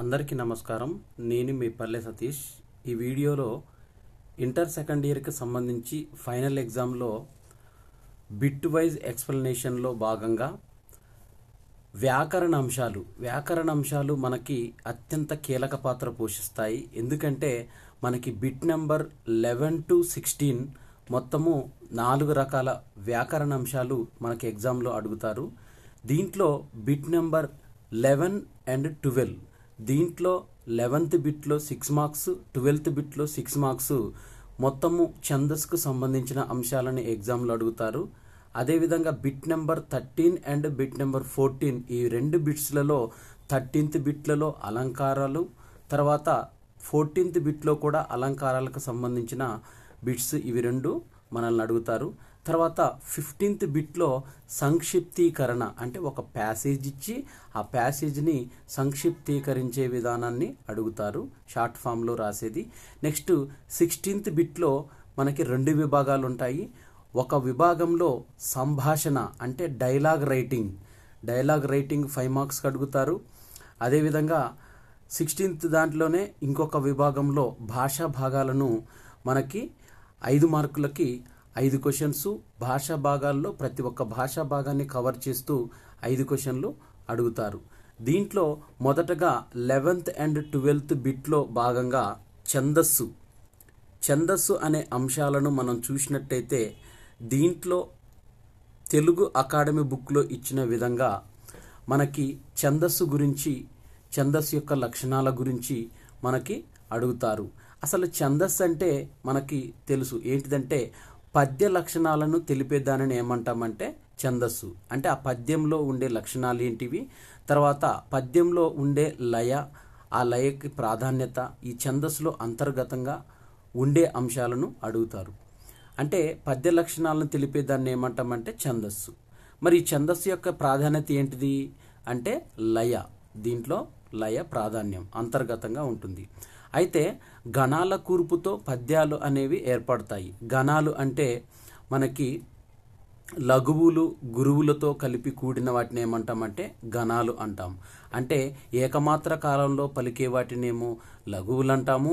అందరికీ నమస్కారం నేను మీ పల్లె సతీష్ ఈ వీడియోలో ఇంటర్ సెకండ్ ఇయర్కి సంబంధించి ఫైనల్ ఎగ్జామ్లో బిట్ వైజ్ ఎక్స్ప్లెనేషన్లో భాగంగా వ్యాకరణ అంశాలు వ్యాకరణ అంశాలు మనకి అత్యంత కీలక పాత్ర పోషిస్తాయి ఎందుకంటే మనకి bit number eleven to sixteen మొత్తము నాలుగు రకాల వ్యాకరణ అంశాలు మనకి ఎగ్జామ్లో అడుగుతారు దీంట్లో bit number eleven and twelve దీంట్లో లెవెన్త్ బిట్లో సిక్స్ మార్క్స్ ట్వెల్త్ బిట్లో సిక్స్ మార్క్స్ మొత్తము ఛందస్కు సంబంధించిన అంశాలని ఎగ్జామ్లో అడుగుతారు అదేవిధంగా bit number thirteen and bit number fourteen ఈ రెండు బిట్స్లలో థర్టీన్త్ బిట్లలో అలంకారాలు తర్వాత ఫోర్టీన్త్ బిట్లో కూడా అలంకారాలకు సంబంధించిన బిట్స్ ఇవి రెండు మనల్ని అడుగుతారు తర్వాత ఫిఫ్టీన్త్ బిట్లో సంక్షిప్తీకరణ అంటే ఒక ప్యాసేజ్ ఇచ్చి ఆ ప్యాసేజ్ని సంక్షిప్తీకరించే విధానాన్ని అడుగుతారు షార్ట్ ఫామ్లో రాసేది నెక్స్ట్ సిక్స్టీన్త్ బిట్లో మనకి రెండు విభాగాలు ఉంటాయి ఒక విభాగంలో సంభాషణ అంటే dialogue writing dialogue writing five మార్క్స్కి అడుగుతారు అదేవిధంగా సిక్స్టీన్త్ దాంట్లోనే ఇంకొక విభాగంలో భాషా భాగాలను మనకి ఐదు మార్కులకి ఐదు క్వశ్చన్స్ భాషా భాగాల్లో ప్రతి ఒక్క భాషా భాగాన్ని కవర్ చేస్తూ ఐదు క్వశ్చన్లు అడుగుతారు దీంట్లో మొదటగా లెవెన్త్ అండ్ ట్వెల్త్ బిట్లో భాగంగా ఛందస్సు ఛందస్సు అనే అంశాలను మనం చూసినట్టయితే దీంట్లో తెలుగు అకాడమీ బుక్లో ఇచ్చిన విధంగా మనకి ఛందస్సు గురించి ఛందస్సు యొక్క లక్షణాల గురించి మనకి అడుగుతారు అసలు ఛందస్సు అంటే మనకి తెలుసు ఏంటిదంటే పద్య లక్షణాలను తెలిపేదానిని ఏమంటామంటే ఛందస్సు అంటే ఆ పద్యంలో ఉండే లక్షణాలు ఏంటివి తర్వాత పద్యంలో ఉండే లయ ఆ లయకి ప్రాధాన్యత ఈ ఛందస్సులో అంతర్గతంగా ఉండే అంశాలను అడుగుతారు అంటే పద్య లక్షణాలను తెలిపేదాన్ని ఏమంటామంటే ఛందస్సు మరి ఈ ఛందస్సు యొక్క ప్రాధాన్యత ఏంటిది అంటే లయ దీంట్లో లయ ప్రాధాన్యం అంతర్గతంగా ఉంటుంది అయితే గణాల కూర్పుతో పద్యాలు అనేవి ఏర్పడతాయి గణాలు అంటే మనకి లఘువులు గురువులతో కలిపి కూడిన వాటిని ఏమంటామంటే గణాలు అంటాం అంటే ఏకమాత్ర కాలంలో పలికే వాటినేమో లఘువులు అంటాము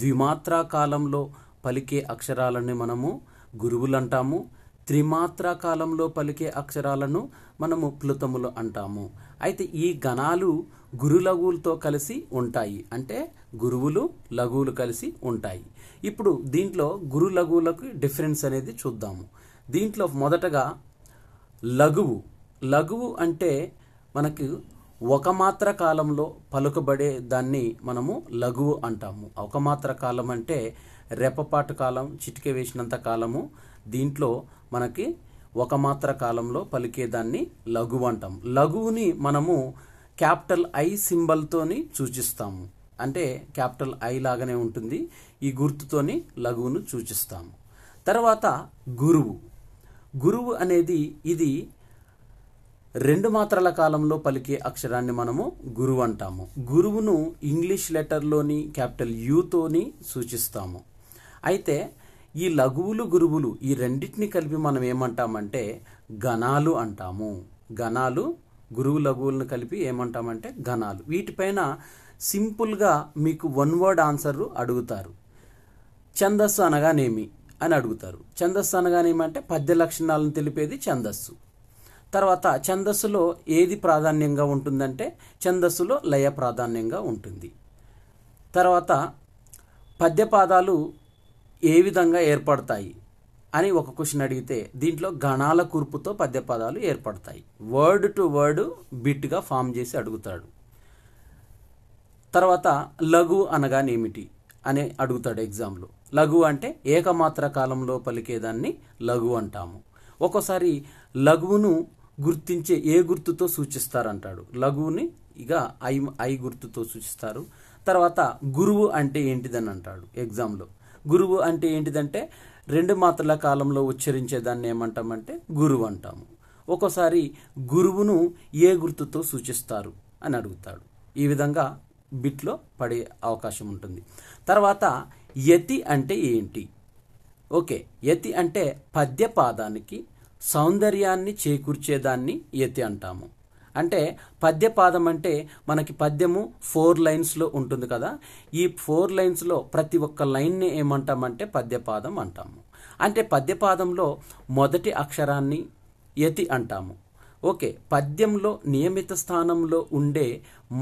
ద్విమాత్ర కాలంలో పలికే అక్షరాలని మనము గురువులు అంటాము త్రిమాత్ర కాలంలో పలికే అక్షరాలను మనము ప్లుతములు అంటాము అయితే ఈ గణాలు గురులఘువులతో కలిసి ఉంటాయి అంటే గురువులు లఘువులు కలిసి ఉంటాయి ఇప్పుడు దీంట్లో గురు లఘువులకు డిఫరెన్స్ అనేది చూద్దాము దీంట్లో మొదటగా లఘువు లఘువు అంటే మనకు ఒక మాత్ర కాలంలో పలుకబడే దాన్ని మనము లఘువు అంటాము ఒక మాత్ర కాలం అంటే రెపపాటు కాలం చిటిక వేసినంత కాలము దీంట్లో మనకి ఒక మాత్ర కాలంలో పలికేదాన్ని లఘువు అంటాం లఘువుని మనము క్యాపిటల్ ఐ సింబల్తోని సూచిస్తాము అంటే క్యాపిటల్ ఐ లాగానే ఉంటుంది ఈ గుర్తుతోని లఘువును సూచిస్తాము తర్వాత గురువు గురువు అనేది ఇది రెండు మాత్రల కాలంలో పలికే అక్షరాన్ని మనము గురువు అంటాము గురువును ఇంగ్లీష్ లెటర్లోని క్యాపిటల్ యూతోని సూచిస్తాము అయితే ఈ లఘువులు గురువులు ఈ రెండింటిని కలిపి మనం ఏమంటామంటే గణాలు అంటాము గణాలు గురువు లఘువులను కలిపి ఏమంటామంటే గణాలు వీటిపైన సింపుల్గా మీకు వన్ వర్డ్ ఆన్సర్ అడుగుతారు ఛందస్సు అనగానేమి అని అడుగుతారు ఛందస్సు అనగానేమి అంటే పద్య లక్షణాలను తెలిపేది ఛందస్సు తర్వాత ఛందస్సులో ఏది ప్రాధాన్యంగా ఉంటుందంటే ఛందస్సులో లయ ప్రాధాన్యంగా ఉంటుంది తర్వాత పద్యపాదాలు ఏ విధంగా ఏర్పడతాయి అని ఒక క్వశ్చన్ అడిగితే దీంట్లో గణాల కూర్పుతో పద్యపాదాలు ఏర్పడతాయి వర్డ్ టు వర్డ్ బిట్గా ఫామ్ చేసి అడుగుతాడు తర్వాత లఘు అనగానేమిటి అని అడుగుతాడు ఎగ్జామ్లో లఘు అంటే ఏకమాత్ర కాలంలో పలికేదాన్ని లఘు అంటాము ఒక్కోసారి లఘువును గుర్తించే ఏ గుర్తుతో సూచిస్తారంటాడు లఘువుని ఇక ఐ ఐ గుర్తుతో సూచిస్తారు తర్వాత గురువు అంటే ఏంటిదని అంటాడు ఎగ్జామ్లో గురువు అంటే ఏంటిదంటే రెండు మాత్రల కాలంలో ఉచ్చరించేదాన్ని ఏమంటామంటే గురువు అంటాము ఒక్కోసారి గురువును ఏ గుర్తుతో సూచిస్తారు అని అడుగుతాడు ఈ విధంగా బిట్లో పడే అవకాశం ఉంటుంది తర్వాత యతి అంటే ఏంటి ఓకే యతి అంటే పద్యపాదానికి సౌందర్యాన్ని చేకూర్చేదాన్ని యతి అంటాము అంటే పద్యపాదం అంటే మనకి పద్యము ఫోర్ లైన్స్లో ఉంటుంది కదా ఈ ఫోర్ లైన్స్లో ప్రతి ఒక్క లైన్ని ఏమంటామంటే పద్యపాదం అంటాము అంటే పద్యపాదంలో మొదటి అక్షరాన్ని యతి అంటాము ఓకే పద్యంలో నియమిత స్థానంలో ఉండే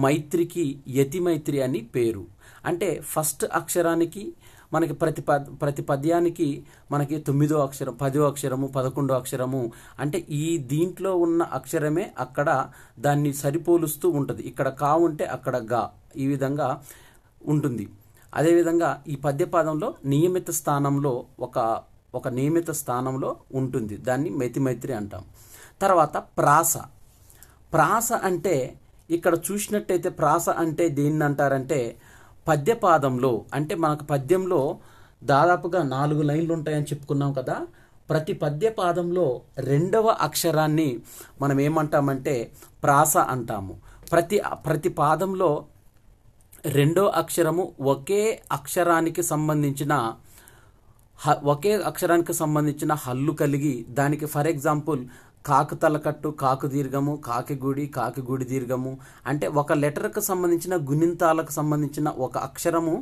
మైత్రికి యతిమైత్రి అని పేరు అంటే ఫస్ట్ అక్షరానికి మనకి ప్రతి పద్ ప్రతి పద్యానికి మనకి తొమ్మిదో అక్షరం పదో అక్షరము పదకొండో అక్షరము అంటే ఈ దీంట్లో ఉన్న అక్షరమే అక్కడ దాన్ని సరిపోలుస్తూ ఉంటుంది ఇక్కడ కా ఉంటే అక్కడ గా ఈ విధంగా ఉంటుంది అదేవిధంగా ఈ పద్యపాదంలో నియమిత స్థానంలో ఒక ఒక నియమిత స్థానంలో ఉంటుంది దాన్ని మెతిమైత్రి అంటాం తర్వాత ప్రాస ప్రాస అంటే ఇక్కడ చూసినట్టయితే ప్రాస అంటే దేన్ని అంటారంటే పద్యపాదంలో అంటే మనకు పద్యంలో దాదాపుగా నాలుగు లైన్లు ఉంటాయని చెప్పుకున్నాం కదా ప్రతి పద్యపాదంలో రెండవ అక్షరాన్ని మనం ఏమంటామంటే ప్రాస అంటాము ప్రతి ప్రతి పాదంలో రెండో అక్షరము ఒకే అక్షరానికి సంబంధించిన ఒకే అక్షరానికి సంబంధించిన హల్లు కలిగి దానికి ఫర్ ఎగ్జాంపుల్ కాకు తలకట్టు కాకు దీర్ఘము కాకి గుడి కాకి గుడి దీర్ఘము అంటే ఒక లెటర్కు సంబంధించిన గుణింతాలకు సంబంధించిన ఒక అక్షరము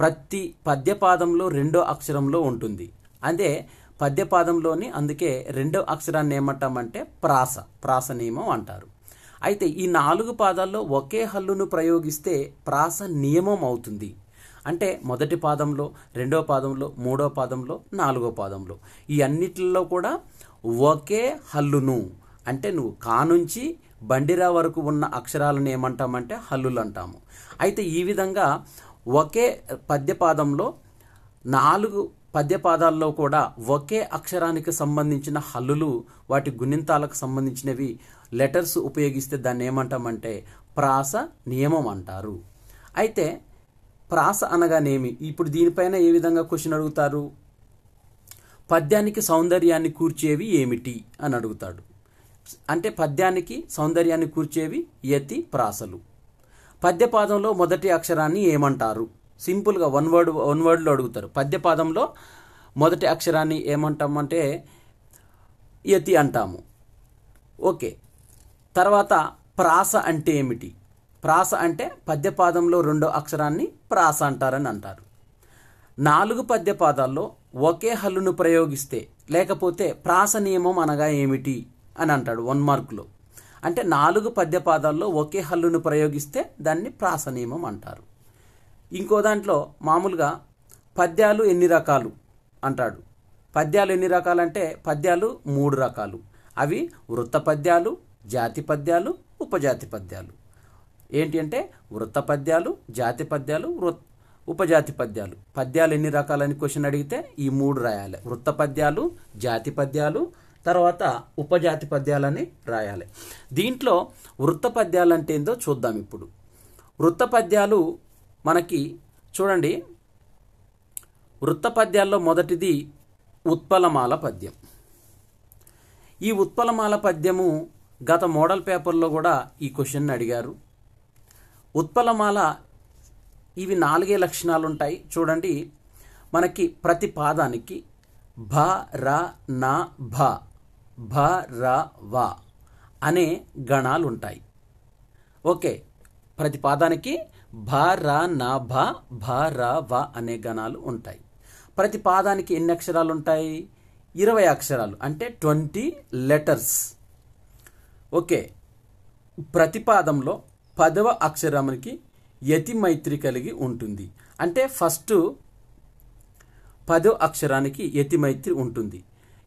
ప్రతి పద్యపాదంలో రెండో అక్షరంలో ఉంటుంది అదే పద్యపాదంలోని అందుకే రెండో అక్షరాన్ని ఏమంటామంటే ప్రాస ప్రాస నియమం అంటారు అయితే ఈ నాలుగు పాదాల్లో ఒకే హల్లును ప్రయోగిస్తే ప్రాస నియమం అవుతుంది అంటే మొదటి పాదంలో రెండో పాదంలో మూడో పాదంలో నాలుగో పాదంలో ఈ అన్నిటిలో కూడా ఒకే హల్లును అంటే నువ్వు కా నుంచి బండిరా వరకు ఉన్న అక్షరాలను ఏమంటామంటే హల్లులు అంటాము అయితే ఈ విధంగా ఒకే పద్యపాదంలో నాలుగు పద్యపాదాల్లో కూడా ఒకే అక్షరానికి సంబంధించిన హల్లులు వాటి గుణింతాలకు సంబంధించినవి లెటర్స్ ఉపయోగిస్తే దాన్ని ఏమంటామంటే ప్రాస నియమం అంటారు అయితే ప్రాస అనగానేమి ఇప్పుడు దీనిపైన ఏ విధంగా క్వశ్చన్ అడుగుతారు పద్యానికి సౌందర్యాన్ని కూర్చేవి ఏమిటి అని అడుగుతాడు అంటే పద్యానికి సౌందర్యాన్ని కూర్చేవి యతి ప్రాసలు పద్యపాదంలో మొదటి అక్షరాన్ని ఏమంటారు సింపుల్గా వన్ వర్డ్ వన్ వర్డ్లో అడుగుతారు పద్యపాదంలో మొదటి అక్షరాన్ని ఏమంటామంటే యతి అంటాము ఓకే తర్వాత ప్రాస అంటే ఏమిటి ప్రాస అంటే పద్యపాదంలో రెండో అక్షరాన్ని ప్రాస అంటారని అంటారు నాలుగు పద్యపాదాల్లో ఒకే హల్లును ప్రయోగిస్తే లేకపోతే ప్రాస నియమం అనగా ఏమిటి అని అంటాడు వన్ మార్కులో అంటే నాలుగు పద్యపాదాల్లో ఒకే హల్లును ప్రయోగిస్తే దాన్ని ప్రాస నియమం అంటారు ఇంకో దాంట్లో మామూలుగా పద్యాలు ఎన్ని రకాలు అంటాడు పద్యాలు ఎన్ని రకాలంటే పద్యాలు మూడు రకాలు అవి వృత్త పద్యాలు జాతి పద్యాలు ఉపజాతి పద్యాలు ఏంటి అంటే వృత్త పద్యాలు జాతి పద్యాలు ఉపజాతి పద్యాలు పద్యాలు ఎన్ని రకాలని క్వశ్చన్ అడిగితే ఈ మూడు రాయాలి వృత్త పద్యాలు జాతి పద్యాలు తర్వాత ఉపజాతి పద్యాలని రాయాలి దీంట్లో వృత్త పద్యాలు అంటే ఏందో చూద్దాం ఇప్పుడు వృత్త పద్యాలు మనకి చూడండి వృత్త పద్యాల్లో మొదటిది ఉత్పలమాల పద్యం ఈ ఉత్పలమాల పద్యము గత మోడల్ పేపర్లో కూడా ఈ క్వశ్చన్ అడిగారు ఉత్పలమాల ఇవి నాలుగే లక్షణాలు ఉంటాయి చూడండి మనకి ప్రతి పాదానికి భ ర నా భ భ ర వ అనే గణాలు ఉంటాయి ఓకే ప్రతి పాదానికి భ ర నా భ భ ర వ అనే గణాలు ఉంటాయి ప్రతి పాదానికి ఎన్ని అక్షరాలు ఉంటాయి ఇరవై అక్షరాలు అంటే ట్వంటీ లెటర్స్ ఓకే ప్రతిపాదంలో పదవ అక్షరానికి యతి మైత్రి కలిగి ఉంటుంది అంటే ఫస్ట్ పదో అక్షరానికి యతి మైత్రి ఉంటుంది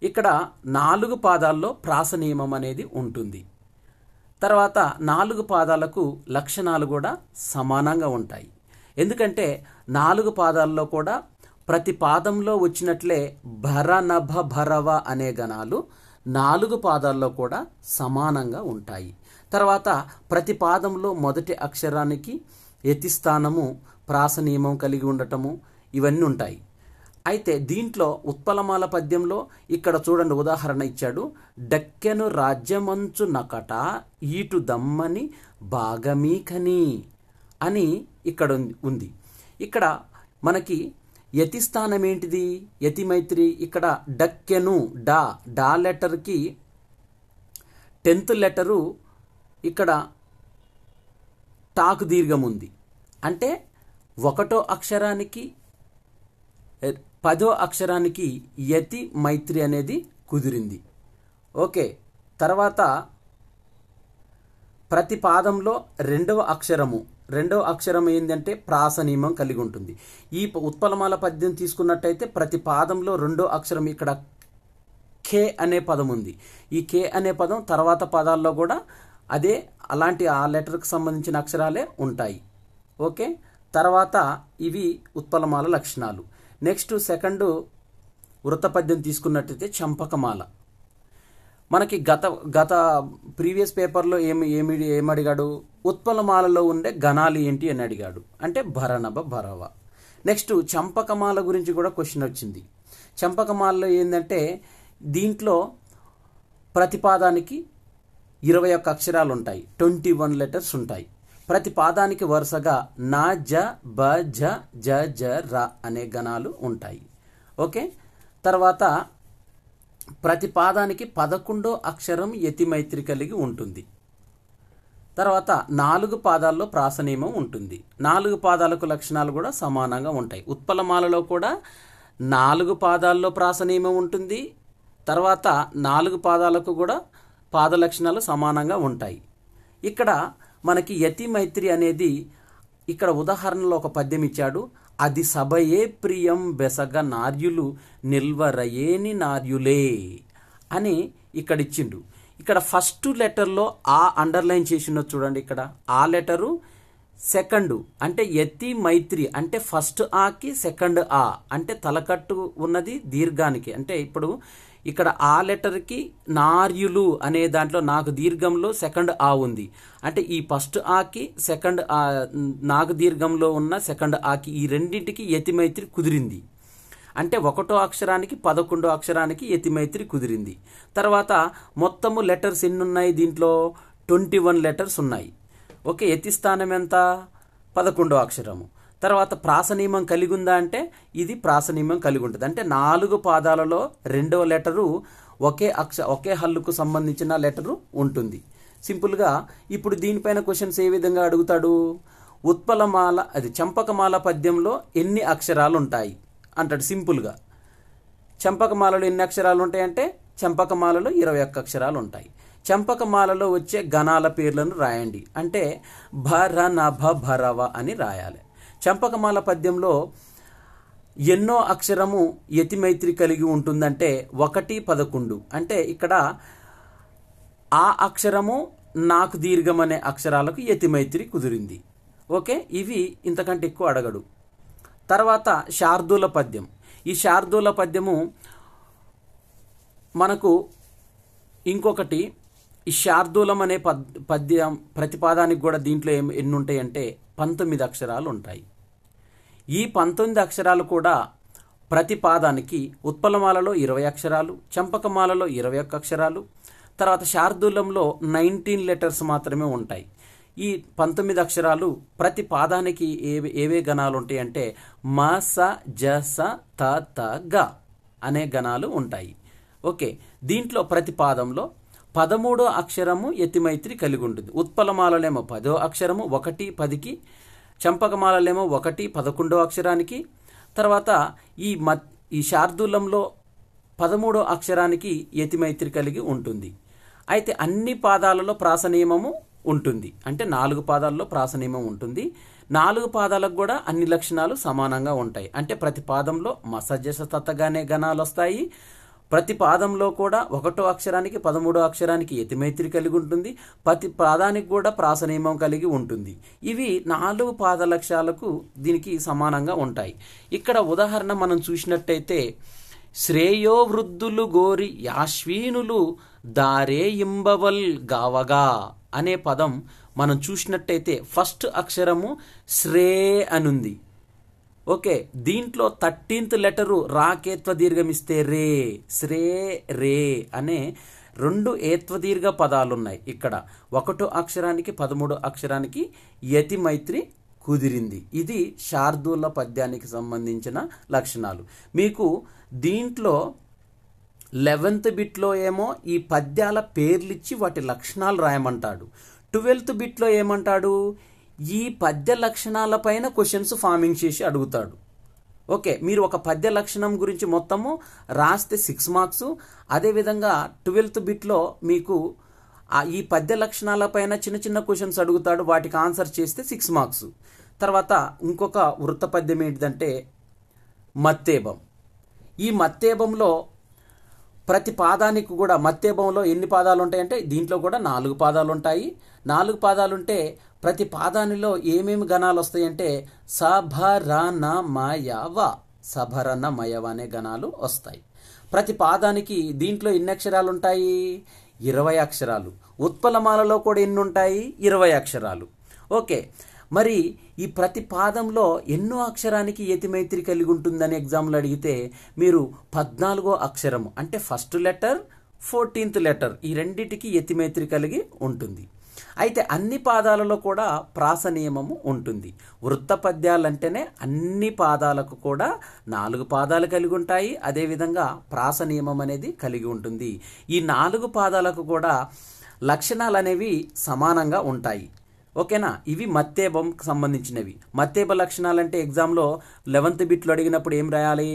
ఇక్కడ నాలుగు పాదాల్లో ప్రాస నియమం అనేది ఉంటుంది తర్వాత నాలుగు పాదాలకు లక్షణాలు కూడా సమానంగా ఉంటాయి ఎందుకంటే నాలుగు పాదాల్లో కూడా ప్రతి పాదంలో వచ్చినట్లే భర నభ భరవ అనే గణాలు నాలుగు పాదాల్లో కూడా సమానంగా ఉంటాయి తర్వాత ప్రతి పాదంలో మొదటి అక్షరానికి యతిస్థానము ప్రాస నియమం కలిగి ఉండటము ఇవన్నీ ఉంటాయి అయితే దీంట్లో ఉత్పలమాల పద్యంలో ఇక్కడ చూడండి ఉదాహరణ ఇచ్చాడు డక్కెను రాజ్యమంచు నకట ఈటు దమ్మని భాగమీకని అని ఇక్కడ ఉంది ఇక్కడ మనకి యతిస్థానం ఏంటిది యతిమైత్రి ఇక్కడ డక్కెను డా డా లెటర్కి టెన్త్ లెటరు ఇక్కడ టాకు దీర్ఘం ఉంది అంటే ఒకటో అక్షరానికి పదో అక్షరానికి యతి మైత్రి అనేది కుదిరింది ఓకే తర్వాత ప్రతి పాదంలో రెండవ అక్షరము రెండవ అక్షరం ఏంటంటే ప్రాస నియమం కలిగి ఉంటుంది ఈ ఉత్పలమాల పద్యం తీసుకున్నట్టయితే ప్రతి పాదంలో రెండో అక్షరం ఇక్కడ కే అనే పదం ఉంది ఈ కే అనే పదం తర్వాత పదాల్లో కూడా అదే అలాంటి ఆ లెటర్కి సంబంధించిన అక్షరాలే ఉంటాయి ఓకే తర్వాత ఇవి ఉత్పలమాల లక్షణాలు నెక్స్ట్ సెకండ్ వృత్తపద్యం పద్యం తీసుకున్నట్టయితే చంపకమాల మనకి గత గత ప్రీవియస్ పేపర్లో ఏమి ఏమి ఏమడిగాడు ఉత్పలమాలలో ఉండే గణాలు ఏంటి అని అడిగాడు అంటే భరణభ భరవ నెక్స్ట్ చంపకమాల గురించి కూడా క్వశ్చన్ వచ్చింది చంపకమాలలో ఏంటంటే దీంట్లో ప్రతిపాదానికి ఇరవై ఒక్క అక్షరాలు ఉంటాయి ట్వంటీ వన్ లెటర్స్ ఉంటాయి ప్రతి పాదానికి వరుసగా నా జ బ జ జ జ ర అనే గణాలు ఉంటాయి ఓకే తర్వాత ప్రతి పాదానికి పదకొండో అక్షరం యతిమైత్రి కలిగి ఉంటుంది తర్వాత నాలుగు పాదాల్లో ప్రాసనియమం ఉంటుంది నాలుగు పాదాలకు లక్షణాలు కూడా సమానంగా ఉంటాయి ఉత్పలమాలలో కూడా నాలుగు పాదాల్లో ప్రాసనియమం ఉంటుంది తర్వాత నాలుగు పాదాలకు కూడా పాదలక్షణాలు సమానంగా ఉంటాయి ఇక్కడ మనకి యతి మైత్రి అనేది ఇక్కడ ఉదాహరణలో ఒక పద్యం ఇచ్చాడు అది సభయే ప్రియం బెసగ నార్యులు నిల్వరయేని నార్యులే అని ఇక్కడ ఇచ్చిండు ఇక్కడ ఫస్ట్ లెటర్లో ఆ అండర్లైన్ చేసిన చూడండి ఇక్కడ ఆ లెటరు సెకండ్ అంటే యతి మైత్రి అంటే ఫస్ట్ ఆకి సెకండ్ ఆ అంటే తలకట్టు ఉన్నది దీర్ఘానికి అంటే ఇప్పుడు ఇక్కడ ఆ లెటర్కి నార్యులు అనే దాంట్లో నాకు దీర్ఘంలో సెకండ్ ఆ ఉంది అంటే ఈ ఫస్ట్ ఆకి సెకండ్ ఆ నాకు దీర్ఘంలో ఉన్న సెకండ్ ఆకి ఈ రెండింటికి యతిమైత్రి కుదిరింది అంటే ఒకటో అక్షరానికి పదకొండో అక్షరానికి యతిమైత్రి కుదిరింది తర్వాత మొత్తము లెటర్స్ ఎన్ని ఉన్నాయి దీంట్లో ట్వంటీ వన్ లెటర్స్ ఉన్నాయి ఓకే యతి స్థానం ఎంత పదకొండో అక్షరము తర్వాత ప్రాస నియమం కలిగి ఉందా అంటే ఇది ప్రాస నియమం కలిగి ఉంటుంది అంటే నాలుగు పాదాలలో రెండవ లెటరు ఒకే అక్ష ఒకే హల్లుకు సంబంధించిన లెటరు ఉంటుంది సింపుల్గా ఇప్పుడు దీనిపైన క్వశ్చన్స్ ఏ విధంగా అడుగుతాడు ఉత్పలమాల అది చంపకమాల పద్యంలో ఎన్ని అక్షరాలు ఉంటాయి అంటాడు సింపుల్గా చంపకమాలలో ఎన్ని అక్షరాలు ఉంటాయంటే చంపకమాలలో ఇరవై ఒక్క అక్షరాలు ఉంటాయి చంపకమాలలో వచ్చే గణాల పేర్లను రాయండి అంటే భర నభ భరవ అని రాయాలి చంపకమాల పద్యంలో ఎన్నో అక్షరము యతిమైత్రి కలిగి ఉంటుందంటే ఒకటి పదకొండు అంటే ఇక్కడ ఆ అక్షరము నాకు దీర్ఘం అనే అక్షరాలకు యతిమైత్రి కుదిరింది ఓకే ఇవి ఇంతకంటే ఎక్కువ అడగడు తర్వాత శార్దూల పద్యం ఈ శార్దూల పద్యము మనకు ఇంకొకటి ఈ శార్దూలం అనే పద్యం ప్రతిపాదానికి కూడా దీంట్లో ఏం ఎన్ని ఉంటాయంటే పంతొమ్మిది అక్షరాలు ఉంటాయి ఈ పంతొమ్మిది అక్షరాలు కూడా ప్రతి పాదానికి ఉత్పలమాలలో ఇరవై అక్షరాలు చంపకమాలలో ఇరవై ఒక్క అక్షరాలు తర్వాత శార్దూలంలో నైన్టీన్ లెటర్స్ మాత్రమే ఉంటాయి ఈ పంతొమ్మిది అక్షరాలు ప్రతి పాదానికి ఏవి ఏవే గణాలు ఉంటాయి అంటే మా స జ స త త గ అనే గణాలు ఉంటాయి ఓకే దీంట్లో ప్రతి పాదంలో పదమూడో అక్షరము యతిమైత్రి కలిగి ఉంటుంది ఉత్పలమాలలేమో పదో అక్షరము ఒకటి పదికి చంపకమాలలేమో ఒకటి పదకొండో అక్షరానికి తర్వాత ఈ మ ఈ శార్దూలంలో పదమూడో అక్షరానికి యతిమైత్రి కలిగి ఉంటుంది అయితే అన్ని పాదాలలో ప్రాసనియమము ఉంటుంది అంటే నాలుగు పాదాలలో ప్రాసనియమం ఉంటుంది నాలుగు పాదాలకు కూడా అన్ని లక్షణాలు సమానంగా ఉంటాయి అంటే ప్రతి పాదంలో తత్తగానే గణాలు వస్తాయి ప్రతి పాదంలో కూడా ఒకటో అక్షరానికి పదమూడో అక్షరానికి యతిమైత్రి కలిగి ఉంటుంది ప్రతి పాదానికి కూడా ప్రాసనియమం కలిగి ఉంటుంది ఇవి నాలుగు పాదలక్ష్యాలకు దీనికి సమానంగా ఉంటాయి ఇక్కడ ఉదాహరణ మనం చూసినట్టయితే శ్రేయో వృద్ధులు గోరి యాశ్వీనులు దారే ఇంబవల్ గావగా అనే పదం మనం చూసినట్టయితే ఫస్ట్ అక్షరము శ్రే అనుంది ఓకే దీంట్లో థర్టీన్త్ లెటరు రాకేత్వ దీర్ఘమిస్తే రే శ్రే రే అనే రెండు ఏత్వదీర్ఘ పదాలున్నాయి ఇక్కడ ఒకటో అక్షరానికి పదమూడో అక్షరానికి యతి మైత్రి కుదిరింది ఇది శార్దూల పద్యానికి సంబంధించిన లక్షణాలు మీకు దీంట్లో లెవెన్త్ బిట్లో ఏమో ఈ పద్యాల పేర్లిచ్చి వాటి లక్షణాలు రాయమంటాడు ట్వెల్త్ బిట్లో ఏమంటాడు ఈ పద్య లక్షణాల పైన క్వశ్చన్స్ ఫార్మింగ్ చేసి అడుగుతాడు ఓకే మీరు ఒక పద్య లక్షణం గురించి మొత్తము రాస్తే సిక్స్ మార్క్స్ అదేవిధంగా ట్వెల్త్ బిట్లో మీకు ఈ పద్య లక్షణాల పైన చిన్న చిన్న క్వశ్చన్స్ అడుగుతాడు వాటికి ఆన్సర్ చేస్తే సిక్స్ మార్క్స్ తర్వాత ఇంకొక వృత్త పద్యం ఏంటిదంటే మత్తేబం ఈ మత్తేబంలో ప్రతి పాదానికి కూడా మత్తేబంలో ఎన్ని పాదాలు ఉంటాయంటే దీంట్లో కూడా నాలుగు పాదాలు ఉంటాయి నాలుగు పాదాలుంటే ప్రతి పాదానిలో ఏమేమి గణాలు వస్తాయంటే సభరణ మయవ అనే గణాలు వస్తాయి ప్రతి పాదానికి దీంట్లో ఎన్ని అక్షరాలు ఉంటాయి ఇరవై అక్షరాలు ఉత్పలమాలలో కూడా ఎన్ని ఉంటాయి ఇరవై అక్షరాలు ఓకే మరి ఈ ప్రతి పాదంలో ఎన్నో అక్షరానికి యతిమైత్రి కలిగి ఉంటుందని ఎగ్జామ్లు అడిగితే మీరు పద్నాలుగో అక్షరము అంటే ఫస్ట్ లెటర్ ఫోర్టీన్త్ లెటర్ ఈ రెండింటికి యతిమైత్రి కలిగి ఉంటుంది అయితే అన్ని పాదాలలో కూడా ప్రాస నియమము ఉంటుంది వృత్త పద్యాలంటేనే అన్ని పాదాలకు కూడా నాలుగు పాదాలు కలిగి ఉంటాయి అదేవిధంగా ప్రాస నియమం అనేది కలిగి ఉంటుంది ఈ నాలుగు పాదాలకు కూడా లక్షణాలు అనేవి సమానంగా ఉంటాయి ఓకేనా ఇవి మత్తేబంకి సంబంధించినవి మత్తేబ లక్షణాలు అంటే ఎగ్జామ్లో లెవెంత్ బిట్లో అడిగినప్పుడు ఏం రాయాలి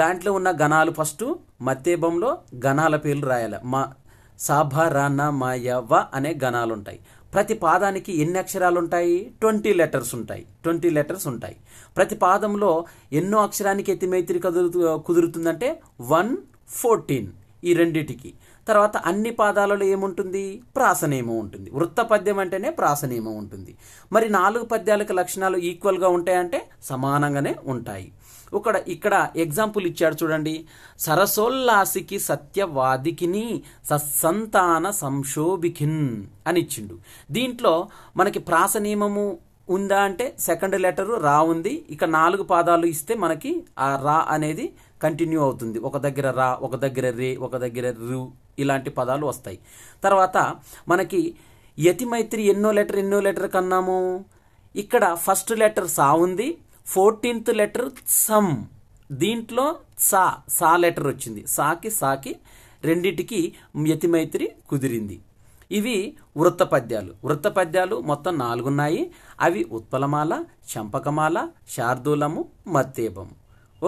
దాంట్లో ఉన్న గణాలు ఫస్ట్ మత్తేబంలో గణాల పేర్లు రాయాలి మా సభరణమయవ అనే గణాలు ఉంటాయి ప్రతి పాదానికి ఎన్ని అక్షరాలు ఉంటాయి ట్వంటీ లెటర్స్ ఉంటాయి ట్వంటీ లెటర్స్ ఉంటాయి ప్రతి పాదంలో ఎన్నో అక్షరానికి ఎత్తి మైత్రి కదులుతూ కుదురుతుందంటే వన్ ఫోర్టీన్ ఈ రెండిటికి తర్వాత అన్ని పాదాలలో ఏముంటుంది ప్రాసనేమం ఉంటుంది వృత్త పద్యం అంటేనే ప్రాసనేమం ఉంటుంది మరి నాలుగు పద్యాలకు లక్షణాలు ఈక్వల్గా ఉంటాయంటే సమానంగానే ఉంటాయి ఇక్కడ ఇక్కడ ఎగ్జాంపుల్ ఇచ్చాడు చూడండి సరసోల్లాసికి సత్యవాదికిని సత్సంతాన సంశోభికిన్ అని ఇచ్చిండు దీంట్లో మనకి ప్రాస నియమము ఉందా అంటే సెకండ్ లెటరు రా ఉంది ఇక నాలుగు పాదాలు ఇస్తే మనకి ఆ రా అనేది కంటిన్యూ అవుతుంది ఒక దగ్గర రా ఒక దగ్గర రే ఒక దగ్గర రు ఇలాంటి పదాలు వస్తాయి తర్వాత మనకి యతిమైత్రి ఎన్నో లెటర్ ఎన్నో లెటర్ కన్నాము ఇక్కడ ఫస్ట్ లెటర్ సా ఉంది ఫోర్టీన్త్ లెటర్ సమ్ దీంట్లో సా సా లెటర్ వచ్చింది సాకి సాకి రెండిటికి యతిమైత్రి కుదిరింది ఇవి వృత్త పద్యాలు వృత్త పద్యాలు మొత్తం నాలుగున్నాయి అవి ఉత్పలమాల చంపకమాల శార్దూలము మత్తేపము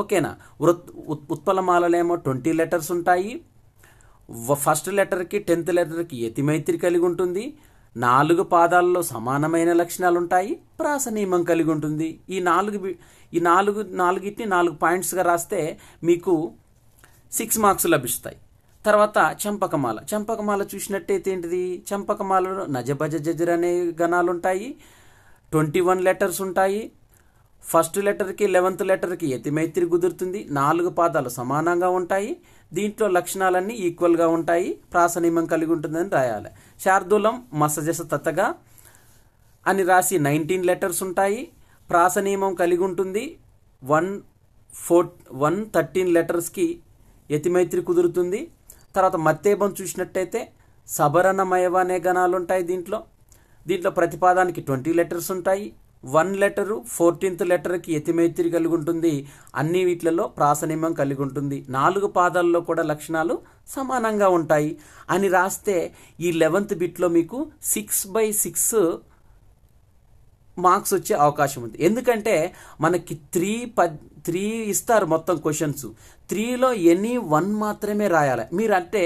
ఓకేనా వృత్ ఉత్పలమాలలేమో ట్వంటీ లెటర్స్ ఉంటాయి ఫస్ట్ లెటర్కి టెన్త్ లెటర్కి యతిమైత్రి కలిగి ఉంటుంది నాలుగు పాదాలలో సమానమైన లక్షణాలుంటాయి ప్రాస నియమం కలిగి ఉంటుంది ఈ నాలుగు ఈ నాలుగు నాలుగిట్ని నాలుగు పాయింట్స్గా రాస్తే మీకు సిక్స్ మార్క్స్ లభిస్తాయి తర్వాత చంపకమాల చంపకమాల చూసినట్టయితే ఏంటిది చంపకమాలలో నజభజ జజర్ అనే గణాలు ఉంటాయి ట్వంటీ వన్ లెటర్స్ ఉంటాయి ఫస్ట్ లెటర్కి లెవెంత్ లెటర్కి ఎతిమైత్రి కుదురుతుంది నాలుగు పాదాలు సమానంగా ఉంటాయి దీంట్లో లక్షణాలన్నీ ఈక్వల్గా ఉంటాయి ప్రాసనిమం కలిగి ఉంటుందని రాయాలి శార్దూలం మసజస తతగా అని రాసి నైన్టీన్ లెటర్స్ ఉంటాయి ప్రాసనియమం కలిగి ఉంటుంది వన్ ఫోర్ వన్ థర్టీన్ లెటర్స్కి యతిమైత్రి కుదురుతుంది తర్వాత మత్తేబం చూసినట్టయితే సబరణమయవనే అనే గణాలు ఉంటాయి దీంట్లో దీంట్లో ప్రతిపాదానికి ట్వంటీ లెటర్స్ ఉంటాయి వన్ లెటరు ఫోర్టీన్త్ లెటర్కి యతిమైత్రి కలిగి ఉంటుంది అన్ని వీటిలలో ప్రాసనిమం కలిగి ఉంటుంది నాలుగు పాదాల్లో కూడా లక్షణాలు సమానంగా ఉంటాయి అని రాస్తే ఈ లెవెంత్ బిట్లో మీకు సిక్స్ బై సిక్స్ మార్క్స్ వచ్చే అవకాశం ఉంది ఎందుకంటే మనకి త్రీ పద్ త్రీ ఇస్తారు మొత్తం క్వశ్చన్స్ త్రీలో ఎనీ వన్ మాత్రమే రాయాలి మీరు అంటే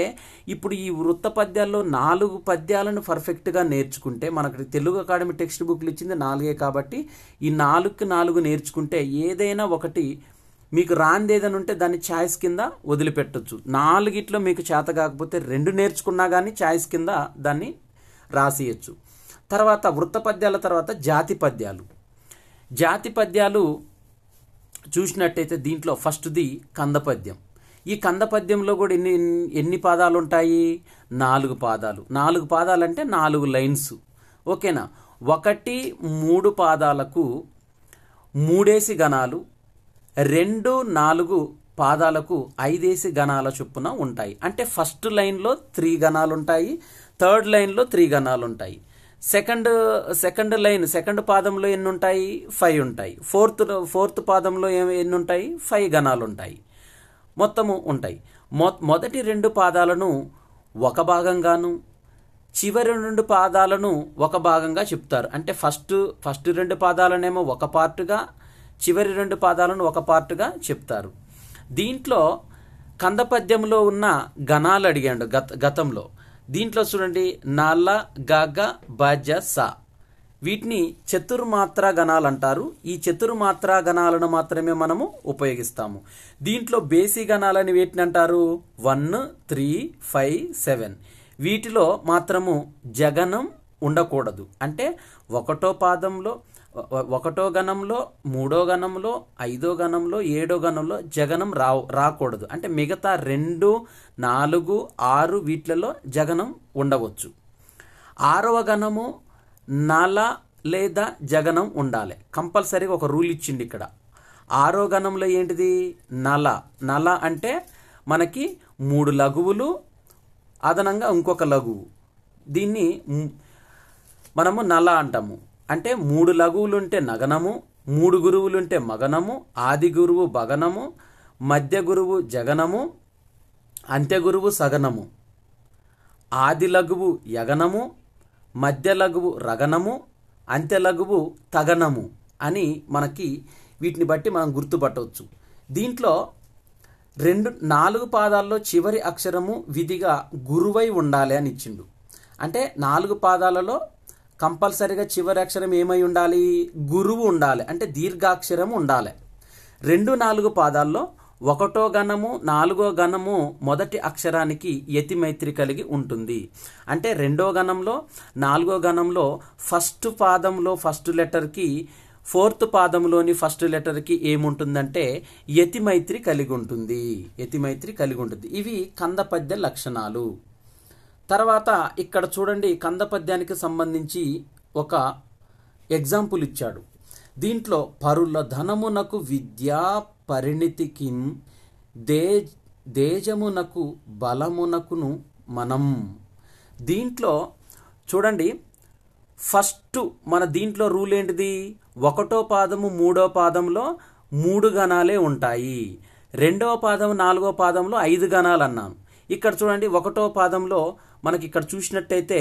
ఇప్పుడు ఈ వృత్త పద్యాల్లో నాలుగు పద్యాలను పర్ఫెక్ట్గా నేర్చుకుంటే మనకు తెలుగు అకాడమీ టెక్స్ట్ బుక్లు ఇచ్చింది నాలుగే కాబట్టి ఈ నాలుగుకి నాలుగు నేర్చుకుంటే ఏదైనా ఒకటి మీకు రాంది ఏదైనా ఉంటే దాన్ని ఛాయిస్ కింద వదిలిపెట్టచ్చు నాలుగిట్లో మీకు చేత కాకపోతే రెండు నేర్చుకున్నా కానీ ఛాయిస్ కింద దాన్ని రాసియచ్చు తర్వాత వృత్త పద్యాల తర్వాత జాతి పద్యాలు జాతి పద్యాలు చూసినట్టయితే దీంట్లో ఫస్ట్ది కందపద్యం ఈ కందపద్యంలో కూడా ఎన్ని ఎన్ని పాదాలు ఉంటాయి నాలుగు పాదాలు నాలుగు పాదాలు అంటే నాలుగు లైన్స్ ఓకేనా ఒకటి మూడు పాదాలకు మూడేసి గణాలు రెండు నాలుగు పాదాలకు ఐదేసి గణాల చొప్పున ఉంటాయి అంటే ఫస్ట్ లైన్లో త్రీ గణాలు ఉంటాయి థర్డ్ లైన్లో త్రీ గణాలు ఉంటాయి సెకండ్ సెకండ్ లైన్ సెకండ్ పాదంలో ఎన్ని ఉంటాయి ఫైవ్ ఉంటాయి ఫోర్త్ ఫోర్త్ పాదంలో ఎన్ని ఉంటాయి ఫైవ్ గణాలు ఉంటాయి మొత్తము ఉంటాయి మొదటి రెండు పాదాలను ఒక భాగంగాను చివరి రెండు పాదాలను ఒక భాగంగా చెప్తారు అంటే ఫస్ట్ ఫస్ట్ రెండు పాదాలనేమో ఒక పార్టుగా చివరి రెండు పాదాలను ఒక పార్టుగా చెప్తారు దీంట్లో కందపద్యంలో ఉన్న గణాలు అడిగాడు గత గతంలో దీంట్లో చూడండి నాల్ల గాగ బాజ సా వీటిని చతుర్మాత్రా గణాలు అంటారు ఈ చతుర్మాత్రా గణాలను మాత్రమే మనము ఉపయోగిస్తాము దీంట్లో బేసి గణాలని వీటిని అంటారు వన్ త్రీ ఫైవ్ సెవెన్ వీటిలో మాత్రము జగనం ఉండకూడదు అంటే ఒకటో పాదంలో ఒకటో గణంలో మూడో గణంలో ఐదో గణంలో ఏడో గణంలో జగనం రా రాకూడదు అంటే మిగతా రెండు నాలుగు ఆరు వీట్లలో జగనం ఉండవచ్చు ఆరవ గణము నల లేదా జగనం ఉండాలి కంపల్సరీగా ఒక రూల్ ఇచ్చింది ఇక్కడ ఆరో గణంలో ఏంటిది నల నల అంటే మనకి మూడు లఘువులు అదనంగా ఇంకొక లఘువు దీన్ని మనము నల అంటాము అంటే మూడు లఘువులుంటే నగనము మూడు గురువులుంటే మగనము ఆది గురువు భగనము మధ్య గురువు జగనము అంత్య గురువు సగనము ఆది లఘువు యగనము మధ్య లఘువు రగనము అంత్య లఘువు తగనము అని మనకి వీటిని బట్టి మనం గుర్తుపట్టవచ్చు దీంట్లో రెండు నాలుగు పాదాల్లో చివరి అక్షరము విధిగా గురువై ఉండాలి అని ఇచ్చిండు అంటే నాలుగు పాదాలలో కంపల్సరిగా చివరి అక్షరం ఏమై ఉండాలి గురువు ఉండాలి అంటే దీర్ఘాక్షరం ఉండాలి రెండు నాలుగు పాదాల్లో ఒకటో గణము నాలుగో గణము మొదటి అక్షరానికి యతిమైత్రి కలిగి ఉంటుంది అంటే రెండో గణంలో నాలుగో గణంలో ఫస్ట్ పాదంలో ఫస్ట్ లెటర్కి ఫోర్త్ పాదంలోని ఫస్ట్ లెటర్కి ఏముంటుందంటే యతిమైత్రి కలిగి ఉంటుంది యతిమైత్రి కలిగి ఉంటుంది ఇవి కంద పద్య లక్షణాలు తర్వాత ఇక్కడ చూడండి కంద పద్యానికి సంబంధించి ఒక ఎగ్జాంపుల్ ఇచ్చాడు దీంట్లో పరుల ధనమునకు విద్యా పరిణితికి దే దేజమునకు బలమునకును మనం దీంట్లో చూడండి ఫస్ట్ మన దీంట్లో రూల్ ఏంటిది ఒకటో పాదము మూడో పాదంలో మూడు గణాలే ఉంటాయి రెండవ పాదము నాలుగో పాదంలో ఐదు గణాలు అన్నాను ఇక్కడ చూడండి ఒకటో పాదంలో మనకి ఇక్కడ చూసినట్టయితే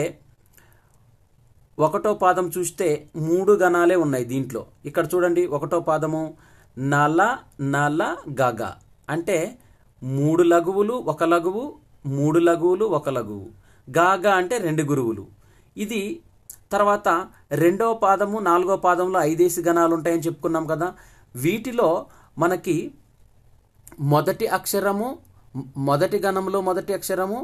ఒకటో పాదం చూస్తే మూడు గణాలే ఉన్నాయి దీంట్లో ఇక్కడ చూడండి ఒకటో పాదము నల నల గగ అంటే మూడు లఘువులు ఒక లఘువు మూడు లఘువులు ఒక లఘువు గాగా అంటే రెండు గురువులు ఇది తర్వాత రెండవ పాదము నాలుగో పాదంలో ఐదేసి గణాలు ఉంటాయని చెప్పుకున్నాం కదా వీటిలో మనకి మొదటి అక్షరము మొదటి గణంలో మొదటి అక్షరము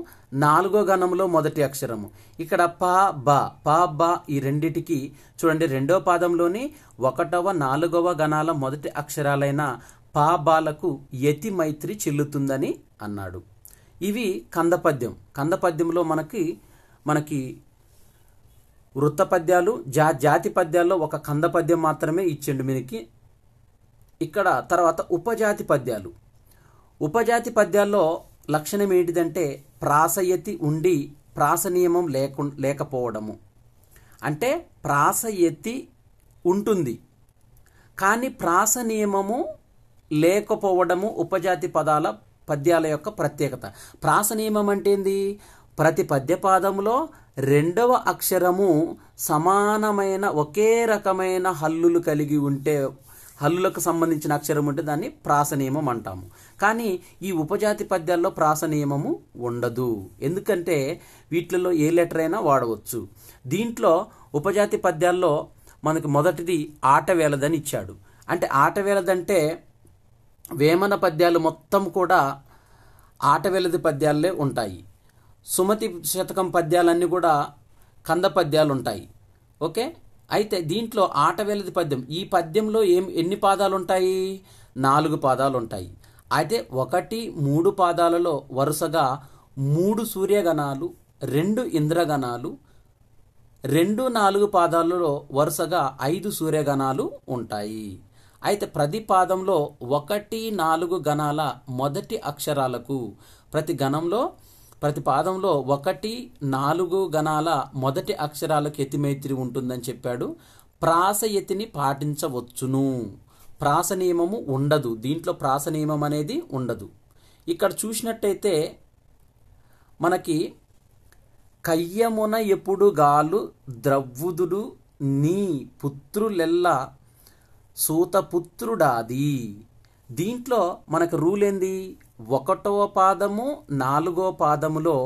నాలుగో గణంలో మొదటి అక్షరము ఇక్కడ ప బ ప బ ఈ రెండిటికి చూడండి రెండో పాదంలోని ఒకటవ నాలుగవ గణాల మొదటి అక్షరాలైన పా బాలకు యతి మైత్రి చెల్లుతుందని అన్నాడు ఇవి కందపద్యం కందపద్యంలో మనకి మనకి వృత్త పద్యాలు జా జాతి పద్యాల్లో ఒక కంద పద్యం మాత్రమే ఇచ్చిండు మీకు ఇక్కడ తర్వాత ఉపజాతి పద్యాలు ఉపజాతి పద్యాల్లో లక్షణం ఏంటిదంటే ప్రాసయతి ఉండి ప్రాస నియమం లేకు లేకపోవడము అంటే ప్రాస ఎత్తి ఉంటుంది కానీ ప్రాస నియమము లేకపోవడము ఉపజాతి పదాల పద్యాల యొక్క ప్రత్యేకత ప్రాస నియమం అంటే ఏంది ప్రతి పద్యపాదంలో రెండవ అక్షరము సమానమైన ఒకే రకమైన హల్లులు కలిగి ఉంటే హల్లులకు సంబంధించిన అక్షరం ఉంటే దాన్ని ప్రాస నియమం అంటాము కానీ ఈ ఉపజాతి పద్యాల్లో ప్రాస నియమము ఉండదు ఎందుకంటే వీటిల్లో ఏ లెటర్ అయినా వాడవచ్చు దీంట్లో ఉపజాతి పద్యాల్లో మనకు మొదటిది ఆట వేలదని ఇచ్చాడు అంటే ఆట వేలదంటే వేమన పద్యాలు మొత్తం కూడా ఆట వేలది పద్యాలే ఉంటాయి సుమతి శతకం పద్యాలన్నీ కూడా కంద పద్యాలు ఉంటాయి ఓకే అయితే దీంట్లో ఆట వేలది పద్యం ఈ పద్యంలో ఏం ఎన్ని పాదాలు ఉంటాయి నాలుగు పాదాలు ఉంటాయి అయితే ఒకటి మూడు పాదాలలో వరుసగా మూడు సూర్యగణాలు రెండు ఇంద్రగణాలు రెండు నాలుగు పాదాలలో వరుసగా ఐదు సూర్యగణాలు ఉంటాయి అయితే ప్రతి పాదంలో ఒకటి నాలుగు గణాల మొదటి అక్షరాలకు ప్రతి గణంలో ప్రతి పాదంలో ఒకటి నాలుగు గణాల మొదటి అక్షరాలకు ఎతిమైత్రి ఉంటుందని చెప్పాడు ప్రాసయతిని పాటించవచ్చును ప్రాస నియమము ఉండదు దీంట్లో ప్రాస నియమం అనేది ఉండదు ఇక్కడ చూసినట్టయితే మనకి కయ్యమున ఎప్పుడు గాలు ద్రవ్వుదుడు నీ పుత్రులెల్ల సూతపుత్రుడాది దీంట్లో మనకు రూల్ ఏంది ఒకటవ పాదము నాలుగో పాదములో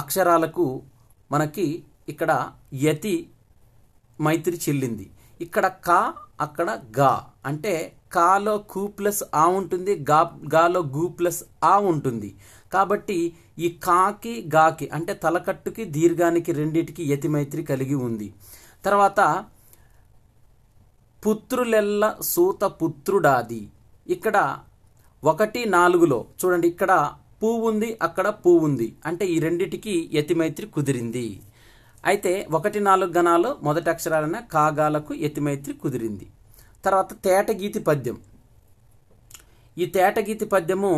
అక్షరాలకు మనకి ఇక్కడ యతి మైత్రి చెల్లింది ఇక్కడ కా అక్కడ గా అంటే కాలో కూ ప్లస్ ఆ ఉంటుంది గా గాలో గూ ప్లస్ ఆ ఉంటుంది కాబట్టి ఈ కాకి గాకి అంటే తలకట్టుకి దీర్ఘానికి రెండింటికి యతిమైత్రి కలిగి ఉంది తర్వాత పుత్రులెల్ల సూత పుత్రుడాది ఇక్కడ ఒకటి నాలుగులో చూడండి ఇక్కడ పువ్వు ఉంది అక్కడ పువ్వు ఉంది అంటే ఈ రెండిటికి యతిమైత్రి కుదిరింది అయితే ఒకటి నాలుగు గణాలు మొదటి అక్షరాలైన కాగాలకు యతిమైత్రి కుదిరింది తర్వాత తేటగీతి పద్యం ఈ తేటగీతి పద్యము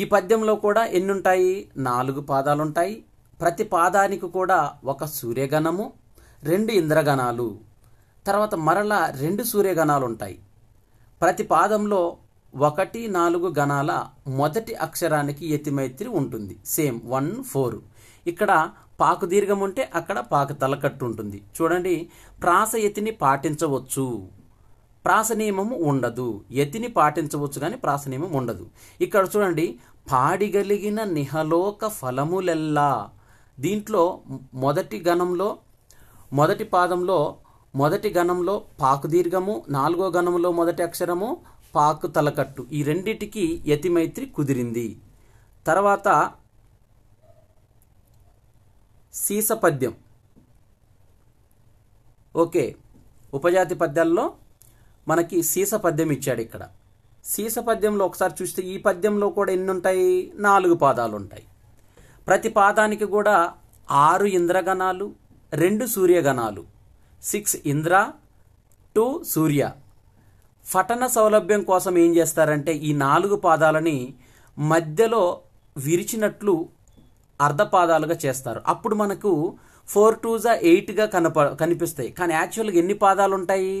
ఈ పద్యంలో కూడా ఎన్నుంటాయి నాలుగు పాదాలుంటాయి ప్రతి పాదానికి కూడా ఒక సూర్యగణము రెండు ఇంద్రగణాలు తర్వాత మరలా రెండు సూర్యగణాలు ఉంటాయి ప్రతి పాదంలో ఒకటి నాలుగు గణాల మొదటి అక్షరానికి యతిమైత్రి ఉంటుంది సేమ్ వన్ ఫోర్ ఇక్కడ పాకు దీర్ఘం ఉంటే అక్కడ పాకు తలకట్టు ఉంటుంది చూడండి ప్రాస పాటించవచ్చు ప్రాసనియమం ఉండదు యతిని పాటించవచ్చు కానీ ప్రాసనియమం ఉండదు ఇక్కడ చూడండి పాడిగలిగిన నిహలోక ఫలములెల్లా దీంట్లో మొదటి గణంలో మొదటి పాదంలో మొదటి గణంలో పాకు దీర్ఘము నాలుగో గణంలో మొదటి అక్షరము పాకు తలకట్టు ఈ రెండిటికి యతిమైత్రి కుదిరింది తర్వాత సీసపద్యం ఓకే ఉపజాతి పద్యాల్లో మనకి సీస పద్యం ఇచ్చాడు ఇక్కడ సీస పద్యంలో ఒకసారి చూస్తే ఈ పద్యంలో కూడా ఎన్ని ఉంటాయి నాలుగు పాదాలు ఉంటాయి ప్రతి పాదానికి కూడా ఆరు ఇంద్రగణాలు రెండు సూర్యగణాలు సిక్స్ ఇంద్ర టూ సూర్య పఠన సౌలభ్యం కోసం ఏం చేస్తారంటే ఈ నాలుగు పాదాలని మధ్యలో విరిచినట్లు అర్ధపాదాలుగా చేస్తారు అప్పుడు మనకు ఫోర్ టూజా ఎయిట్గా కనప కనిపిస్తాయి కానీ యాక్చువల్గా ఎన్ని పాదాలు ఉంటాయి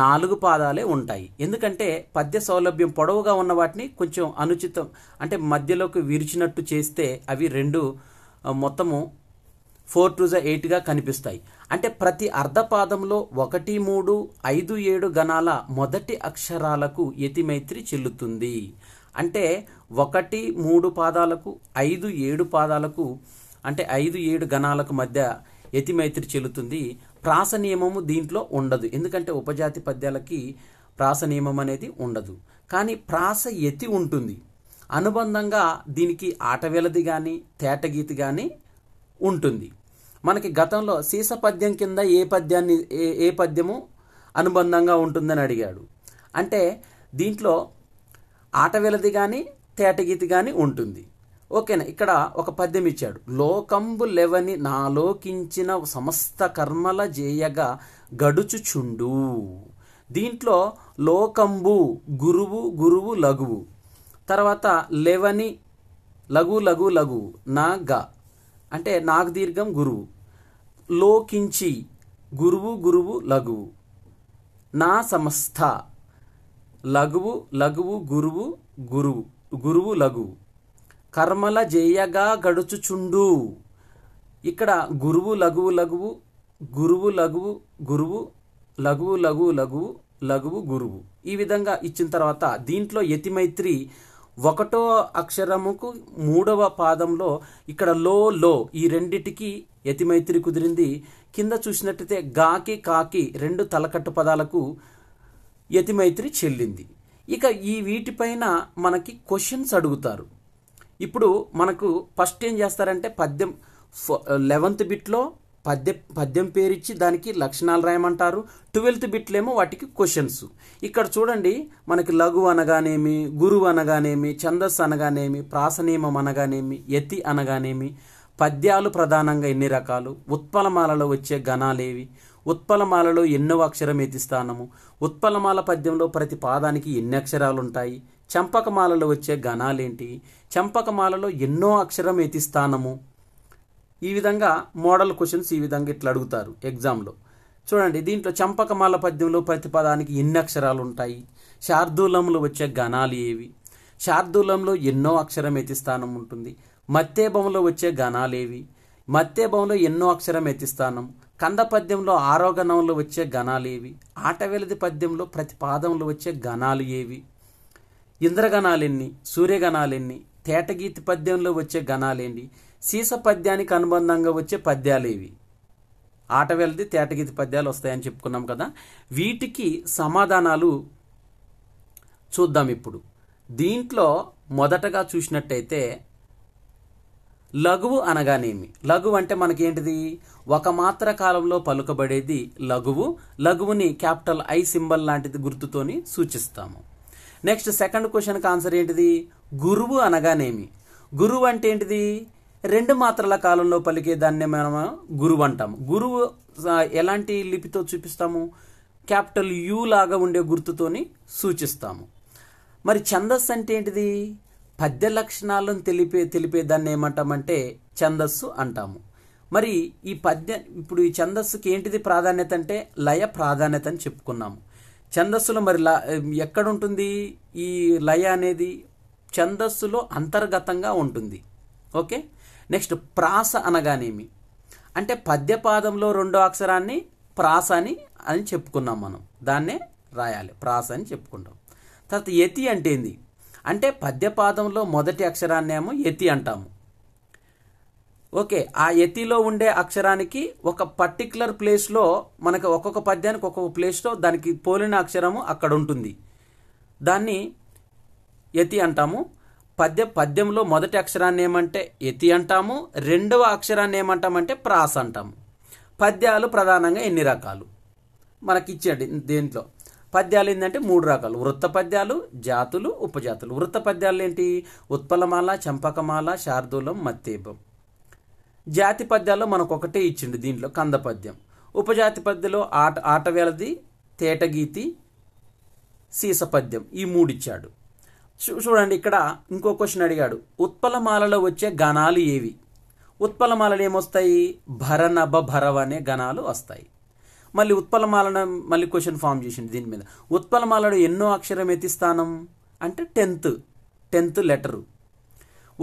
నాలుగు పాదాలే ఉంటాయి ఎందుకంటే పద్య సౌలభ్యం పొడవుగా ఉన్న వాటిని కొంచెం అనుచితం అంటే మధ్యలోకి విరిచినట్టు చేస్తే అవి రెండు మొత్తము ఫోర్ టు జ ఎయిట్గా కనిపిస్తాయి అంటే ప్రతి అర్ధపాదంలో ఒకటి మూడు ఐదు ఏడు గణాల మొదటి అక్షరాలకు యతిమైత్రి చెల్లుతుంది అంటే ఒకటి మూడు పాదాలకు ఐదు ఏడు పాదాలకు అంటే ఐదు ఏడు గణాలకు మధ్య యతిమైత్రి చెల్లుతుంది ప్రాస నియమము దీంట్లో ఉండదు ఎందుకంటే ఉపజాతి పద్యాలకి ప్రాస నియమం అనేది ఉండదు కానీ ప్రాస ఎతి ఉంటుంది అనుబంధంగా దీనికి ఆటవేలది కానీ తేటగీతి కానీ ఉంటుంది మనకి గతంలో సీస పద్యం కింద ఏ పద్యాన్ని ఏ ఏ పద్యము అనుబంధంగా ఉంటుందని అడిగాడు అంటే దీంట్లో ఆటవేలది కానీ తేటగీతి కానీ ఉంటుంది ఓకేనా ఇక్కడ ఒక పద్యం ఇచ్చాడు లోకంబు లెవని నాలోకించిన సమస్త కర్మల జేయగా గడుచుచుండు దీంట్లో లోకంబు గురువు గురువు లఘువు తర్వాత లెవని లఘు లఘు లఘు నా గ అంటే నాగదీర్ఘం గురువు లోకించి గురువు గురువు లఘువు నా సమస్త లఘువు లఘువు గురువు గురువు గురువు లఘువు కర్మల జయగా గడుచుచుండు ఇక్కడ గురువు లఘువు లఘువు గురువు లఘువు గురువు లఘువు లఘువు లఘువు లఘువు గురువు ఈ విధంగా ఇచ్చిన తర్వాత దీంట్లో యతిమైత్రి ఒకటో అక్షరముకు మూడవ పాదంలో ఇక్కడ లో లో ఈ రెండిటికి యతిమైత్రి కుదిరింది కింద చూసినట్టయితే గాకి కాకి రెండు తలకట్టు పదాలకు యతిమైత్రి చెల్లింది ఇక ఈ వీటిపైన మనకి క్వశ్చన్స్ అడుగుతారు ఇప్పుడు మనకు ఫస్ట్ ఏం చేస్తారంటే పద్యం లెవెన్త్ బిట్లో పద్య పద్యం పేరిచ్చి దానికి లక్షణాలు రాయమంటారు ట్వెల్త్ బిట్లేమో వాటికి క్వశ్చన్స్ ఇక్కడ చూడండి మనకి లఘు అనగానేమి గురువు అనగానేమి ఛందస్సు అనగానేమి ప్రాసనియమం అనగానేమి యతి అనగానేమి పద్యాలు ప్రధానంగా ఎన్ని రకాలు ఉత్పలమాలలో వచ్చే గణాలేవి ఉత్పలమాలలో ఎన్నో అక్షరం ఎతి స్థానము ఉత్పలమాల పద్యంలో ప్రతి పాదానికి ఎన్ని అక్షరాలు ఉంటాయి చంపకమాలలో వచ్చే గణాలేంటి చంపకమాలలో ఎన్నో అక్షరం ఎతి స్థానము ఈ విధంగా మోడల్ క్వశ్చన్స్ ఈ విధంగా ఇట్లా అడుగుతారు ఎగ్జామ్లో చూడండి దీంట్లో చంపకమాల పద్యంలో ప్రతిపదానికి ఎన్ని అక్షరాలు ఉంటాయి శార్దూలంలో వచ్చే గణాలు ఏవి శార్దూలంలో ఎన్నో అక్షరం ఎతి స్థానం ఉంటుంది మత్తేభంలో వచ్చే ఏవి మత్తేభంలో ఎన్నో అక్షరం స్థానం కంద పద్యంలో ఆరోగణంలో వచ్చే గణాలు ఏవి ఆటవేలది పద్యంలో ప్రతిపాదంలో వచ్చే గణాలు ఏవి ఇంద్రగణాలెన్ని సూర్యగణాలెన్ని తేటగీతి పద్యంలో వచ్చే గణాలేంటి సీస పద్యానికి అనుబంధంగా వచ్చే పద్యాలేవి ఆట వెళ్తే తేటగీతి పద్యాలు వస్తాయని చెప్పుకున్నాం కదా వీటికి సమాధానాలు చూద్దాం ఇప్పుడు దీంట్లో మొదటగా చూసినట్టయితే లఘువు అనగానేమి లఘువు అంటే మనకేంటిది ఒక మాత్ర కాలంలో పలుకబడేది లఘువు లఘువుని క్యాపిటల్ ఐ సింబల్ లాంటిది గుర్తుతోని సూచిస్తాము నెక్స్ట్ సెకండ్ క్వశ్చన్కి ఆన్సర్ ఏంటిది గురువు అనగానేమి గురువు అంటే ఏంటిది రెండు మాత్రల కాలంలో పలికే దాన్ని మనం గురువు అంటాము గురువు ఎలాంటి లిపితో చూపిస్తాము క్యాపిటల్ యు లాగా ఉండే గుర్తుతోని సూచిస్తాము మరి ఛందస్సు అంటే ఏంటిది పద్య లక్షణాలను తెలిపే తెలిపే దాన్ని ఏమంటామంటే ఛందస్సు అంటాము మరి ఈ పద్య ఇప్పుడు ఈ ఛందస్సుకి ఏంటిది ప్రాధాన్యత అంటే లయ ప్రాధాన్యత అని చెప్పుకున్నాము ఛందస్సులో మరి ఎక్కడుంటుంది ఈ లయ అనేది ఛందస్సులో అంతర్గతంగా ఉంటుంది ఓకే నెక్స్ట్ ప్రాస అనగానేమి అంటే పద్యపాదంలో రెండో అక్షరాన్ని ప్రాస అని అని చెప్పుకున్నాం మనం దాన్నే రాయాలి ప్రాస అని చెప్పుకుంటాం తర్వాత యతి అంటే ఏంది అంటే పద్యపాదంలో మొదటి అక్షరాన్నేమో యతి అంటాము ఓకే ఆ ఎతిలో ఉండే అక్షరానికి ఒక పర్టిక్యులర్ ప్లేస్లో మనకు ఒక్కొక్క పద్యానికి ఒక్కొక్క ప్లేస్లో దానికి పోలిన అక్షరము అక్కడ ఉంటుంది దాన్ని ఎతి అంటాము పద్య పద్యంలో మొదటి అక్షరాన్ని ఏమంటే ఎతి అంటాము రెండవ అక్షరాన్ని ఏమంటామంటే ప్రాస అంటాము పద్యాలు ప్రధానంగా ఎన్ని రకాలు మనకి ఇచ్చాడు దేంట్లో పద్యాలు ఏంటంటే మూడు రకాలు వృత్త పద్యాలు జాతులు ఉపజాతులు వృత్త పద్యాలు ఏంటి ఉత్పలమాల చంపకమాల శార్దూలం మత్తేపం జాతి పద్యాల్లో మనకు ఒకటే ఇచ్చిండు దీంట్లో కంద పద్యం ఉపజాతి పద్యలో ఆట ఆటవేలది తేటగీతి సీస పద్యం ఈ మూడిచ్చాడు చూడండి ఇక్కడ ఇంకో క్వశ్చన్ అడిగాడు ఉత్పలమాలలో వచ్చే గణాలు ఏవి ఉత్పలమాలలు ఏమొస్తాయి భరనభ భరవ అనే గణాలు వస్తాయి మళ్ళీ ఉత్పలమాలను మళ్ళీ క్వశ్చన్ ఫామ్ చేసింది దీని మీద ఉత్పలమాలలో ఎన్నో అక్షరం ఎతి స్థానం అంటే టెన్త్ టెన్త్ లెటరు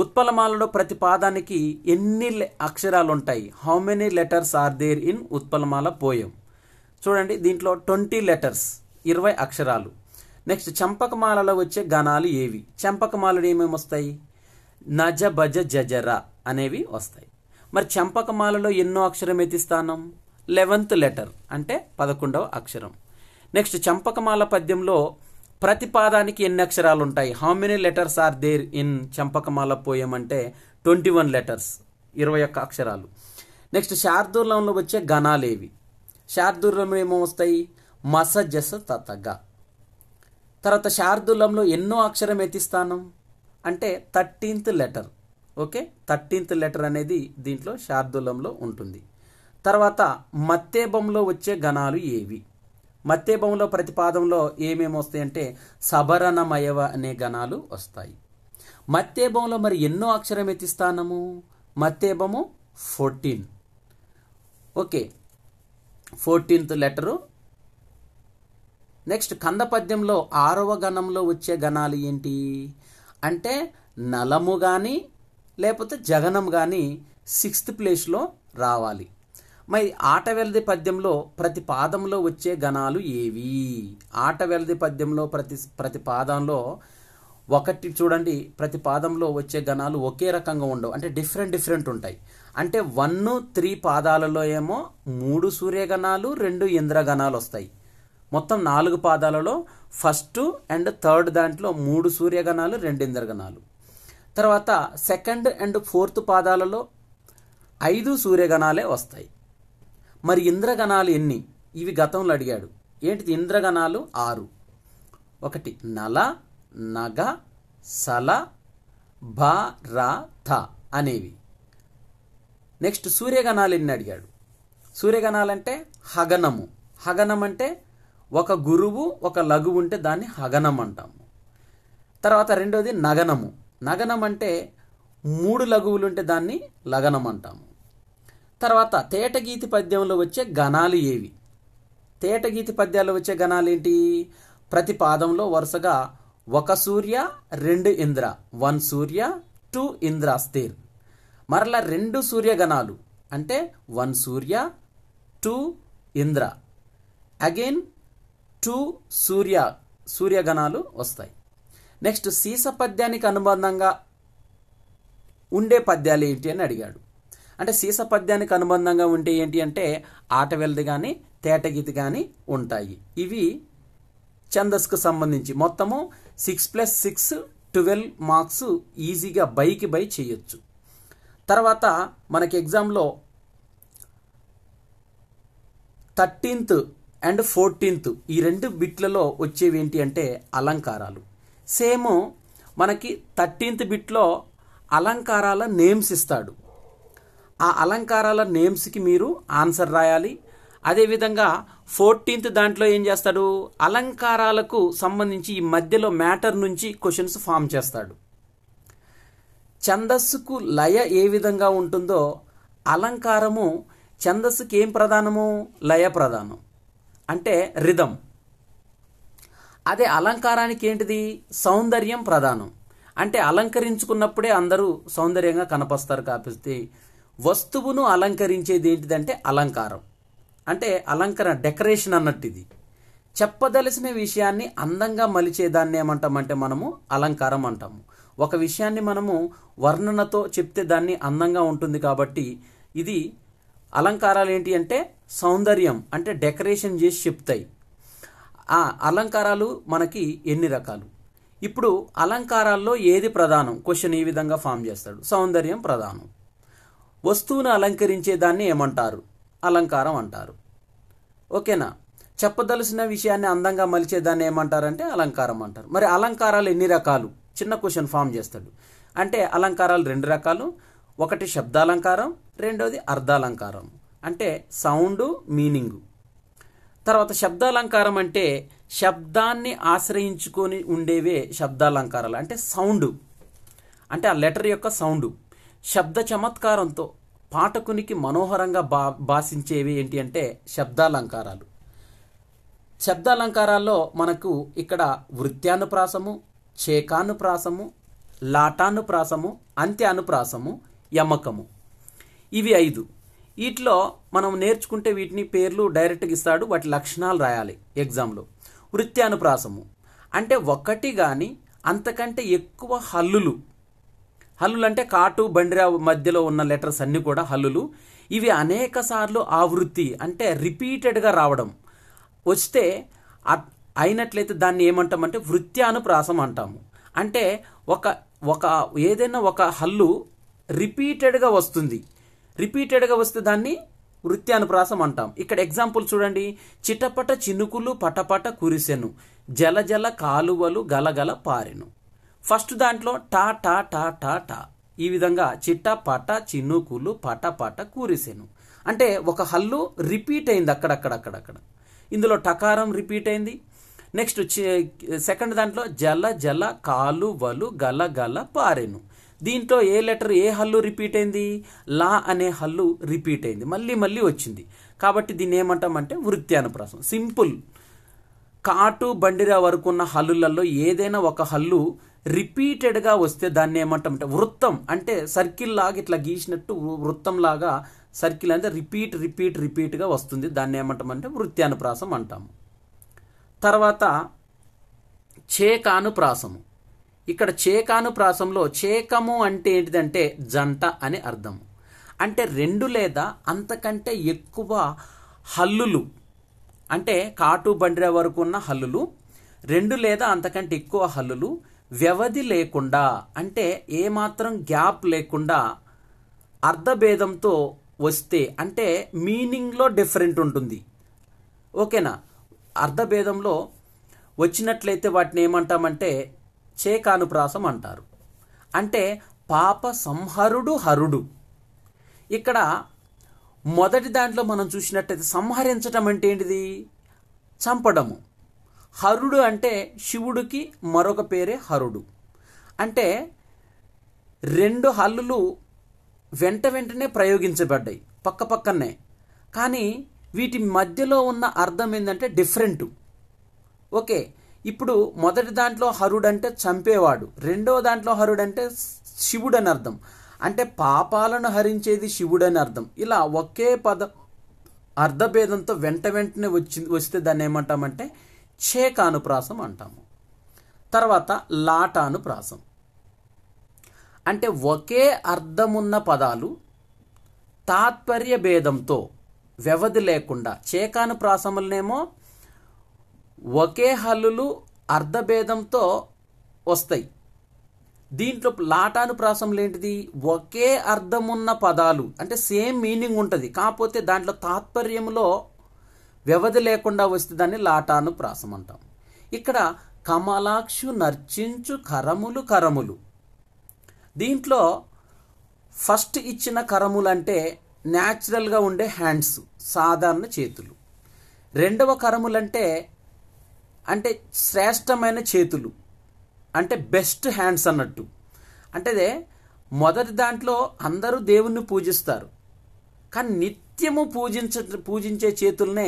ఉత్పలమాలలో ప్రతి పాదానికి ఎన్ని అక్షరాలు ఉంటాయి how many letters are there in ఉత్పలమాల పోయం చూడండి దీంట్లో ట్వంటీ లెటర్స్ ఇరవై అక్షరాలు నెక్స్ట్ చంపకమాలలో వచ్చే గణాలు ఏవి చంపకమాలలు ఏమేమి వస్తాయి నజ భజ జజర అనేవి వస్తాయి మరి చంపకమాలలో ఎన్నో అక్షరం ఎతి స్థానం లెవెన్త్ లెటర్ అంటే పదకొండవ అక్షరం నెక్స్ట్ చంపకమాల పద్యంలో ప్రతి పాదానికి ఎన్ని అక్షరాలు ఉంటాయి how many letters are there in చంపకమాల పోయం అంటే ట్వంటీ వన్ లెటర్స్ ఇరవై ఒక్క అక్షరాలు నెక్స్ట్ శార్దూర్లంలో వచ్చే గణాలేవి ఏవి ఏమో వస్తాయి మస జస తతగ తర్వాత శార్దూలంలో ఎన్నో అక్షరం ఎతిస్తానం అంటే thirteenth letter okay thirteenth letter అనేది దీంట్లో శార్దూలంలో ఉంటుంది తర్వాత మత్తేబంలో వచ్చే గణాలు ఏవి మత్తేభవంలో ప్రతిపాదంలో ఏమేమి వస్తాయంటే సబరణమయవ అనే గణాలు వస్తాయి మత్తేభంలో మరి ఎన్నో అక్షరం ఎత్తి స్థానము మత్తేభము fourteen okay fourteenth letter next కంద పద్యంలో ఆరవ గణంలో వచ్చే గణాలు ఏంటి అంటే నలము కానీ లేకపోతే జగనం కానీ సిక్స్త్ ప్లేస్లో రావాలి మరి వెలది పద్యంలో ప్రతి పాదంలో వచ్చే గణాలు ఏవి వెలది పద్యంలో ప్రతి ప్రతి పాదంలో ఒకటి చూడండి ప్రతి పాదంలో వచ్చే గణాలు ఒకే రకంగా ఉండవు అంటే డిఫరెంట్ డిఫరెంట్ ఉంటాయి అంటే వన్ త్రీ పాదాలలో ఏమో మూడు సూర్యగణాలు రెండు ఇంద్రగణాలు వస్తాయి మొత్తం నాలుగు పాదాలలో ఫస్ట్ అండ్ థర్డ్ దాంట్లో మూడు సూర్యగణాలు రెండు ఇంద్రగణాలు తర్వాత సెకండ్ అండ్ ఫోర్త్ పాదాలలో ఐదు సూర్యగణాలే వస్తాయి మరి ఇంద్రగణాలు ఎన్ని ఇవి గతంలో అడిగాడు ఏంటిది ఇంద్రగణాలు ఆరు ఒకటి నల నగ సల భ అనేవి నెక్స్ట్ సూర్యగణాలు ఎన్ని అడిగాడు సూర్యగణాలంటే హగనము హగనం అంటే ఒక గురువు ఒక లఘు ఉంటే దాన్ని హగనం అంటాము తర్వాత రెండోది నగనము నగనం అంటే మూడు లఘువులు ఉంటే దాన్ని లగనం అంటాము తర్వాత తేటగీతి పద్యంలో వచ్చే గణాలు ఏవి తేటగీతి పద్యాల్లో వచ్చే గణాలు ఏంటి ప్రతి పాదంలో వరుసగా ఒక సూర్య రెండు ఇంద్ర వన్ సూర్య టూ ఇంద్ర స్థిర్ మరలా రెండు సూర్యగణాలు అంటే వన్ సూర్య టూ ఇంద్ర అగైన్ టూ సూర్య సూర్యగణాలు వస్తాయి నెక్స్ట్ సీస పద్యానికి అనుబంధంగా ఉండే పద్యాలు ఏంటి అని అడిగాడు అంటే సీస పద్యానికి అనుబంధంగా ఉంటే ఏంటి అంటే ఆట కానీ తేటగీతి కానీ ఉంటాయి ఇవి ఛందస్కు సంబంధించి మొత్తము six plus six twelve marks ఈజీగా బైకి బై చేయొచ్చు తర్వాత మనకి ఎగ్జామ్లో థర్టీన్త్ అండ్ ఫోర్టీన్త్ ఈ రెండు బిట్లలో వచ్చేవి ఏంటి అంటే అలంకారాలు సేమ్ మనకి థర్టీన్త్ బిట్లో అలంకారాల నేమ్స్ ఇస్తాడు ఆ అలంకారాల నేమ్స్కి మీరు ఆన్సర్ రాయాలి అదేవిధంగా ఫోర్టీన్త్ దాంట్లో ఏం చేస్తాడు అలంకారాలకు సంబంధించి ఈ మధ్యలో మ్యాటర్ నుంచి క్వశ్చన్స్ ఫామ్ చేస్తాడు ఛందస్సుకు లయ ఏ విధంగా ఉంటుందో అలంకారము ఛందస్సుకి ఏం ప్రధానము లయ ప్రధానం అంటే రిధం అదే అలంకారానికి ఏంటిది సౌందర్యం ప్రధానం అంటే అలంకరించుకున్నప్పుడే అందరూ సౌందర్యంగా కనపస్తారు కాబట్టి వస్తువును అలంకరించేది ఏంటిదంటే అలంకారం అంటే అలంకరణ డెకరేషన్ అన్నట్టు ఇది చెప్పదలసిన విషయాన్ని అందంగా మలిచేదాన్ని ఏమంటామంటే మనము అలంకారం అంటాము ఒక విషయాన్ని మనము వర్ణనతో చెప్తే దాన్ని అందంగా ఉంటుంది కాబట్టి ఇది అలంకారాలు ఏంటి అంటే సౌందర్యం అంటే డెకరేషన్ చేసి చెప్తాయి ఆ అలంకారాలు మనకి ఎన్ని రకాలు ఇప్పుడు అలంకారాల్లో ఏది ప్రధానం క్వశ్చన్ ఈ విధంగా ఫామ్ చేస్తాడు సౌందర్యం ప్రధానం వస్తువును అలంకరించే దాన్ని ఏమంటారు అలంకారం అంటారు ఓకేనా చెప్పదలసిన విషయాన్ని అందంగా మలిచేదాన్ని ఏమంటారంటే అలంకారం అంటారు మరి అలంకారాలు ఎన్ని రకాలు చిన్న క్వశ్చన్ ఫామ్ చేస్తాడు అంటే అలంకారాలు రెండు రకాలు ఒకటి శబ్దాలంకారం రెండోది అర్ధాలంకారం అంటే సౌండ్ మీనింగు తర్వాత శబ్దాలంకారం అంటే శబ్దాన్ని ఆశ్రయించుకొని ఉండేవే శబ్దాలంకారాలు అంటే సౌండ్ అంటే ఆ లెటర్ యొక్క సౌండు శబ్ద చమత్కారంతో పాఠకునికి మనోహరంగా బా భాషించేవి ఏంటి అంటే శబ్దాలంకారాలు శబ్దాలంకారాల్లో మనకు ఇక్కడ వృత్యానుప్రాసము చేకానుప్రాసము లాటానుప్రాసము అంత్యానుప్రాసము యమకము ఇవి ఐదు వీటిలో మనం నేర్చుకుంటే వీటిని పేర్లు డైరెక్ట్గా ఇస్తాడు వాటి లక్షణాలు రాయాలి ఎగ్జామ్లో వృత్యానుప్రాసము అంటే ఒకటి కానీ అంతకంటే ఎక్కువ హల్లులు హల్లులు అంటే కాటు బండిరా మధ్యలో ఉన్న లెటర్స్ అన్నీ కూడా హల్లులు ఇవి అనేక సార్లు ఆవృత్తి అంటే రిపీటెడ్గా రావడం వస్తే అయినట్లయితే దాన్ని ఏమంటామంటే ప్రాసం అంటాము అంటే ఒక ఒక ఏదైనా ఒక హల్లు రిపీటెడ్గా వస్తుంది రిపీటెడ్గా వస్తే దాన్ని వృత్యానుప్రాసం అంటాం ఇక్కడ ఎగ్జాంపుల్ చూడండి చిటపట చినుకులు పటపట కురిసెను జల కాలువలు గలగల పారెను ఫస్ట్ దాంట్లో టా టా టా టా టా ఈ విధంగా చిట్ట పాట చిన్ను కూలు పాట పాట కూరేసాను అంటే ఒక హల్లు రిపీట్ అయింది అక్కడక్కడక్కడక్కడ ఇందులో టకారం రిపీట్ అయింది నెక్స్ట్ సెకండ్ దాంట్లో జల జల కాలు వలు గల గల పారెను దీంట్లో ఏ లెటర్ ఏ హల్లు రిపీట్ అయింది లా అనే హల్లు రిపీట్ అయింది మళ్ళీ మళ్ళీ వచ్చింది కాబట్టి దీన్ని ఏమంటామంటే అనుప్రాసం సింపుల్ కాటు బండిరా వరకు ఉన్న హల్లులలో ఏదైనా ఒక హల్లు రిపీటెడ్గా వస్తే దాన్ని ఏమంటామంటే వృత్తం అంటే సర్కిల్ లాగా ఇట్లా గీసినట్టు వృత్తం లాగా సర్కిల్ అంటే రిపీట్ రిపీట్ రిపీట్గా వస్తుంది దాన్ని ఏమంటామంటే వృత్యానుప్రాసం అంటాము తర్వాత చేకానుప్రాసము ఇక్కడ చేకానుప్రాసంలో చేకము అంటే ఏంటిదంటే జంట అని అర్థం అంటే రెండు లేదా అంతకంటే ఎక్కువ హల్లులు అంటే కాటు బండ్రే వరకు ఉన్న హల్లులు రెండు లేదా అంతకంటే ఎక్కువ హల్లులు వ్యవధి లేకుండా అంటే ఏమాత్రం గ్యాప్ లేకుండా అర్థభేదంతో వస్తే అంటే మీనింగ్లో డిఫరెంట్ ఉంటుంది ఓకేనా అర్థభేదంలో వచ్చినట్లయితే వాటిని ఏమంటామంటే చేకానుప్రాసం అంటారు అంటే పాప సంహరుడు హరుడు ఇక్కడ మొదటి దాంట్లో మనం చూసినట్టయితే సంహరించటం అంటే ఏంటిది చంపడము హరుడు అంటే శివుడికి మరొక పేరే హరుడు అంటే రెండు హల్లులు వెంట వెంటనే ప్రయోగించబడ్డాయి పక్క పక్కనే కానీ వీటి మధ్యలో ఉన్న అర్థం ఏంటంటే డిఫరెంట్ ఓకే ఇప్పుడు మొదటి దాంట్లో హరుడు అంటే చంపేవాడు రెండవ దాంట్లో హరుడు అంటే శివుడు అని అర్థం అంటే పాపాలను హరించేది శివుడు అని అర్థం ఇలా ఒకే పద అర్ధభేదంతో వెంట వెంటనే వచ్చి వస్తే దాన్ని ఏమంటామంటే చేకానుప్రాసం అంటాము తర్వాత లాటానుప్రాసం అంటే ఒకే అర్థమున్న పదాలు తాత్పర్య భేదంతో వ్యవధి లేకుండా చేకానుప్రాసములనేమో ఒకే హల్లులు అర్ధభేదంతో వస్తాయి దీంట్లో లాటానుప్రాసములు ఏంటిది ఒకే అర్థమున్న పదాలు అంటే సేమ్ మీనింగ్ ఉంటుంది కాకపోతే దాంట్లో తాత్పర్యంలో వ్యవధి లేకుండా వస్తుందని లాటాను ప్రాసం అంటాం ఇక్కడ కమలాక్షు నర్చించు కరములు కరములు దీంట్లో ఫస్ట్ ఇచ్చిన కరములు అంటే న్యాచురల్గా ఉండే హ్యాండ్స్ సాధారణ చేతులు రెండవ కరములంటే అంటే శ్రేష్టమైన చేతులు అంటే బెస్ట్ హ్యాండ్స్ అన్నట్టు అంటే మొదటి దాంట్లో అందరూ దేవుణ్ణి పూజిస్తారు కానీ నిత్య నిత్యము పూజించ పూజించే చేతుల్నే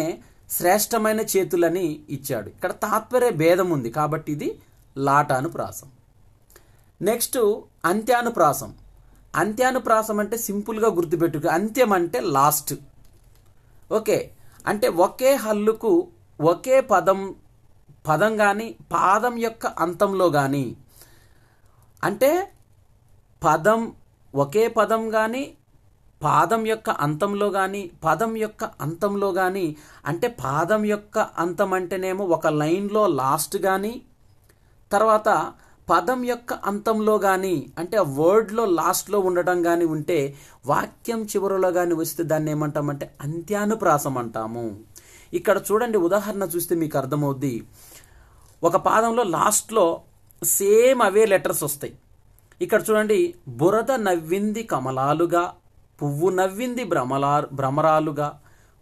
శ్రేష్టమైన చేతులని ఇచ్చాడు ఇక్కడ తాత్పర్య భేదం ఉంది కాబట్టి ఇది లాటానుప్రాసం నెక్స్ట్ అంత్యానుప్రాసం అంత్యానుప్రాసం అంటే సింపుల్గా గుర్తుపెట్టుకు అంత్యం అంటే లాస్ట్ ఓకే అంటే ఒకే హల్లుకు ఒకే పదం పదం కానీ పాదం యొక్క అంతంలో కానీ అంటే పదం ఒకే పదం కానీ పాదం యొక్క అంతంలో కానీ పదం యొక్క అంతంలో కానీ అంటే పాదం యొక్క అంతం అంటేనేమో ఒక లైన్లో లాస్ట్ కానీ తర్వాత పదం యొక్క అంతంలో కానీ అంటే వర్డ్లో లాస్ట్లో ఉండడం కానీ ఉంటే వాక్యం చివరిలో కానీ వస్తే దాన్ని ఏమంటామంటే అంత్యానుప్రాసం అంటాము ఇక్కడ చూడండి ఉదాహరణ చూస్తే మీకు అర్థమవుద్ది ఒక పాదంలో లాస్ట్లో సేమ్ అవే లెటర్స్ వస్తాయి ఇక్కడ చూడండి బురద నవ్వింది కమలాలుగా పువ్వు నవ్వింది భ్రమలా భ్రమరాలుగా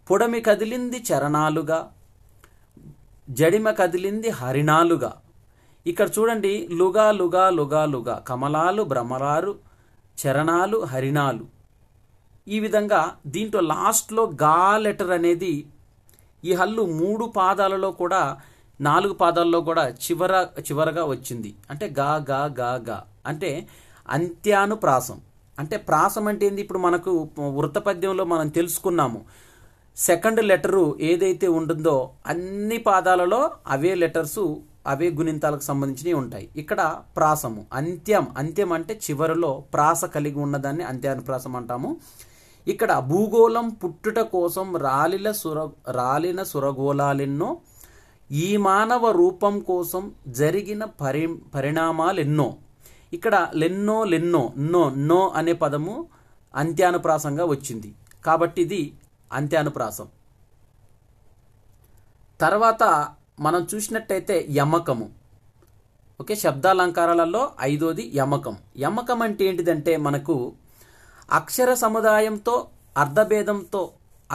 పొడమి కదిలింది చరణాలుగా జడిమ కదిలింది హరిణాలుగా ఇక్కడ చూడండి లుగా లుగా లుగా లుగా కమలాలు భ్రమరాలు చరణాలు హరిణాలు ఈ విధంగా దీంట్లో లాస్ట్లో గా లెటర్ అనేది ఈ హల్లు మూడు పాదాలలో కూడా నాలుగు పాదాల్లో కూడా చివర చివరగా వచ్చింది అంటే గా గా గా గా అంటే అంత్యానుప్రాసం అంటే ప్రాసం అంటే ఏంది ఇప్పుడు మనకు వృత్త పద్యంలో మనం తెలుసుకున్నాము సెకండ్ లెటరు ఏదైతే ఉంటుందో అన్ని పాదాలలో అవే లెటర్సు అవే గుణింతాలకు సంబంధించినవి ఉంటాయి ఇక్కడ ప్రాసము అంత్యం అంత్యం అంటే చివరిలో ప్రాస కలిగి ఉన్నదాన్ని ప్రాసం అంటాము ఇక్కడ భూగోళం పుట్టుట కోసం రాలిన సుర రాలిన సురగోళాలెన్నో ఈ మానవ రూపం కోసం జరిగిన పరి పరిణామాలెన్నో ఇక్కడ లెన్నో లెన్నో నో నో అనే పదము అంత్యానుప్రాసంగా వచ్చింది కాబట్టి ఇది అంత్యానుప్రాసం తర్వాత మనం చూసినట్టయితే యమకము ఓకే శబ్దాలంకారాలలో ఐదోది యమకం యమకం అంటే ఏంటిదంటే మనకు అక్షర సముదాయంతో అర్ధభేదంతో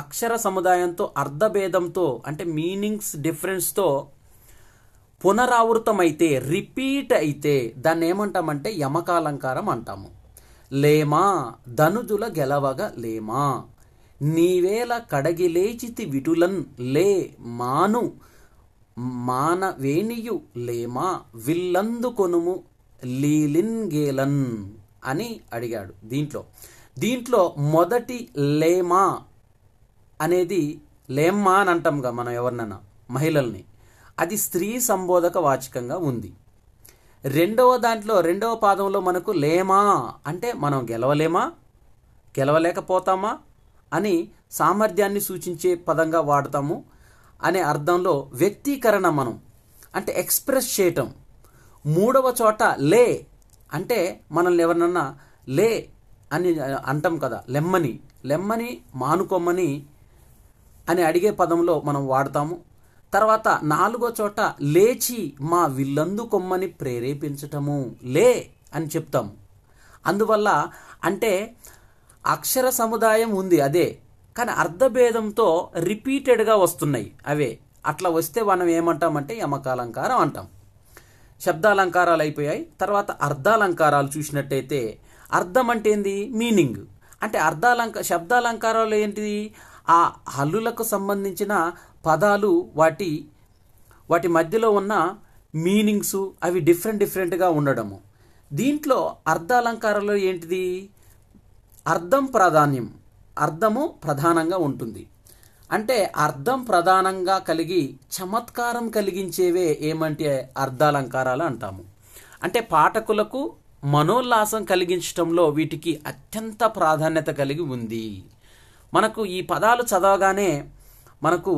అక్షర సముదాయంతో అర్ధభేదంతో అంటే మీనింగ్స్ డిఫరెన్స్తో పునరావృతమైతే రిపీట్ అయితే దాన్ని ఏమంటామంటే యమకాలంకారం అంటాము లేమా ధనుజుల గెలవగ లేమా నీవేల కడగిలేచితి విటులన్ లే మాను మానవేణియు లేమా విల్లందుకొనుము గేలన్ అని అడిగాడు దీంట్లో దీంట్లో మొదటి లేమా అనేది లేమ్మా అని కదా మనం ఎవరినైనా మహిళల్ని అది స్త్రీ సంబోధక వాచకంగా ఉంది రెండవ దాంట్లో రెండవ పాదంలో మనకు లేమా అంటే మనం గెలవలేమా గెలవలేకపోతామా అని సామర్థ్యాన్ని సూచించే పదంగా వాడతాము అనే అర్థంలో వ్యక్తీకరణ మనం అంటే ఎక్స్ప్రెస్ చేయటం మూడవ చోట లే అంటే మనల్ని ఎవరినన్నా లే అని అంటాం కదా లెమ్మని లెమ్మని మానుకొమ్మని అని అడిగే పదంలో మనం వాడతాము తర్వాత నాలుగో చోట లేచి మా విల్లందు కొమ్మని ప్రేరేపించటము లే అని చెప్తాం అందువల్ల అంటే అక్షర సముదాయం ఉంది అదే కానీ అర్థభేదంతో రిపీటెడ్గా వస్తున్నాయి అవే అట్లా వస్తే మనం ఏమంటామంటే యమకాలంకారం అంటాం శబ్దాలంకారాలు అయిపోయాయి తర్వాత అర్థాలంకారాలు చూసినట్టయితే అర్థం అంటే ఏంది మీనింగ్ అంటే అర్థాలంక శబ్దాలంకారాలు ఏంటిది ఆ హల్లులకు సంబంధించిన పదాలు వాటి వాటి మధ్యలో ఉన్న మీనింగ్స్ అవి డిఫరెంట్ డిఫరెంట్గా ఉండడము దీంట్లో అర్థాలంకారంలో ఏంటిది అర్థం ప్రాధాన్యం అర్థము ప్రధానంగా ఉంటుంది అంటే అర్థం ప్రధానంగా కలిగి చమత్కారం కలిగించేవే ఏమంటే అర్థాలంకారాలు అంటాము అంటే పాఠకులకు మనోల్లాసం కలిగించడంలో వీటికి అత్యంత ప్రాధాన్యత కలిగి ఉంది మనకు ఈ పదాలు చదవగానే మనకు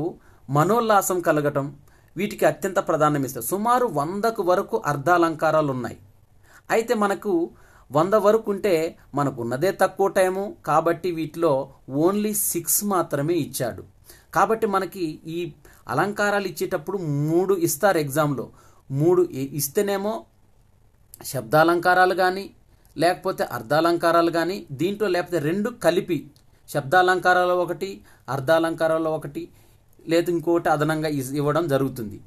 మనోల్లాసం కలగటం వీటికి అత్యంత ప్రధానమిస్తాయి సుమారు వందకు వరకు అర్ధాలంకారాలు ఉన్నాయి అయితే మనకు వంద వరకు ఉంటే మనకు ఉన్నదే తక్కువ టైము కాబట్టి వీటిలో ఓన్లీ సిక్స్ మాత్రమే ఇచ్చాడు కాబట్టి మనకి ఈ అలంకారాలు ఇచ్చేటప్పుడు మూడు ఇస్తారు ఎగ్జామ్లో మూడు ఇస్తేనేమో శబ్దాలంకారాలు కానీ లేకపోతే అర్ధాలంకారాలు కానీ దీంట్లో లేకపోతే రెండు కలిపి శబ్దాలంకారాలు ఒకటి అర్ధాలంకారాలు ఒకటి లేదు ఇంకోటి అదనంగా ఇవ్వడం జరుగుతుంది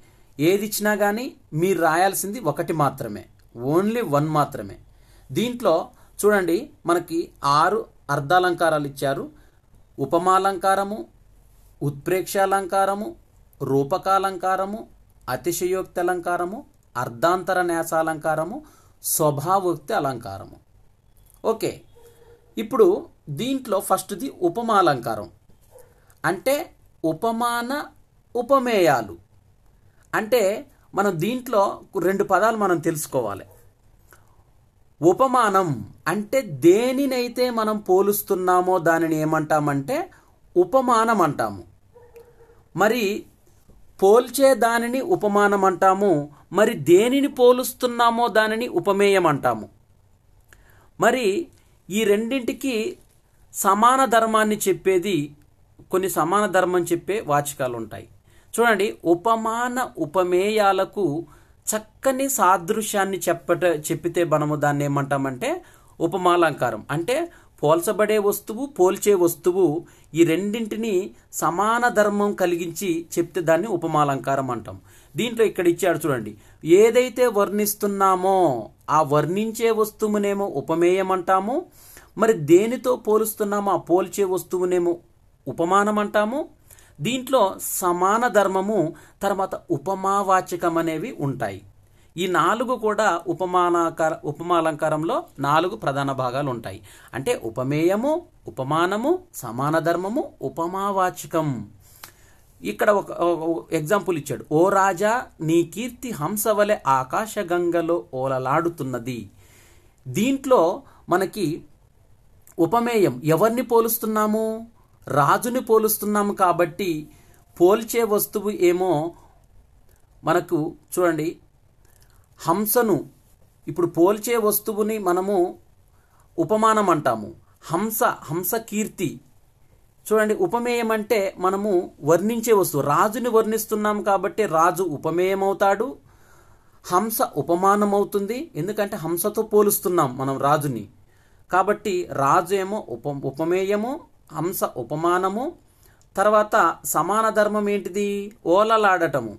ఏది ఇచ్చినా కానీ మీరు రాయాల్సింది ఒకటి మాత్రమే ఓన్లీ వన్ మాత్రమే దీంట్లో చూడండి మనకి ఆరు అర్ధాలంకారాలు ఇచ్చారు ఉపమాలంకారము ఉత్ప్రేక్షాలంకారము రూపకాలంకారము అతిశయోక్తి అలంకారము అర్ధాంతర న్యాసాలంకారము స్వభావోక్తి అలంకారము ఓకే ఇప్పుడు దీంట్లో ఫస్ట్ది ఉపమాలంకారం అంటే ఉపమాన ఉపమేయాలు అంటే మనం దీంట్లో రెండు పదాలు మనం తెలుసుకోవాలి ఉపమానం అంటే దేనినైతే మనం పోలుస్తున్నామో దానిని ఏమంటామంటే ఉపమానం అంటాము మరి పోల్చే దానిని ఉపమానం అంటాము మరి దేనిని పోలుస్తున్నామో దానిని ఉపమేయం అంటాము మరి ఈ రెండింటికి సమాన ధర్మాన్ని చెప్పేది కొన్ని సమాన ధర్మం చెప్పే వాచికాలు ఉంటాయి చూడండి ఉపమాన ఉపమేయాలకు చక్కని సాదృశ్యాన్ని చెప్పట చెప్పితే మనము దాన్ని ఏమంటామంటే ఉపమాలంకారం అంటే పోల్చబడే వస్తువు పోల్చే వస్తువు ఈ రెండింటిని సమాన ధర్మం కలిగించి చెప్తే దాన్ని ఉపమాలంకారం అంటాం దీంట్లో ఇక్కడ ఇచ్చాడు చూడండి ఏదైతే వర్ణిస్తున్నామో ఆ వర్ణించే వస్తువునేమో ఉపమేయం అంటాము మరి దేనితో పోలుస్తున్నామో ఆ పోల్చే వస్తువునేమో ఉపమానం అంటాము దీంట్లో సమాన ధర్మము తర్వాత ఉపమావాచకం అనేవి ఉంటాయి ఈ నాలుగు కూడా ఉపమానాకార ఉపమాలంకారంలో నాలుగు ప్రధాన భాగాలు ఉంటాయి అంటే ఉపమేయము ఉపమానము సమాన ధర్మము ఉపమావాచకం ఇక్కడ ఒక ఎగ్జాంపుల్ ఇచ్చాడు ఓ రాజా నీ కీర్తి హంసవలె ఆకాశగంగలో ఓలలాడుతున్నది దీంట్లో మనకి ఉపమేయం ఎవరిని పోలుస్తున్నాము రాజుని పోలుస్తున్నాము కాబట్టి పోల్చే వస్తువు ఏమో మనకు చూడండి హంసను ఇప్పుడు పోల్చే వస్తువుని మనము ఉపమానం అంటాము హంస హంస కీర్తి చూడండి ఉపమేయం అంటే మనము వర్ణించే వస్తువు రాజుని వర్ణిస్తున్నాం కాబట్టి రాజు ఉపమేయం అవుతాడు హంస ఉపమానం అవుతుంది ఎందుకంటే హంసతో పోలుస్తున్నాం మనం రాజుని కాబట్టి రాజు ఏమో ఉప ఉపమేయము హంస ఉపమానము తర్వాత సమాన ధర్మం ఏంటిది ఓలలాడటము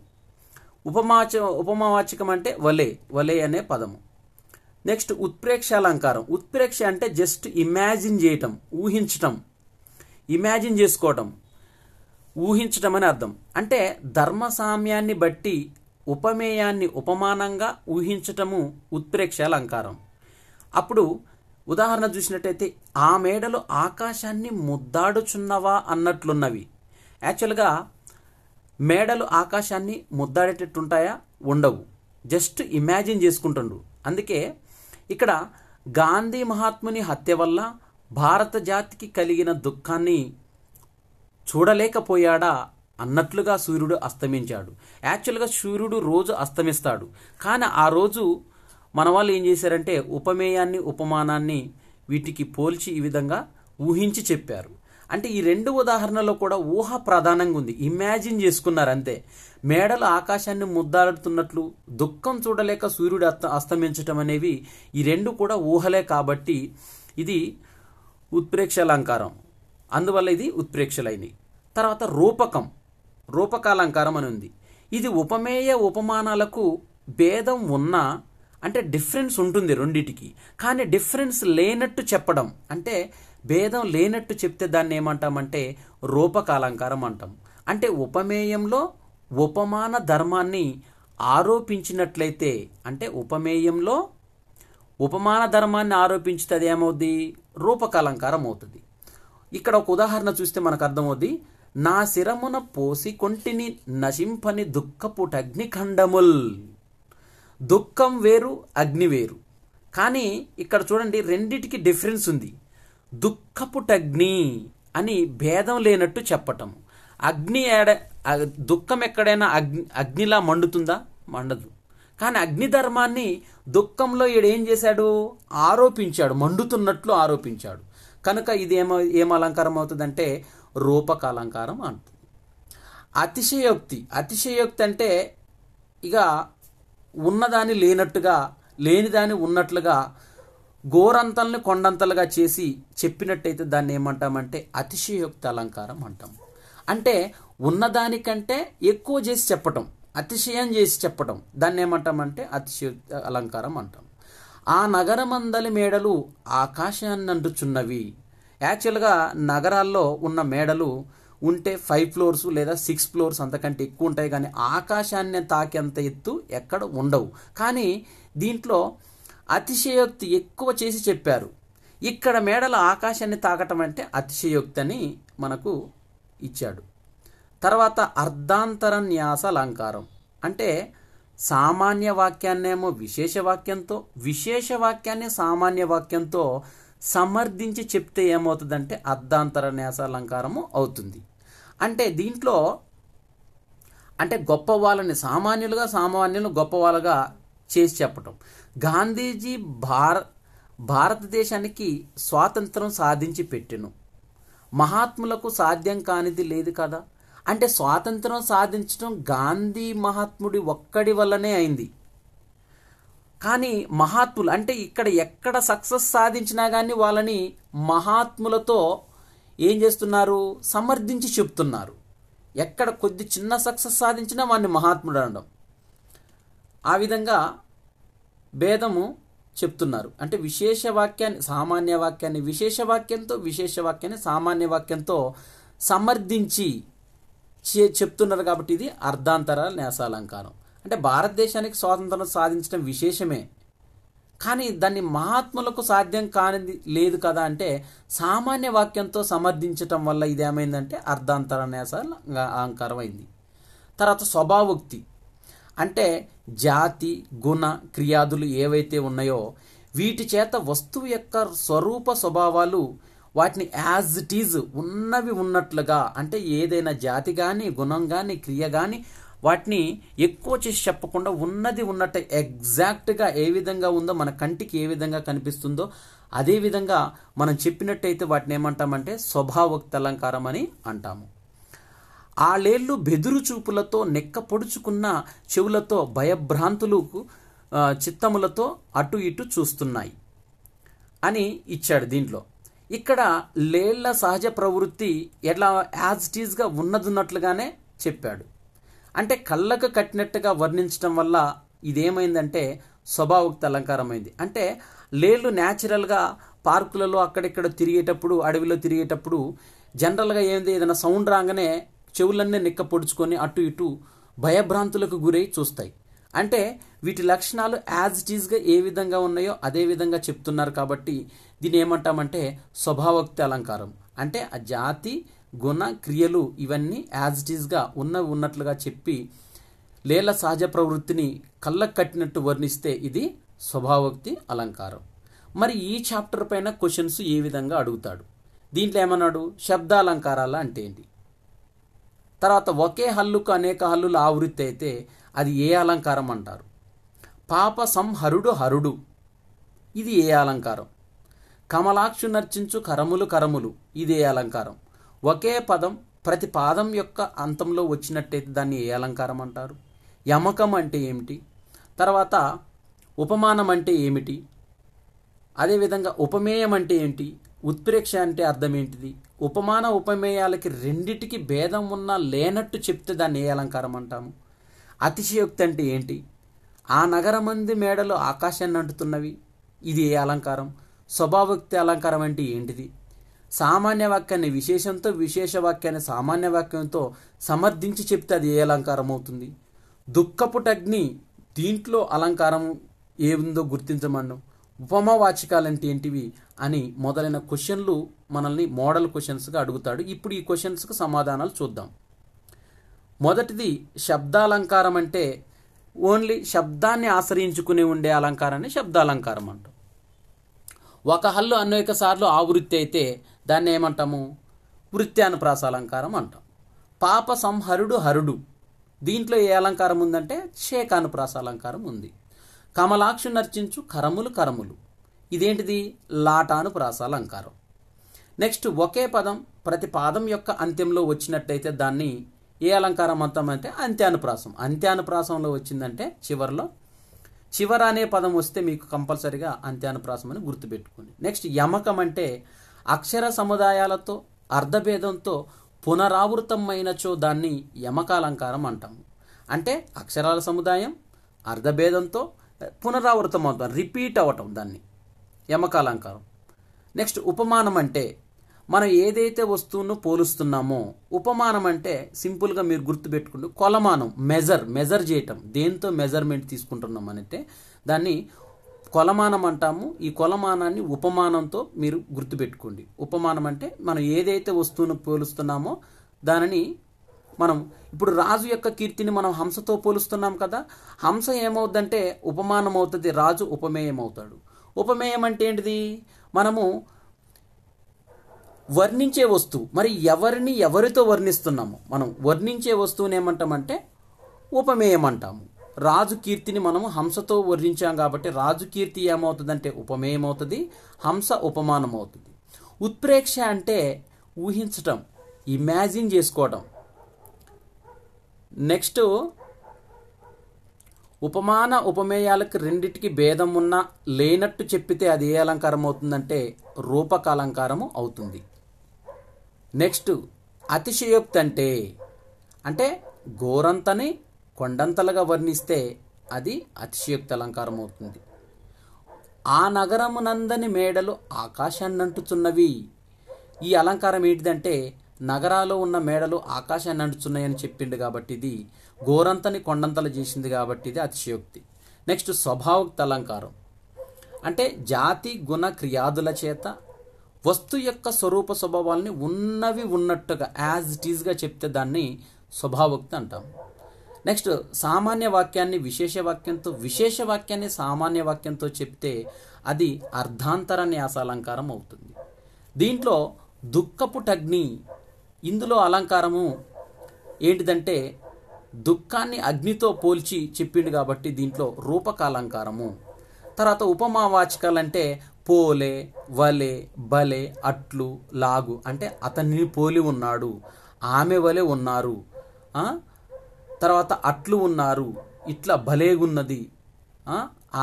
ఉపమాచ ఉపమావాచకం అంటే వలే వలే అనే పదము నెక్స్ట్ ఉత్ప్రేక్ష అలంకారం ఉత్ప్రేక్ష అంటే జస్ట్ ఇమాజిన్ చేయటం ఊహించటం ఇమాజిన్ చేసుకోవటం ఊహించటం అని అర్థం అంటే ధర్మ సామ్యాన్ని బట్టి ఉపమేయాన్ని ఉపమానంగా ఊహించటము ఉత్ప్రేక్ష అలంకారం అప్పుడు ఉదాహరణ చూసినట్టయితే ఆ మేడలు ఆకాశాన్ని ముద్దాడుచున్నవా అన్నట్లున్నవి యాక్చువల్గా మేడలు ఆకాశాన్ని ముద్దాడేటట్టుంటాయా ఉండవు జస్ట్ ఇమాజిన్ చేసుకుంటుండు అందుకే ఇక్కడ గాంధీ మహాత్ముని హత్య వల్ల భారత జాతికి కలిగిన దుఃఖాన్ని చూడలేకపోయాడా అన్నట్లుగా సూర్యుడు అస్తమించాడు యాక్చువల్గా సూర్యుడు రోజు అస్తమిస్తాడు కానీ ఆ రోజు మన వాళ్ళు ఏం చేశారంటే ఉపమేయాన్ని ఉపమానాన్ని వీటికి పోల్చి ఈ విధంగా ఊహించి చెప్పారు అంటే ఈ రెండు ఉదాహరణలో కూడా ఊహ ప్రధానంగా ఉంది ఇమాజిన్ చేసుకున్నారు అంతే మేడలు ఆకాశాన్ని ముద్దాడుతున్నట్లు దుఃఖం చూడలేక సూర్యుడు అస్త అస్తమించటం అనేవి ఈ రెండు కూడా ఊహలే కాబట్టి ఇది ఉత్ప్రేక్ష అలంకారం అందువల్ల ఇది ఉత్ప్రేక్షలైనవి తర్వాత రూపకం రూపకాలంకారం అని ఉంది ఇది ఉపమేయ ఉపమానాలకు భేదం ఉన్నా అంటే డిఫరెన్స్ ఉంటుంది రెండిటికి కానీ డిఫరెన్స్ లేనట్టు చెప్పడం అంటే భేదం లేనట్టు చెప్తే దాన్ని ఏమంటామంటే రూపకాలంకారం అంటాం అంటే ఉపమేయంలో ఉపమాన ధర్మాన్ని ఆరోపించినట్లయితే అంటే ఉపమేయంలో ఉపమాన ధర్మాన్ని ఆరోపించితే అది ఏమవుద్ది రూపకాలంకారం అవుతుంది ఇక్కడ ఒక ఉదాహరణ చూస్తే మనకు అర్థమవుద్ది నా శిరమున పోసి కొంటిని నశింపని దుఃఖపుటగ్నిఖండముల్ దుఃఖం వేరు అగ్ని వేరు కానీ ఇక్కడ చూడండి రెండిటికి డిఫరెన్స్ ఉంది దుఃఖపుటగ్ని అని భేదం లేనట్టు చెప్పటం అగ్ని ఏడ దుఃఖం ఎక్కడైనా అగ్ని అగ్నిలా మండుతుందా మండదు కానీ అగ్నిధర్మాన్ని దుఃఖంలో ఏం చేశాడు ఆరోపించాడు మండుతున్నట్లు ఆరోపించాడు కనుక ఇది ఏమ ఏం అలంకారం అవుతుందంటే రూపక అలంకారం అంటుంది అతిశయోక్తి అతిశయోక్తి అంటే ఇక ఉన్నదాన్ని లేనట్టుగా లేనిదాన్ని ఉన్నట్లుగా గోరంతల్ని కొండంతలుగా చేసి చెప్పినట్టయితే దాన్ని ఏమంటామంటే అతిశయోక్త అలంకారం అంటాం అంటే ఉన్నదానికంటే ఎక్కువ చేసి చెప్పటం అతిశయం చేసి చెప్పటం దాన్ని ఏమంటామంటే అతిశయోక్త అలంకారం అంటాం ఆ నగరమందలి మేడలు ఆకాశాన్ని అంటుచున్నవి యాక్చువల్గా నగరాల్లో ఉన్న మేడలు ఉంటే ఫైవ్ ఫ్లోర్స్ లేదా సిక్స్ ఫ్లోర్స్ అంతకంటే ఎక్కువ ఉంటాయి కానీ ఆకాశాన్ని తాకేంత ఎత్తు ఎక్కడ ఉండవు కానీ దీంట్లో అతిశయోక్తి ఎక్కువ చేసి చెప్పారు ఇక్కడ మేడలో ఆకాశాన్ని తాకటం అంటే అతిశయోక్తి అని మనకు ఇచ్చాడు తర్వాత న్యాస అలంకారం అంటే సామాన్య వాక్యాన్నేమో విశేష వాక్యంతో విశేష వాక్యాన్ని సామాన్య వాక్యంతో సమర్థించి చెప్తే ఏమవుతుందంటే న్యాస అలంకారము అవుతుంది అంటే దీంట్లో అంటే గొప్ప వాళ్ళని సామాన్యులుగా సామాన్యులను గొప్ప వాళ్ళగా చేసి చెప్పటం గాంధీజీ భార భారతదేశానికి స్వాతంత్రం సాధించి పెట్టెను మహాత్ములకు సాధ్యం కానిది లేదు కదా అంటే స్వాతంత్రం సాధించడం గాంధీ మహాత్ముడి ఒక్కడి వల్లనే అయింది కానీ మహాత్ములు అంటే ఇక్కడ ఎక్కడ సక్సెస్ సాధించినా కానీ వాళ్ళని మహాత్ములతో ఏం చేస్తున్నారు సమర్థించి చెప్తున్నారు ఎక్కడ కొద్ది చిన్న సక్సెస్ సాధించినా వాడిని మహాత్ముడు అనడం ఆ విధంగా భేదము చెప్తున్నారు అంటే విశేష వాక్యాన్ని సామాన్య వాక్యాన్ని విశేష వాక్యంతో విశేష వాక్యాన్ని సామాన్య వాక్యంతో సమర్థించి చెప్తున్నారు కాబట్టి ఇది అర్ధాంతర నేసాలంకారం అంటే భారతదేశానికి స్వాతంత్రం సాధించడం విశేషమే కానీ దాన్ని మహాత్ములకు సాధ్యం కానిది లేదు కదా అంటే సామాన్య వాక్యంతో సమర్థించటం వల్ల ఇదేమైందంటే అర్ధాంతర నేస అహంకారం అయింది తర్వాత స్వభావోక్తి అంటే జాతి గుణ క్రియాదులు ఏవైతే ఉన్నాయో వీటి చేత వస్తువు యొక్క స్వరూప స్వభావాలు వాటిని యాజ్ ఇట్ ఈజ్ ఉన్నవి ఉన్నట్లుగా అంటే ఏదైనా జాతి కానీ గుణం కానీ క్రియ కానీ వాటిని ఎక్కువ చేసి చెప్పకుండా ఉన్నది ఉన్నట్టు ఎగ్జాక్ట్గా ఏ విధంగా ఉందో మన కంటికి ఏ విధంగా కనిపిస్తుందో అదే విధంగా మనం చెప్పినట్టయితే వాటిని ఏమంటామంటే స్వభావక్త అలంకారం అని అంటాము ఆలేళ్ళు బెదురు చూపులతో నెక్క పొడుచుకున్న చెవులతో భయభ్రాంతులు చిత్తములతో అటు ఇటు చూస్తున్నాయి అని ఇచ్చాడు దీంట్లో ఇక్కడ లేళ్ల సహజ ప్రవృత్తి ఎట్లా యాజ్ టీజ్గా ఉన్నదిన్నట్లుగానే చెప్పాడు అంటే కళ్ళకు కట్టినట్టుగా వర్ణించడం వల్ల ఇదేమైందంటే అలంకారం అలంకారమైంది అంటే లేళ్ళు న్యాచురల్గా పార్కులలో అక్కడిక్కడ తిరిగేటప్పుడు అడవిలో తిరిగేటప్పుడు జనరల్గా ఏంది ఏదైనా సౌండ్ రాగానే చెవులన్నీ నిక్క పొడుచుకొని అటు ఇటు భయభ్రాంతులకు గురై చూస్తాయి అంటే వీటి లక్షణాలు యాజ్ ఇట్ ఈజ్గా ఏ విధంగా ఉన్నాయో అదే విధంగా చెప్తున్నారు కాబట్టి దీని ఏమంటామంటే స్వభావోక్తి అలంకారం అంటే ఆ జాతి గుణ క్రియలు ఇవన్నీ యాజ్ ఇట్ ఈస్గా ఉన్నవి ఉన్నట్లుగా చెప్పి లేల సహజ ప్రవృత్తిని కళ్ళకు కట్టినట్టు వర్ణిస్తే ఇది స్వభావోక్తి అలంకారం మరి ఈ చాప్టర్ పైన క్వశ్చన్స్ ఏ విధంగా అడుగుతాడు దీంట్లో ఏమన్నాడు శబ్ద అలంకారాల అంటే ఏంటి తర్వాత ఒకే హల్లుకు అనేక హల్లులు ఆవృత్తి అయితే అది ఏ అలంకారం అంటారు పాప సంహరుడు హరుడు ఇది ఏ అలంకారం కమలాక్షు నర్చించు కరములు కరములు ఇది ఏ అలంకారం ఒకే పదం ప్రతి పాదం యొక్క అంతంలో వచ్చినట్టయితే దాన్ని ఏ అలంకారం అంటారు యమకం అంటే ఏమిటి తర్వాత ఉపమానం అంటే ఏమిటి అదేవిధంగా ఉపమేయం అంటే ఏంటి ఉత్ప్రేక్ష అంటే అర్థం ఏంటిది ఉపమాన ఉపమేయాలకి రెండిటికి భేదం ఉన్నా లేనట్టు చెప్తే దాన్ని ఏ అలంకారం అంటాము అతిశయోక్తి అంటే ఏంటి ఆ నగరమంది మేడలు ఆకాశాన్ని అంటుతున్నవి ఇది ఏ అలంకారం స్వభావోక్తి అలంకారం అంటే ఏంటిది సామాన్య వాక్యాన్ని విశేషంతో విశేష వాక్యాన్ని సామాన్య వాక్యంతో సమర్థించి చెప్తే అది ఏ అలంకారం అవుతుంది దుఃఖపుటగ్ని దీంట్లో అలంకారం ఏముందో వాచకాలు అంటే ఏంటివి అని మొదలైన క్వశ్చన్లు మనల్ని మోడల్ క్వశ్చన్స్గా అడుగుతాడు ఇప్పుడు ఈ క్వశ్చన్స్కు సమాధానాలు చూద్దాం మొదటిది శబ్దాలంకారం అంటే ఓన్లీ శబ్దాన్ని ఆశ్రయించుకుని ఉండే అలంకారాన్ని శబ్దాలంకారం అంటాం ఒక హల్లు అనేక సార్లు ఆవృత్తి అయితే దాన్ని ఏమంటాము వృత్యానుప్రాస అలంకారం అంటాం పాప సంహరుడు హరుడు దీంట్లో ఏ అలంకారం ఉందంటే శేఖానుప్రాస అలంకారం ఉంది కమలాక్షు నర్చించు కరములు కరములు ఇదేంటిది లాటానుప్రాస అలంకారం నెక్స్ట్ ఒకే పదం ప్రతి పాదం యొక్క అంత్యంలో వచ్చినట్టయితే దాన్ని ఏ అలంకారం అంతం అంటే అంత్యానుప్రాసం అంత్యానుప్రాసంలో వచ్చిందంటే చివరిలో చివర అనే పదం వస్తే మీకు కంపల్సరిగా అంత్యానుప్రాసం అని గుర్తుపెట్టుకోండి నెక్స్ట్ యమకం అంటే అక్షర సముదాయాలతో అర్ధభేదంతో పునరావృతమైనచో దాన్ని యమకాలంకారం అంటాము అంటే అక్షరాల సముదాయం అర్ధభేదంతో పునరావృతం అవుతాం రిపీట్ అవ్వటం దాన్ని యమకాలంకారం నెక్స్ట్ ఉపమానం అంటే మనం ఏదైతే వస్తువును పోలుస్తున్నామో ఉపమానం అంటే సింపుల్గా మీరు గుర్తుపెట్టుకుంటూ కొలమానం మెజర్ మెజర్ చేయటం దేంతో మెజర్మెంట్ తీసుకుంటున్నాం అంటే దాన్ని కొలమానం అంటాము ఈ కొలమానాన్ని ఉపమానంతో మీరు గుర్తుపెట్టుకోండి ఉపమానం అంటే మనం ఏదైతే వస్తువును పోలుస్తున్నామో దానిని మనం ఇప్పుడు రాజు యొక్క కీర్తిని మనం హంసతో పోలుస్తున్నాం కదా హంస ఏమవుద్దంటే ఉపమానం అవుతుంది రాజు ఉపమేయం అవుతాడు ఉపమేయం అంటే ఏంటిది మనము వర్ణించే వస్తువు మరి ఎవరిని ఎవరితో వర్ణిస్తున్నాము మనం వర్ణించే వస్తువుని ఏమంటామంటే ఉపమేయం అంటాము రాజు కీర్తిని మనం హంసతో వర్ణించాం కాబట్టి రాజు కీర్తి ఏమవుతుందంటే ఉపమేయమవుతుంది హంస ఉపమానం అవుతుంది ఉత్ప్రేక్ష అంటే ఊహించటం ఇమాజిన్ చేసుకోవటం నెక్స్ట్ ఉపమాన ఉపమేయాలకు రెండిటికి భేదం ఉన్నా లేనట్టు చెప్పితే అది ఏ అలంకారం అవుతుందంటే రూపక అలంకారము అవుతుంది నెక్స్ట్ అతిశయోక్తి అంటే అంటే ఘోరంతని కొండంతలుగా వర్ణిస్తే అది అతిశయోక్తి అలంకారం అవుతుంది ఆ నగరమునందని మేడలు ఆకాశాన్ని అంటుతున్నవి ఈ అలంకారం ఏంటిదంటే నగరాలో ఉన్న మేడలు ఆకాశాన్ని అంటుతున్నాయని చెప్పిండు కాబట్టి ఇది ఘోరంతని కొండంతలు చేసింది కాబట్టి ఇది అతిశయోక్తి నెక్స్ట్ స్వభావోక్త అలంకారం అంటే జాతి గుణ క్రియాదుల చేత వస్తు యొక్క స్వరూప స్వభావాల్ని ఉన్నవి ఉన్నట్టుగా యాజ్ ఇట్ ఈజ్గా చెప్తే దాన్ని స్వభావోక్తి అంటాము నెక్స్ట్ సామాన్య వాక్యాన్ని విశేష వాక్యంతో విశేష వాక్యాన్ని సామాన్య వాక్యంతో చెప్తే అది అర్ధాంతర న్యాస అలంకారం అవుతుంది దీంట్లో దుఃఖపుటగ్ని ఇందులో అలంకారము ఏంటిదంటే దుఃఖాన్ని అగ్నితో పోల్చి చెప్పిండు కాబట్టి దీంట్లో రూపక అలంకారము తర్వాత ఉపమావాచకాలంటే పోలే వలే బలే అట్లు లాగు అంటే అతన్ని పోలి ఉన్నాడు ఆమె వలె ఉన్నారు తర్వాత అట్లు ఉన్నారు ఇట్లా భలేగున్నది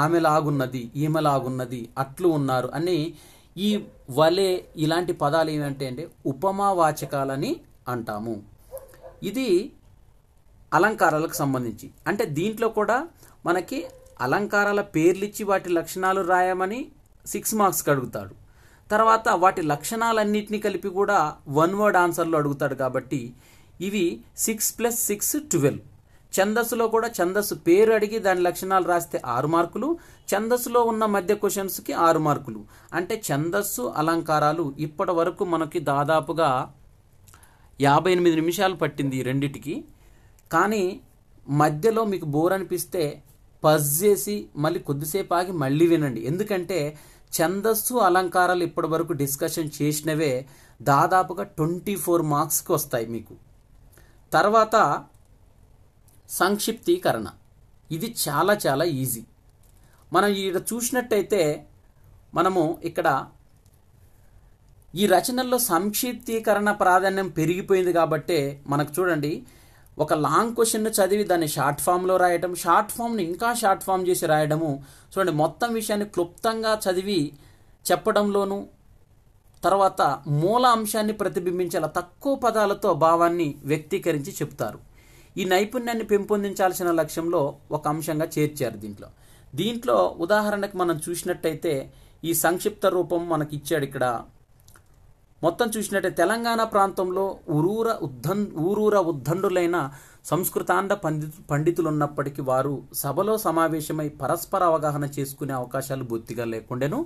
ఆమెలాగున్నది ఈమెలాగున్నది అట్లు ఉన్నారు అని ఈ వలే ఇలాంటి పదాలు ఏమంటే అంటే ఉపమావాచకాలని అంటాము ఇది అలంకారాలకు సంబంధించి అంటే దీంట్లో కూడా మనకి అలంకారాల పేర్లిచ్చి వాటి లక్షణాలు రాయమని సిక్స్ మార్క్స్కి అడుగుతాడు తర్వాత వాటి లక్షణాలన్నింటినీ కలిపి కూడా వన్ వర్డ్ ఆన్సర్లో అడుగుతాడు కాబట్టి ఇవి సిక్స్ ప్లస్ సిక్స్ ట్వెల్వ్ ఛందస్సులో కూడా ఛందస్సు పేరు అడిగి దాని లక్షణాలు రాస్తే ఆరు మార్కులు ఛందస్సులో ఉన్న మధ్య క్వశ్చన్స్కి ఆరు మార్కులు అంటే ఛందస్సు అలంకారాలు ఇప్పటి వరకు మనకి దాదాపుగా యాభై ఎనిమిది నిమిషాలు పట్టింది రెండిటికి కానీ మధ్యలో మీకు బోర్ అనిపిస్తే పజ్ చేసి మళ్ళీ కొద్దిసేపు ఆగి మళ్ళీ వినండి ఎందుకంటే ఛందస్సు అలంకారాలు ఇప్పటి వరకు డిస్కషన్ చేసినవే దాదాపుగా ట్వంటీ ఫోర్ మార్క్స్కి వస్తాయి మీకు తర్వాత సంక్షిప్తీకరణ ఇది చాలా చాలా ఈజీ మనం ఇక్కడ చూసినట్టయితే మనము ఇక్కడ ఈ రచనల్లో సంక్షిప్తీకరణ ప్రాధాన్యం పెరిగిపోయింది కాబట్టే మనకు చూడండి ఒక లాంగ్ క్వశ్చన్ను చదివి దాన్ని షార్ట్ ఫామ్లో రాయడం షార్ట్ ఫామ్ని ఇంకా షార్ట్ ఫామ్ చేసి రాయడము చూడండి మొత్తం విషయాన్ని క్లుప్తంగా చదివి చెప్పడంలోనూ తర్వాత మూల అంశాన్ని ప్రతిబింబించేలా తక్కువ పదాలతో భావాన్ని వ్యక్తీకరించి చెప్తారు ఈ నైపుణ్యాన్ని పెంపొందించాల్సిన లక్ష్యంలో ఒక అంశంగా చేర్చారు దీంట్లో దీంట్లో ఉదాహరణకు మనం చూసినట్టయితే ఈ సంక్షిప్త రూపం మనకి ఇచ్చాడు ఇక్కడ మొత్తం చూసినట్టే తెలంగాణ ప్రాంతంలో ఊరూర ఉద్ధన్ ఊరూర ఉద్ధండులైన సంస్కృతాండ పండితు పండితులు ఉన్నప్పటికీ వారు సభలో సమావేశమై పరస్పర అవగాహన చేసుకునే అవకాశాలు బొత్తిగా లేకుండాను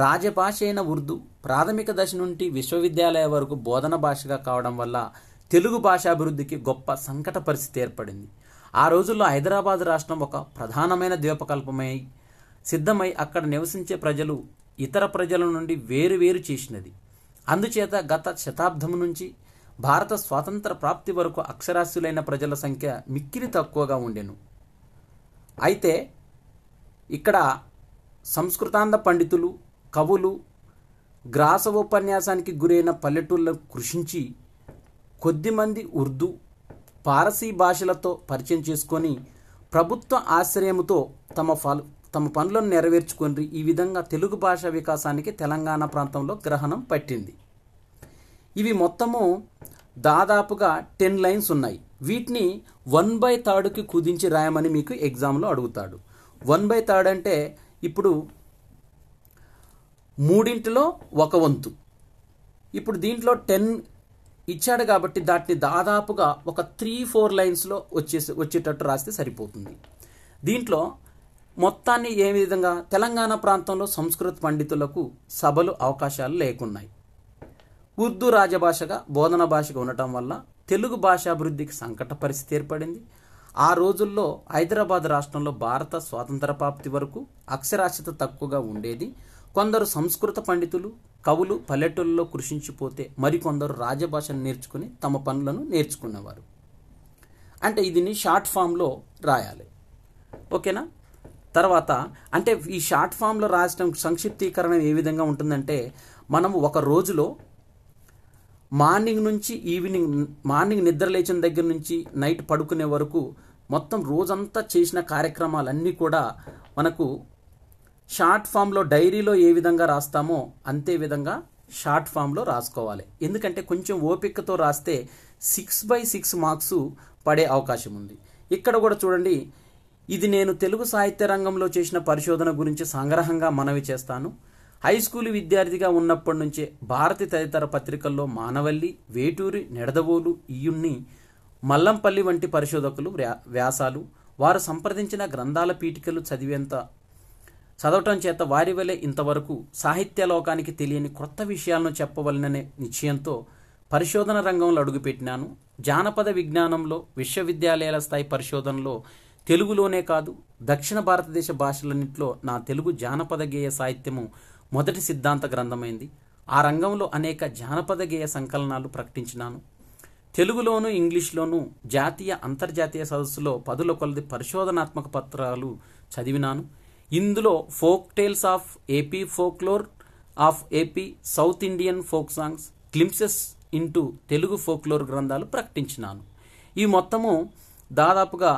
రాజభాష అయిన ఉర్దూ ప్రాథమిక దశ నుండి విశ్వవిద్యాలయ వరకు బోధన భాషగా కావడం వల్ల తెలుగు భాషాభివృద్ధికి గొప్ప సంకట పరిస్థితి ఏర్పడింది ఆ రోజుల్లో హైదరాబాద్ రాష్ట్రం ఒక ప్రధానమైన ద్వీపకల్పమై సిద్ధమై అక్కడ నివసించే ప్రజలు ఇతర ప్రజల నుండి వేరు వేరు చేసినది అందుచేత గత శతాబ్దం నుంచి భారత స్వాతంత్ర ప్రాప్తి వరకు అక్షరాస్యులైన ప్రజల సంఖ్య మిక్కిరి తక్కువగా ఉండెను అయితే ఇక్కడ సంస్కృతాంధ పండితులు కవులు గ్రాస ఉపన్యాసానికి గురైన పల్లెటూళ్ళను కృషించి కొద్దిమంది ఉర్దూ పారసీ భాషలతో పరిచయం చేసుకొని ప్రభుత్వ ఆశ్రయముతో తమ ఫలు తమ పనులను నెరవేర్చుకొని ఈ విధంగా తెలుగు భాష వికాసానికి తెలంగాణ ప్రాంతంలో గ్రహణం పట్టింది ఇవి మొత్తము దాదాపుగా టెన్ లైన్స్ ఉన్నాయి వీటిని వన్ బై థర్డ్కి కుదించి రాయమని మీకు ఎగ్జామ్లో అడుగుతాడు వన్ బై థర్డ్ అంటే ఇప్పుడు మూడింటిలో ఒక వంతు ఇప్పుడు దీంట్లో టెన్ ఇచ్చాడు కాబట్టి దాటిని దాదాపుగా ఒక త్రీ ఫోర్ లైన్స్లో వచ్చేసి వచ్చేటట్టు రాస్తే సరిపోతుంది దీంట్లో మొత్తాన్ని ఏ విధంగా తెలంగాణ ప్రాంతంలో సంస్కృత పండితులకు సభలు అవకాశాలు లేకున్నాయి ఉర్దూ రాజభాషగా బోధన భాషగా ఉండటం వల్ల తెలుగు భాషాభివృద్ధికి సంకట పరిస్థితి ఏర్పడింది ఆ రోజుల్లో హైదరాబాద్ రాష్ట్రంలో భారత స్వాతంత్ర ప్రాప్తి వరకు అక్షరాస్యత తక్కువగా ఉండేది కొందరు సంస్కృత పండితులు కవులు పల్లెటూళ్ళలో కృషించిపోతే మరికొందరు రాజభాషను నేర్చుకుని తమ పనులను నేర్చుకునేవారు అంటే ఇదిని షార్ట్ ఫామ్లో రాయాలి ఓకేనా తర్వాత అంటే ఈ షార్ట్ ఫామ్లో రాసిన సంక్షిప్తీకరణ ఏ విధంగా ఉంటుందంటే మనం ఒక రోజులో మార్నింగ్ నుంచి ఈవినింగ్ మార్నింగ్ నిద్ర లేచిన దగ్గర నుంచి నైట్ పడుకునే వరకు మొత్తం రోజంతా చేసిన కార్యక్రమాలన్నీ కూడా మనకు షార్ట్ ఫామ్లో డైరీలో ఏ విధంగా రాస్తామో అంతే విధంగా షార్ట్ ఫామ్లో రాసుకోవాలి ఎందుకంటే కొంచెం ఓపికతో రాస్తే సిక్స్ బై సిక్స్ మార్క్స్ పడే అవకాశం ఉంది ఇక్కడ కూడా చూడండి ఇది నేను తెలుగు సాహిత్య రంగంలో చేసిన పరిశోధన గురించి సంగ్రహంగా మనవి చేస్తాను హై స్కూల్ విద్యార్థిగా ఉన్నప్పటి నుంచే భారతి తదితర పత్రికల్లో మానవల్లి వేటూరి నెడదవోలు ఇయుణ్ణి మల్లంపల్లి వంటి పరిశోధకులు వ్యాసాలు వారు సంప్రదించిన గ్రంథాల పీఠికలు చదివేంత చదవటం చేత వారి వలె ఇంతవరకు సాహిత్య లోకానికి తెలియని క్రొత్త విషయాలను చెప్పవలననే నిశ్చయంతో పరిశోధన రంగంలో అడుగుపెట్టినాను జానపద విజ్ఞానంలో విశ్వవిద్యాలయాల స్థాయి పరిశోధనలో తెలుగులోనే కాదు దక్షిణ భారతదేశ భాషలన్నింటిలో నా తెలుగు జానపద గేయ సాహిత్యము మొదటి సిద్ధాంత గ్రంథమైంది ఆ రంగంలో అనేక జానపద గేయ సంకలనాలు ప్రకటించినాను తెలుగులోను ఇంగ్లీష్లోను జాతీయ అంతర్జాతీయ సదస్సులో పదుల కొలది పరిశోధనాత్మక పత్రాలు చదివినాను ఇందులో folk tales of AP folklore of AP south Indian folk songs glimpses into Telugu folklore గ్రంథాలు ప్రకటించినాను ఈ మొత్తము దాదాపుగా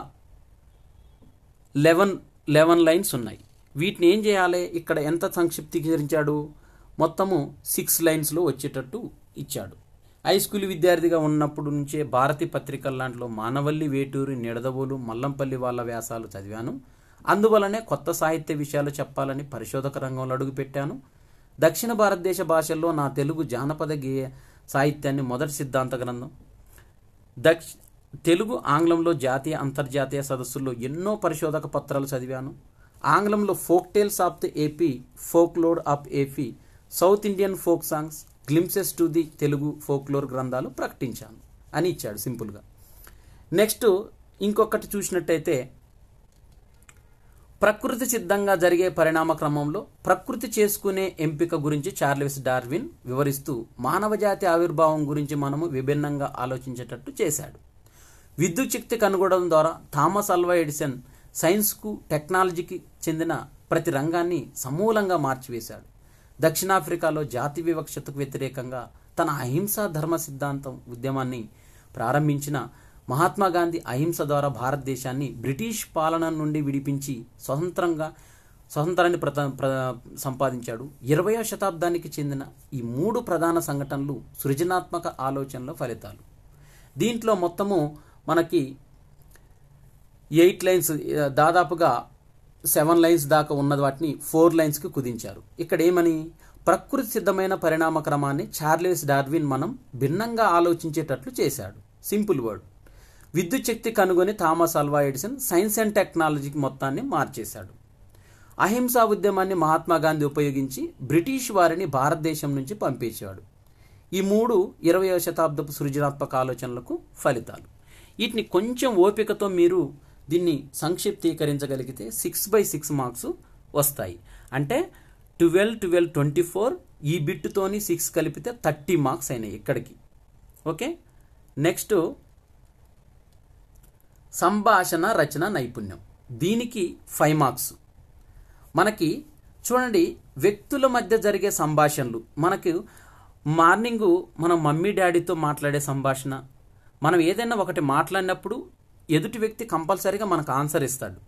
లెవెన్ లెవెన్ లైన్స్ ఉన్నాయి వీటిని ఏం చేయాలి ఇక్కడ ఎంత సంక్షిప్తీకరించాడు మొత్తము సిక్స్ లైన్స్లో వచ్చేటట్టు ఇచ్చాడు హై స్కూల్ విద్యార్థిగా ఉన్నప్పుడు నుంచే భారతి పత్రికల లాంటిలో మానవల్లి వేటూరి నిడదవోలు మల్లంపల్లి వాళ్ళ వ్యాసాలు చదివాను అందువలనే కొత్త సాహిత్య విషయాలు చెప్పాలని పరిశోధక రంగంలో అడుగుపెట్టాను దక్షిణ భారతదేశ భాషల్లో నా తెలుగు జానపద గేయ సాహిత్యాన్ని మొదటి సిద్ధాంత గ్రంథం దక్ష తెలుగు ఆంగ్లంలో జాతీయ అంతర్జాతీయ సదస్సుల్లో ఎన్నో పరిశోధక పత్రాలు చదివాను ఆంగ్లంలో folk tales of the AP folklore of AP south Indian folk songs glimpses to the Telugu folklore గ్రంథాలు ప్రకటించాను అని ఇచ్చాడు సింపుల్గా నెక్స్ట్ ఇంకొకటి చూసినట్టయితే ప్రకృతి సిద్ధంగా జరిగే పరిణామ క్రమంలో ప్రకృతి చేసుకునే ఎంపిక గురించి చార్లెస్ డార్విన్ వివరిస్తూ మానవజాతి ఆవిర్భావం గురించి మనము విభిన్నంగా ఆలోచించేటట్టు చేశాడు విద్యుత్ శక్తి కనుగొనడం ద్వారా థామస్ అల్వా ఎడిసన్ సైన్స్కు టెక్నాలజీకి చెందిన ప్రతి రంగాన్ని సమూలంగా మార్చివేశాడు దక్షిణాఫ్రికాలో జాతి వివక్షతకు వ్యతిరేకంగా తన అహింసా ధర్మ సిద్ధాంతం ఉద్యమాన్ని ప్రారంభించిన మహాత్మా గాంధీ అహింస ద్వారా భారతదేశాన్ని బ్రిటిష్ పాలన నుండి విడిపించి స్వతంత్రంగా స్వతంత్రాన్ని ప్రత సంపాదించాడు ఇరవయో శతాబ్దానికి చెందిన ఈ మూడు ప్రధాన సంఘటనలు సృజనాత్మక ఆలోచనల ఫలితాలు దీంట్లో మొత్తము మనకి ఎయిట్ లైన్స్ దాదాపుగా సెవెన్ లైన్స్ దాకా ఉన్న వాటిని ఫోర్ లైన్స్కి కుదించారు ఇక్కడ ఏమని ప్రకృతి సిద్ధమైన పరిణామ క్రమాన్ని చార్లెస్ డార్విన్ మనం భిన్నంగా ఆలోచించేటట్లు చేశాడు సింపుల్ వర్డ్ విద్యుత్ శక్తి కనుగొని Thomas Alva Edison science and టెక్నాలజీకి మొత్తాన్ని మార్చేశాడు అహింసా ఉద్యమాన్ని మహాత్మా గాంధీ ఉపయోగించి బ్రిటిష్ వారిని భారతదేశం నుంచి పంపించాడు ఈ మూడు ఇరవయో శతాబ్దపు సృజనాత్మక ఆలోచనలకు ఫలితాలు వీటిని కొంచెం ఓపికతో మీరు దీన్ని సంక్షిప్తీకరించగలిగితే సిక్స్ బై సిక్స్ మార్క్స్ వస్తాయి అంటే ట్వెల్వ్ ట్వెల్వ్ ట్వంటీ ఫోర్ ఈ బిట్టుతోని సిక్స్ కలిపితే థర్టీ మార్క్స్ అయినాయి ఇక్కడికి ఓకే నెక్స్ట్ సంభాషణ రచన నైపుణ్యం దీనికి ఫైవ్ మార్క్స్ మనకి చూడండి వ్యక్తుల మధ్య జరిగే సంభాషణలు మనకు మార్నింగ్ మనం మమ్మీ డాడీతో మాట్లాడే సంభాషణ మనం ఏదైనా ఒకటి మాట్లాడినప్పుడు ఎదుటి వ్యక్తి కంపల్సరీగా మనకు ఆన్సర్ ఇస్తాడు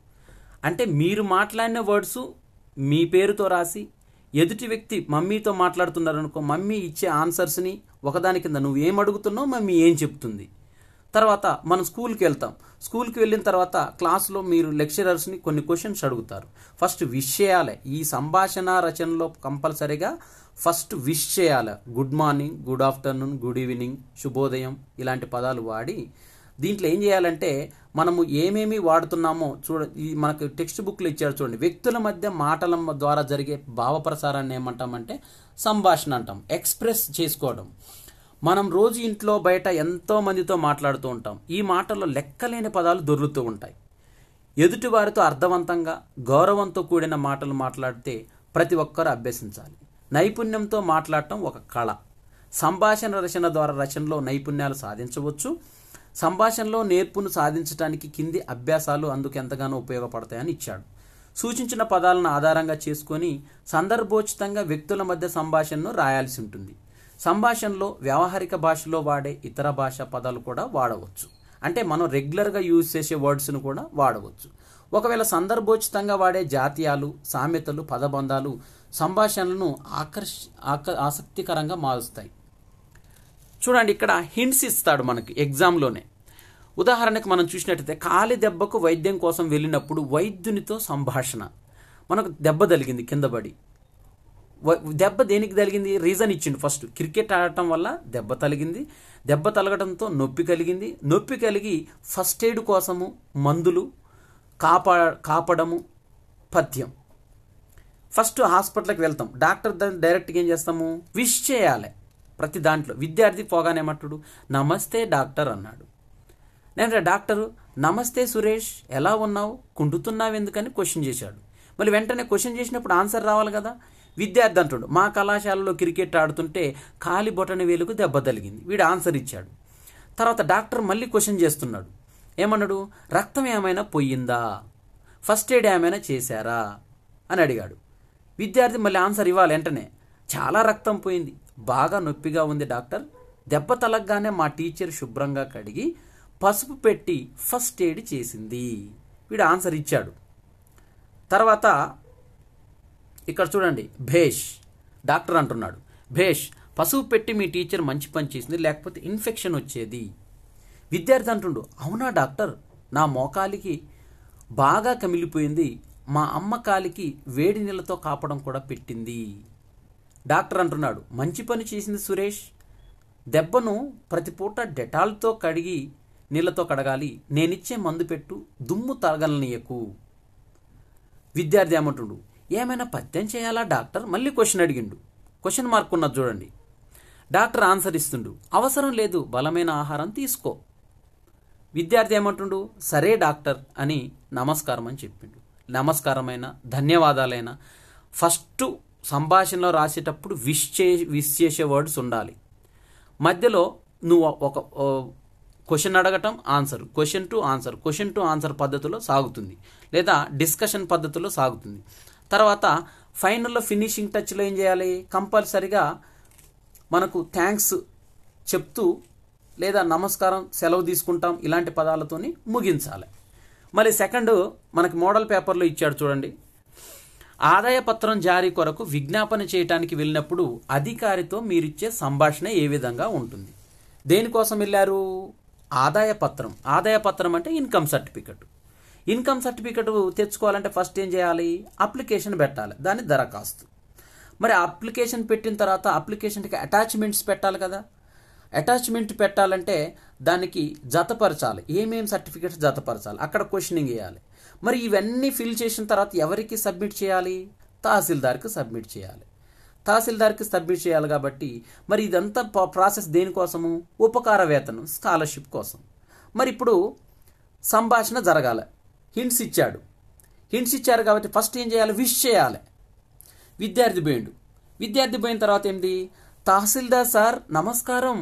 అంటే మీరు మాట్లాడిన వర్డ్స్ మీ పేరుతో రాసి ఎదుటి వ్యక్తి మమ్మీతో మాట్లాడుతున్నారనుకో మమ్మీ ఇచ్చే ఆన్సర్స్ని ఒకదాని కింద నువ్వు ఏం అడుగుతున్నావు మమ్మీ ఏం చెప్తుంది తర్వాత మనం స్కూల్కి వెళ్తాం స్కూల్కి వెళ్ళిన తర్వాత క్లాస్లో మీరు లెక్చరర్స్ని కొన్ని క్వశ్చన్స్ అడుగుతారు ఫస్ట్ విష్ చేయాలి ఈ సంభాషణ రచనలో కంపల్సరీగా ఫస్ట్ విష్ చేయాలి good morning good afternoon good evening శుభోదయం ఇలాంటి పదాలు వాడి దీంట్లో ఏం చేయాలంటే మనము ఏమేమి వాడుతున్నామో చూడ ఈ మనకు టెక్స్ట్ బుక్లు ఇచ్చారు చూడండి వ్యక్తుల మధ్య మాటల ద్వారా జరిగే భావప్రసారాన్ని ఏమంటామంటే సంభాషణ అంటాం ఎక్స్ప్రెస్ చేసుకోవడం మనం రోజు ఇంట్లో బయట ఎంతో మందితో మాట్లాడుతూ ఉంటాం ఈ మాటల్లో లెక్కలేని పదాలు దొర్లుతూ ఉంటాయి ఎదుటివారితో అర్థవంతంగా గౌరవంతో కూడిన మాటలు మాట్లాడితే ప్రతి ఒక్కరూ అభ్యసించాలి నైపుణ్యంతో మాట్లాడటం ఒక కళ సంభాషణ రచన ద్వారా రచనలో నైపుణ్యాలు సాధించవచ్చు సంభాషణలో నేర్పును సాధించడానికి కింది అభ్యాసాలు అందుకు ఎంతగానో ఉపయోగపడతాయని ఇచ్చాడు సూచించిన పదాలను ఆధారంగా చేసుకొని సందర్భోచితంగా వ్యక్తుల మధ్య సంభాషణను రాయాల్సి ఉంటుంది సంభాషణలో వ్యావహారిక భాషలో వాడే ఇతర భాష పదాలు కూడా వాడవచ్చు అంటే మనం రెగ్యులర్గా యూజ్ చేసే వర్డ్స్ను కూడా వాడవచ్చు ఒకవేళ సందర్భోచితంగా వాడే జాతీయాలు సామెతలు పదబంధాలు సంభాషణలను ఆకర్ష ఆసక్తికరంగా మారుస్తాయి చూడండి ఇక్కడ హింట్స్ ఇస్తాడు మనకి ఎగ్జామ్లోనే ఉదాహరణకు మనం చూసినట్టయితే కాలి దెబ్బకు వైద్యం కోసం వెళ్ళినప్పుడు వైద్యునితో సంభాషణ మనకు దెబ్బ తగిలింది కిందబడి దెబ్బ దేనికి తగిలింది రీజన్ ఇచ్చిండు ఫస్ట్ క్రికెట్ ఆడటం వల్ల దెబ్బ తలిగింది దెబ్బ తలగడంతో నొప్పి కలిగింది నొప్పి కలిగి ఫస్ట్ ఎయిడ్ కోసము మందులు కాపా కాపడము పథ్యం ఫస్ట్ హాస్పిటల్కి వెళ్తాం డాక్టర్ డైరెక్ట్గా ఏం చేస్తాము విష్ చేయాలి ప్రతి దాంట్లో విద్యార్థి పోగానేమంటాడు నమస్తే డాక్టర్ అన్నాడు నేను డాక్టర్ నమస్తే సురేష్ ఎలా ఉన్నావు కుంటుతున్నావు ఎందుకని క్వశ్చన్ చేశాడు మళ్ళీ వెంటనే క్వశ్చన్ చేసినప్పుడు ఆన్సర్ రావాలి కదా విద్యార్థి అంటాడు మా కళాశాలలో క్రికెట్ ఆడుతుంటే కాలి బొటన వేలుకు దెబ్బ తలిగింది వీడు ఆన్సర్ ఇచ్చాడు తర్వాత డాక్టర్ మళ్ళీ క్వశ్చన్ చేస్తున్నాడు ఏమన్నాడు రక్తం ఏమైనా పోయిందా ఫస్ట్ ఎయిడ్ ఏమైనా చేశారా అని అడిగాడు విద్యార్థి మళ్ళీ ఆన్సర్ ఇవ్వాలి వెంటనే చాలా రక్తం పోయింది బాగా నొప్పిగా ఉంది డాక్టర్ దెబ్బ తలగ్గానే మా టీచర్ శుభ్రంగా కడిగి పసుపు పెట్టి ఫస్ట్ ఎయిడ్ చేసింది వీడు ఆన్సర్ ఇచ్చాడు తర్వాత ఇక్కడ చూడండి భేష్ డాక్టర్ అంటున్నాడు భేష్ పశువు పెట్టి మీ టీచర్ మంచి పని చేసింది లేకపోతే ఇన్ఫెక్షన్ వచ్చేది విద్యార్థి అంటుండు అవునా డాక్టర్ నా మోకాలికి బాగా కమిలిపోయింది మా అమ్మ కాలికి వేడి నీళ్ళతో కాపడం కూడా పెట్టింది డాక్టర్ అంటున్నాడు మంచి పని చేసింది సురేష్ దెబ్బను ప్రతి పూట డెటాల్తో కడిగి నీళ్ళతో కడగాలి నేనిచ్చే మందు పెట్టు దుమ్ము తరగలనీయకు విద్యార్థి ఏమంటుండు ఏమైనా పద్యం చేయాలా డాక్టర్ మళ్ళీ క్వశ్చన్ అడిగిండు క్వశ్చన్ మార్క్ ఉన్నది చూడండి డాక్టర్ ఆన్సర్ ఇస్తుండు అవసరం లేదు బలమైన ఆహారం తీసుకో విద్యార్థి ఏమంటుండు సరే డాక్టర్ అని నమస్కారం అని చెప్పిండు నమస్కారమైన ధన్యవాదాలైన ఫస్ట్ సంభాషణలో రాసేటప్పుడు విష్ చే విష్ చేసే వర్డ్స్ ఉండాలి మధ్యలో నువ్వు ఒక క్వశ్చన్ అడగటం answer question to answer question to answer పద్ధతిలో సాగుతుంది లేదా డిస్కషన్ పద్ధతిలో సాగుతుంది తర్వాత ఫైనల్లో ఫినిషింగ్ టచ్లో ఏం చేయాలి కంపల్సరిగా మనకు థ్యాంక్స్ చెప్తూ లేదా నమస్కారం సెలవు తీసుకుంటాం ఇలాంటి పదాలతోని ముగించాలి మరి సెకండ్ మనకి మోడల్ పేపర్లో ఇచ్చాడు చూడండి ఆదాయ పత్రం జారీ కొరకు విజ్ఞాపన చేయటానికి వెళ్ళినప్పుడు అధికారితో మీరిచ్చే సంభాషణ ఏ విధంగా ఉంటుంది దేనికోసం వెళ్ళారు ఆదాయ పత్రం ఆదాయ పత్రం అంటే ఇన్కమ్ సర్టిఫికెట్ ఇన్కమ్ సర్టిఫికెట్ తెచ్చుకోవాలంటే ఫస్ట్ ఏం చేయాలి అప్లికేషన్ పెట్టాలి దాన్ని దరఖాస్తు మరి అప్లికేషన్ పెట్టిన తర్వాత అప్లికేషన్కి అటాచ్మెంట్స్ పెట్టాలి కదా అటాచ్మెంట్ పెట్టాలంటే దానికి జతపరచాలి ఏమేమి సర్టిఫికేట్స్ జతపరచాలి అక్కడ క్వశ్చనింగ్ వేయాలి మరి ఇవన్నీ ఫిల్ చేసిన తర్వాత ఎవరికి సబ్మిట్ చేయాలి తహసీల్దార్కి సబ్మిట్ చేయాలి తహసీల్దార్కి సబ్మిట్ చేయాలి కాబట్టి మరి ఇదంతా ప్రాసెస్ దేనికోసము ఉపకార వేతనం స్కాలర్షిప్ కోసం మరి ఇప్పుడు సంభాషణ జరగాలి హింట్స్ ఇచ్చాడు హింట్స్ ఇచ్చారు కాబట్టి ఫస్ట్ ఏం చేయాలి విష్ చేయాలి విద్యార్థి పోయిండు విద్యార్థి పోయిన తర్వాత ఏంటి తహసీల్దార్ సార్ నమస్కారం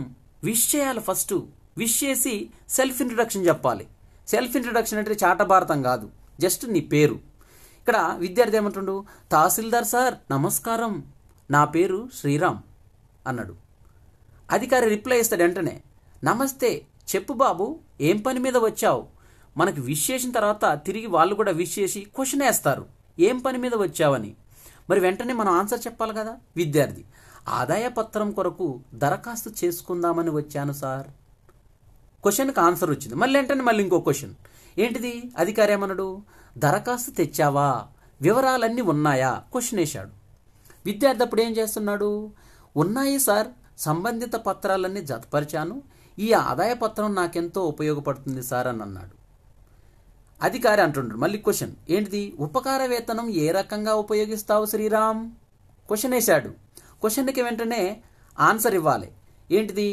విష్ చేయాలి ఫస్ట్ విష్ చేసి సెల్ఫ్ ఇంట్రడక్షన్ చెప్పాలి సెల్ఫ్ ఇంట్రడక్షన్ అంటే చాటభారతం కాదు జస్ట్ నీ పేరు ఇక్కడ విద్యార్థి ఏమంటుండు తహసీల్దార్ సార్ నమస్కారం నా పేరు శ్రీరామ్ అన్నాడు అధికారి రిప్లై ఇస్తాడు వెంటనే నమస్తే చెప్పు బాబు ఏం పని మీద వచ్చావు మనకు విష్ చేసిన తర్వాత తిరిగి వాళ్ళు కూడా విష్ చేసి క్వశ్చన్ వేస్తారు ఏం పని మీద వచ్చావని మరి వెంటనే మనం ఆన్సర్ చెప్పాలి కదా విద్యార్థి ఆదాయ పత్రం కొరకు దరఖాస్తు చేసుకుందామని వచ్చాను సార్ క్వశ్చన్కి ఆన్సర్ వచ్చింది మళ్ళీ ఏంటంటే మళ్ళీ ఇంకో క్వశ్చన్ ఏంటిది అధికారి ఏమన్నాడు దరఖాస్తు తెచ్చావా వివరాలన్నీ ఉన్నాయా క్వశ్చన్ వేశాడు విద్యార్థి అప్పుడు ఏం చేస్తున్నాడు ఉన్నాయి సార్ సంబంధిత పత్రాలన్నీ జతపరిచాను ఈ ఆదాయ పత్రం నాకెంతో ఉపయోగపడుతుంది సార్ అని అన్నాడు అధికారి అంటుండ్రు మళ్ళీ క్వశ్చన్ ఏంటిది ఉపకార వేతనం ఏ రకంగా ఉపయోగిస్తావు శ్రీరామ్ క్వశ్చన్ వేశాడు క్వశ్చన్కి వెంటనే ఆన్సర్ ఇవ్వాలి ఏంటిది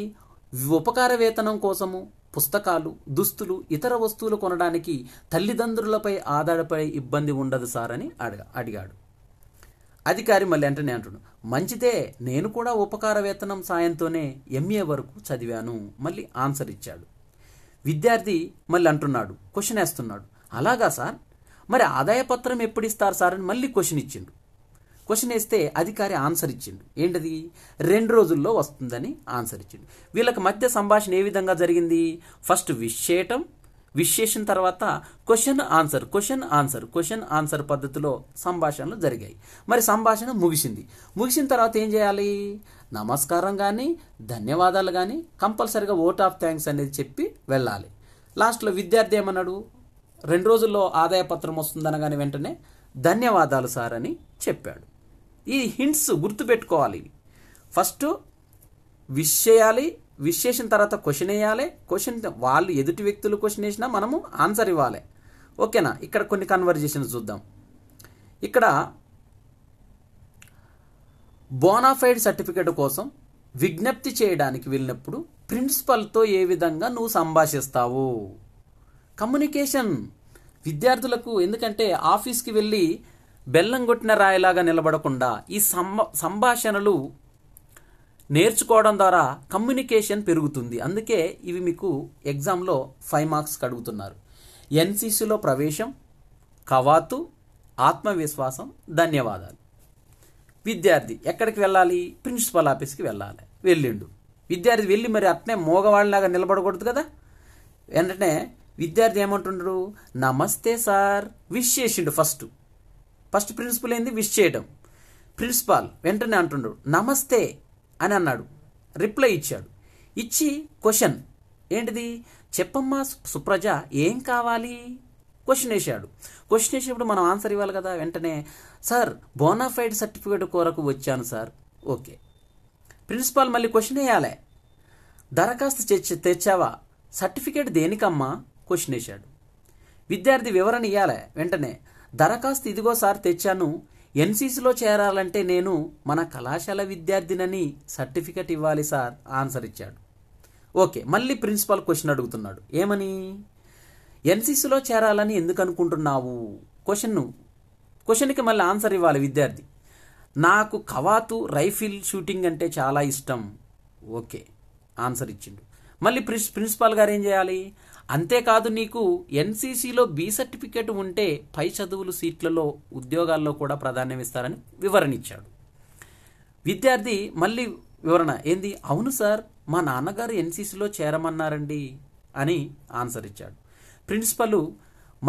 ఉపకార వేతనం కోసము పుస్తకాలు దుస్తులు ఇతర వస్తువులు కొనడానికి తల్లిదండ్రులపై ఆధారపడే ఇబ్బంది ఉండదు సార్ అని అడగ అడిగాడు అధికారి మళ్ళీ వెంటనే అంటుడు మంచిదే నేను కూడా ఉపకార వేతనం సాయంతోనే ఎంఏ వరకు చదివాను మళ్ళీ ఆన్సర్ ఇచ్చాడు విద్యార్థి మళ్ళీ అంటున్నాడు క్వశ్చన్ వేస్తున్నాడు అలాగా సార్ మరి ఆదాయ పత్రం ఎప్పుడు ఇస్తారు సార్ అని మళ్ళీ క్వశ్చన్ ఇచ్చిండు క్వశ్చన్ వేస్తే అధికారి ఆన్సర్ ఇచ్చిండు ఏంటది రెండు రోజుల్లో వస్తుందని ఆన్సర్ ఇచ్చిండు వీళ్ళకి మధ్య సంభాషణ ఏ విధంగా జరిగింది ఫస్ట్ విష్ చేయటం విష్ చేసిన తర్వాత question answer question answer question answer పద్ధతిలో సంభాషణలు జరిగాయి మరి సంభాషణ ముగిసింది ముగిసిన తర్వాత ఏం చేయాలి నమస్కారం కానీ ధన్యవాదాలు కానీ కంపల్సరిగా ఓట్ ఆఫ్ థ్యాంక్స్ అనేది చెప్పి వెళ్ళాలి లాస్ట్లో విద్యార్థి ఏమన్నాడు రెండు రోజుల్లో ఆదాయ పత్రం వస్తుందనగానే వెంటనే ధన్యవాదాలు సార్ అని చెప్పాడు ఈ హింట్స్ గుర్తుపెట్టుకోవాలి ఫస్ట్ విష్ చేయాలి విష్ చేసిన తర్వాత క్వశ్చన్ వేయాలి క్వశ్చన్ వాళ్ళు ఎదుటి వ్యక్తులు క్వశ్చన్ వేసినా మనము ఆన్సర్ ఇవ్వాలి ఓకేనా ఇక్కడ కొన్ని కన్వర్జేషన్స్ చూద్దాం ఇక్కడ బోనాఫైడ్ సర్టిఫికేట్ కోసం విజ్ఞప్తి చేయడానికి వెళ్ళినప్పుడు ప్రిన్సిపల్తో ఏ విధంగా నువ్వు సంభాషిస్తావు కమ్యూనికేషన్ విద్యార్థులకు ఎందుకంటే ఆఫీస్కి వెళ్ళి బెల్లం కొట్టిన రాయిలాగా నిలబడకుండా ఈ సంభాషణలు నేర్చుకోవడం ద్వారా కమ్యూనికేషన్ పెరుగుతుంది అందుకే ఇవి మీకు ఎగ్జామ్లో ఫైవ్ మార్క్స్ అడుగుతున్నారు ఎన్సీసీలో ప్రవేశం కవాతు ఆత్మవిశ్వాసం ధన్యవాదాలు విద్యార్థి ఎక్కడికి వెళ్ళాలి ప్రిన్సిపల్ ఆఫీస్కి వెళ్ళాలి వెళ్ళిండు విద్యార్థి వెళ్ళి మరి అట్నే మోగవాళ్ళలాగా నిలబడకూడదు కదా వెంటనే విద్యార్థి ఏమంటుండడు నమస్తే సార్ విష్ చేసిండు ఫస్ట్ ఫస్ట్ ప్రిన్సిపల్ ఏంది విష్ చేయడం ప్రిన్సిపాల్ వెంటనే అంటుండడు నమస్తే అని అన్నాడు రిప్లై ఇచ్చాడు ఇచ్చి క్వశ్చన్ ఏంటిది చెప్పమ్మా సుప్రజ ఏం కావాలి క్వశ్చన్ వేసాడు క్వశ్చన్ వేసినప్పుడు మనం ఆన్సర్ ఇవ్వాలి కదా వెంటనే సార్ బోనాఫైడ్ సర్టిఫికేట్ కొరకు వచ్చాను సార్ ఓకే ప్రిన్సిపాల్ మళ్ళీ క్వశ్చన్ వేయాలి దరఖాస్తు తెచ్చావా సర్టిఫికేట్ దేనికమ్మా క్వశ్చన్ వేశాడు విద్యార్థి వివరణ ఇవ్వాలి వెంటనే దరఖాస్తు ఇదిగో సార్ తెచ్చాను ఎన్సీసీలో చేరాలంటే నేను మన కళాశాల విద్యార్థినని సర్టిఫికెట్ ఇవ్వాలి సార్ ఆన్సర్ ఇచ్చాడు ఓకే మళ్ళీ ప్రిన్సిపాల్ క్వశ్చన్ అడుగుతున్నాడు ఏమని ఎన్సీసీలో చేరాలని ఎందుకు అనుకుంటున్నావు క్వశ్చన్ క్వశ్చన్కి మళ్ళీ ఆన్సర్ ఇవ్వాలి విద్యార్థి నాకు కవాతు రైఫిల్ షూటింగ్ అంటే చాలా ఇష్టం ఓకే ఆన్సర్ ఇచ్చిండు మళ్ళీ ప్రిన్సిపాల్ గారు ఏం చేయాలి అంతేకాదు నీకు ఎన్సీసీలో బి సర్టిఫికేట్ ఉంటే పై చదువులు సీట్లలో ఉద్యోగాల్లో కూడా ప్రాధాన్యం ఇస్తారని వివరణ ఇచ్చాడు విద్యార్థి మళ్ళీ వివరణ ఏంది అవును సార్ మా నాన్నగారు ఎన్సీసీలో చేరమన్నారండి అని ఆన్సర్ ఇచ్చాడు ప్రిన్సిపల్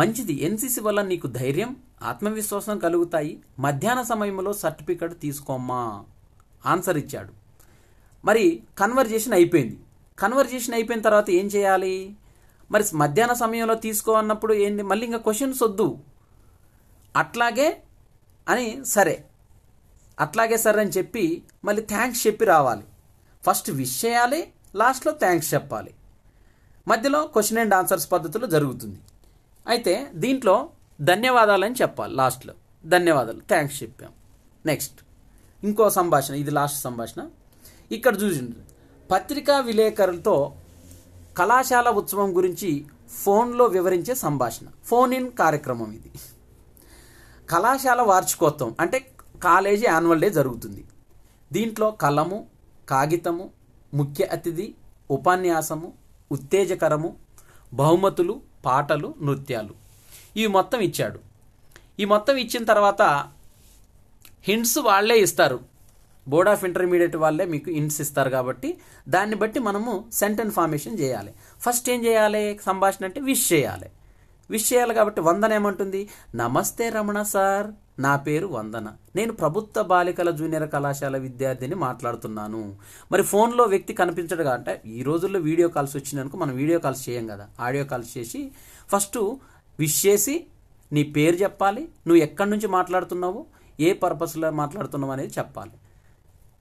మంచిది ఎన్సీసీ వల్ల నీకు ధైర్యం ఆత్మవిశ్వాసం కలుగుతాయి మధ్యాహ్న సమయంలో సర్టిఫికెట్ తీసుకోమ్మా ఆన్సర్ ఇచ్చాడు మరి కన్వర్జేషన్ అయిపోయింది కన్వర్జేషన్ అయిపోయిన తర్వాత ఏం చేయాలి మరి మధ్యాహ్న సమయంలో తీసుకో అన్నప్పుడు ఏంటి మళ్ళీ ఇంకా క్వశ్చన్స్ వద్దు అట్లాగే అని సరే అట్లాగే సరే అని చెప్పి మళ్ళీ థ్యాంక్స్ చెప్పి రావాలి ఫస్ట్ విష్ చేయాలి లాస్ట్లో థ్యాంక్స్ చెప్పాలి మధ్యలో క్వశ్చన్ అండ్ ఆన్సర్స్ పద్ధతిలో జరుగుతుంది అయితే దీంట్లో ధన్యవాదాలు అని చెప్పాలి లాస్ట్లో ధన్యవాదాలు థ్యాంక్స్ చెప్పాం నెక్స్ట్ ఇంకో సంభాషణ ఇది లాస్ట్ సంభాషణ ఇక్కడ చూసి పత్రికా విలేకరులతో కళాశాల ఉత్సవం గురించి ఫోన్లో వివరించే సంభాషణ ఫోన్ ఇన్ కార్యక్రమం ఇది కళాశాల వార్షికోత్సవం అంటే కాలేజీ యాన్యువల్ డే జరుగుతుంది దీంట్లో కలము కాగితము ముఖ్య అతిథి ఉపన్యాసము ఉత్తేజకరము బహుమతులు పాటలు నృత్యాలు ఇవి మొత్తం ఇచ్చాడు ఈ మొత్తం ఇచ్చిన తర్వాత హింట్స్ వాళ్లే ఇస్తారు బోర్డ్ ఆఫ్ ఇంటర్మీడియట్ వాళ్ళే మీకు ఇన్స్ ఇస్తారు కాబట్టి దాన్ని బట్టి మనము సెంటెన్స్ ఫార్మేషన్ చేయాలి ఫస్ట్ ఏం చేయాలి సంభాషణ అంటే విష్ చేయాలి విష్ చేయాలి కాబట్టి వందన ఏమంటుంది నమస్తే రమణ సార్ నా పేరు వందన నేను ప్రభుత్వ బాలికల జూనియర్ కళాశాల విద్యార్థిని మాట్లాడుతున్నాను మరి ఫోన్లో వ్యక్తి కనిపించడం అంటే ఈ రోజుల్లో వీడియో కాల్స్ వచ్చిందనుకో మనం వీడియో కాల్స్ చేయం కదా ఆడియో కాల్స్ చేసి ఫస్ట్ విష్ చేసి నీ పేరు చెప్పాలి నువ్వు ఎక్కడి నుంచి మాట్లాడుతున్నావు ఏ పర్పస్లో మాట్లాడుతున్నావు అనేది చెప్పాలి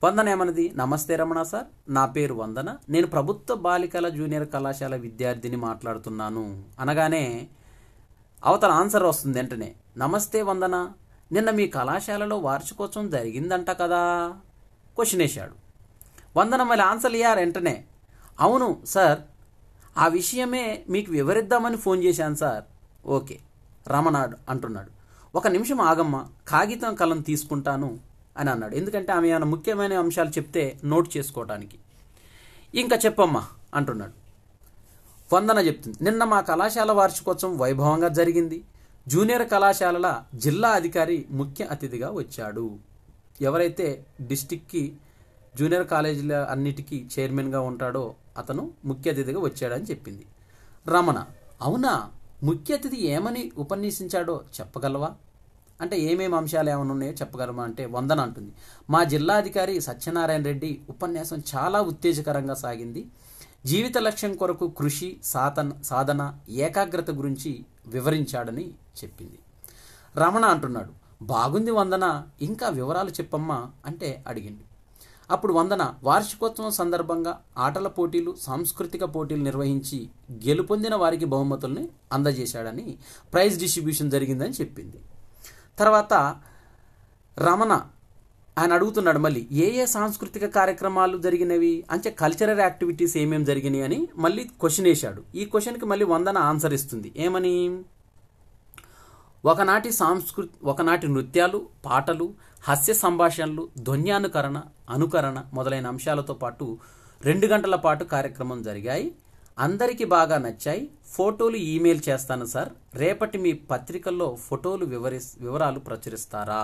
వందన ఏమన్నది నమస్తే రమణ సార్ నా పేరు వందన నేను ప్రభుత్వ బాలికల జూనియర్ కళాశాల విద్యార్థిని మాట్లాడుతున్నాను అనగానే అవతల ఆన్సర్ వస్తుంది వెంటనే నమస్తే వందన నిన్న మీ కళాశాలలో వార్షికోత్సవం జరిగిందంట కదా క్వశ్చన్ వేశాడు వందన మళ్ళీ ఆన్సర్ ఇయ్యారు వెంటనే అవును సార్ ఆ విషయమే మీకు వివరిద్దామని ఫోన్ చేశాను సార్ ఓకే రమణ అంటున్నాడు ఒక నిమిషం ఆగమ్మ కాగితం కలం తీసుకుంటాను అని అన్నాడు ఎందుకంటే ఆమె ఏమైనా ముఖ్యమైన అంశాలు చెప్తే నోట్ చేసుకోవటానికి ఇంకా చెప్పమ్మా అంటున్నాడు వందన చెప్తుంది నిన్న మా కళాశాల వార్షికోత్సవం వైభవంగా జరిగింది జూనియర్ కళాశాలల జిల్లా అధికారి ముఖ్య అతిథిగా వచ్చాడు ఎవరైతే డిస్టిక్కి జూనియర్ కాలేజీల అన్నిటికీ చైర్మన్గా ఉంటాడో అతను ముఖ్య అతిథిగా వచ్చాడని చెప్పింది రమణ అవునా ముఖ్య అతిథి ఏమని ఉపన్యసించాడో చెప్పగలవా అంటే ఏమేమి అంశాలు ఏమైనా ఉన్నాయో చెప్పగలమా అంటే వందన అంటుంది మా జిల్లాధికారి సత్యనారాయణ రెడ్డి ఉపన్యాసం చాలా ఉత్తేజకరంగా సాగింది జీవిత లక్ష్యం కొరకు కృషి సాధన సాధన ఏకాగ్రత గురించి వివరించాడని చెప్పింది రమణ అంటున్నాడు బాగుంది వందన ఇంకా వివరాలు చెప్పమ్మా అంటే అడిగింది అప్పుడు వందన వార్షికోత్సవం సందర్భంగా ఆటల పోటీలు సాంస్కృతిక పోటీలు నిర్వహించి గెలుపొందిన వారికి బహుమతుల్ని అందజేశాడని ప్రైజ్ డిస్ట్రిబ్యూషన్ జరిగిందని చెప్పింది తర్వాత రమణ ఆయన అడుగుతున్నాడు మళ్ళీ ఏ ఏ సాంస్కృతిక కార్యక్రమాలు జరిగినవి అంటే కల్చరల్ యాక్టివిటీస్ ఏమేమి జరిగినాయి అని మళ్ళీ క్వశ్చన్ వేశాడు ఈ క్వశ్చన్కి మళ్ళీ వందన ఆన్సర్ ఇస్తుంది ఏమని ఒకనాటి సాంస్కృతి ఒకనాటి నృత్యాలు పాటలు హాస్య సంభాషణలు ధ్వన్యానుకరణ అనుకరణ మొదలైన అంశాలతో పాటు రెండు గంటల పాటు కార్యక్రమం జరిగాయి అందరికీ బాగా నచ్చాయి ఫోటోలు ఈమెయిల్ చేస్తాను సార్ రేపటి మీ పత్రికల్లో ఫోటోలు వివరి వివరాలు ప్రచురిస్తారా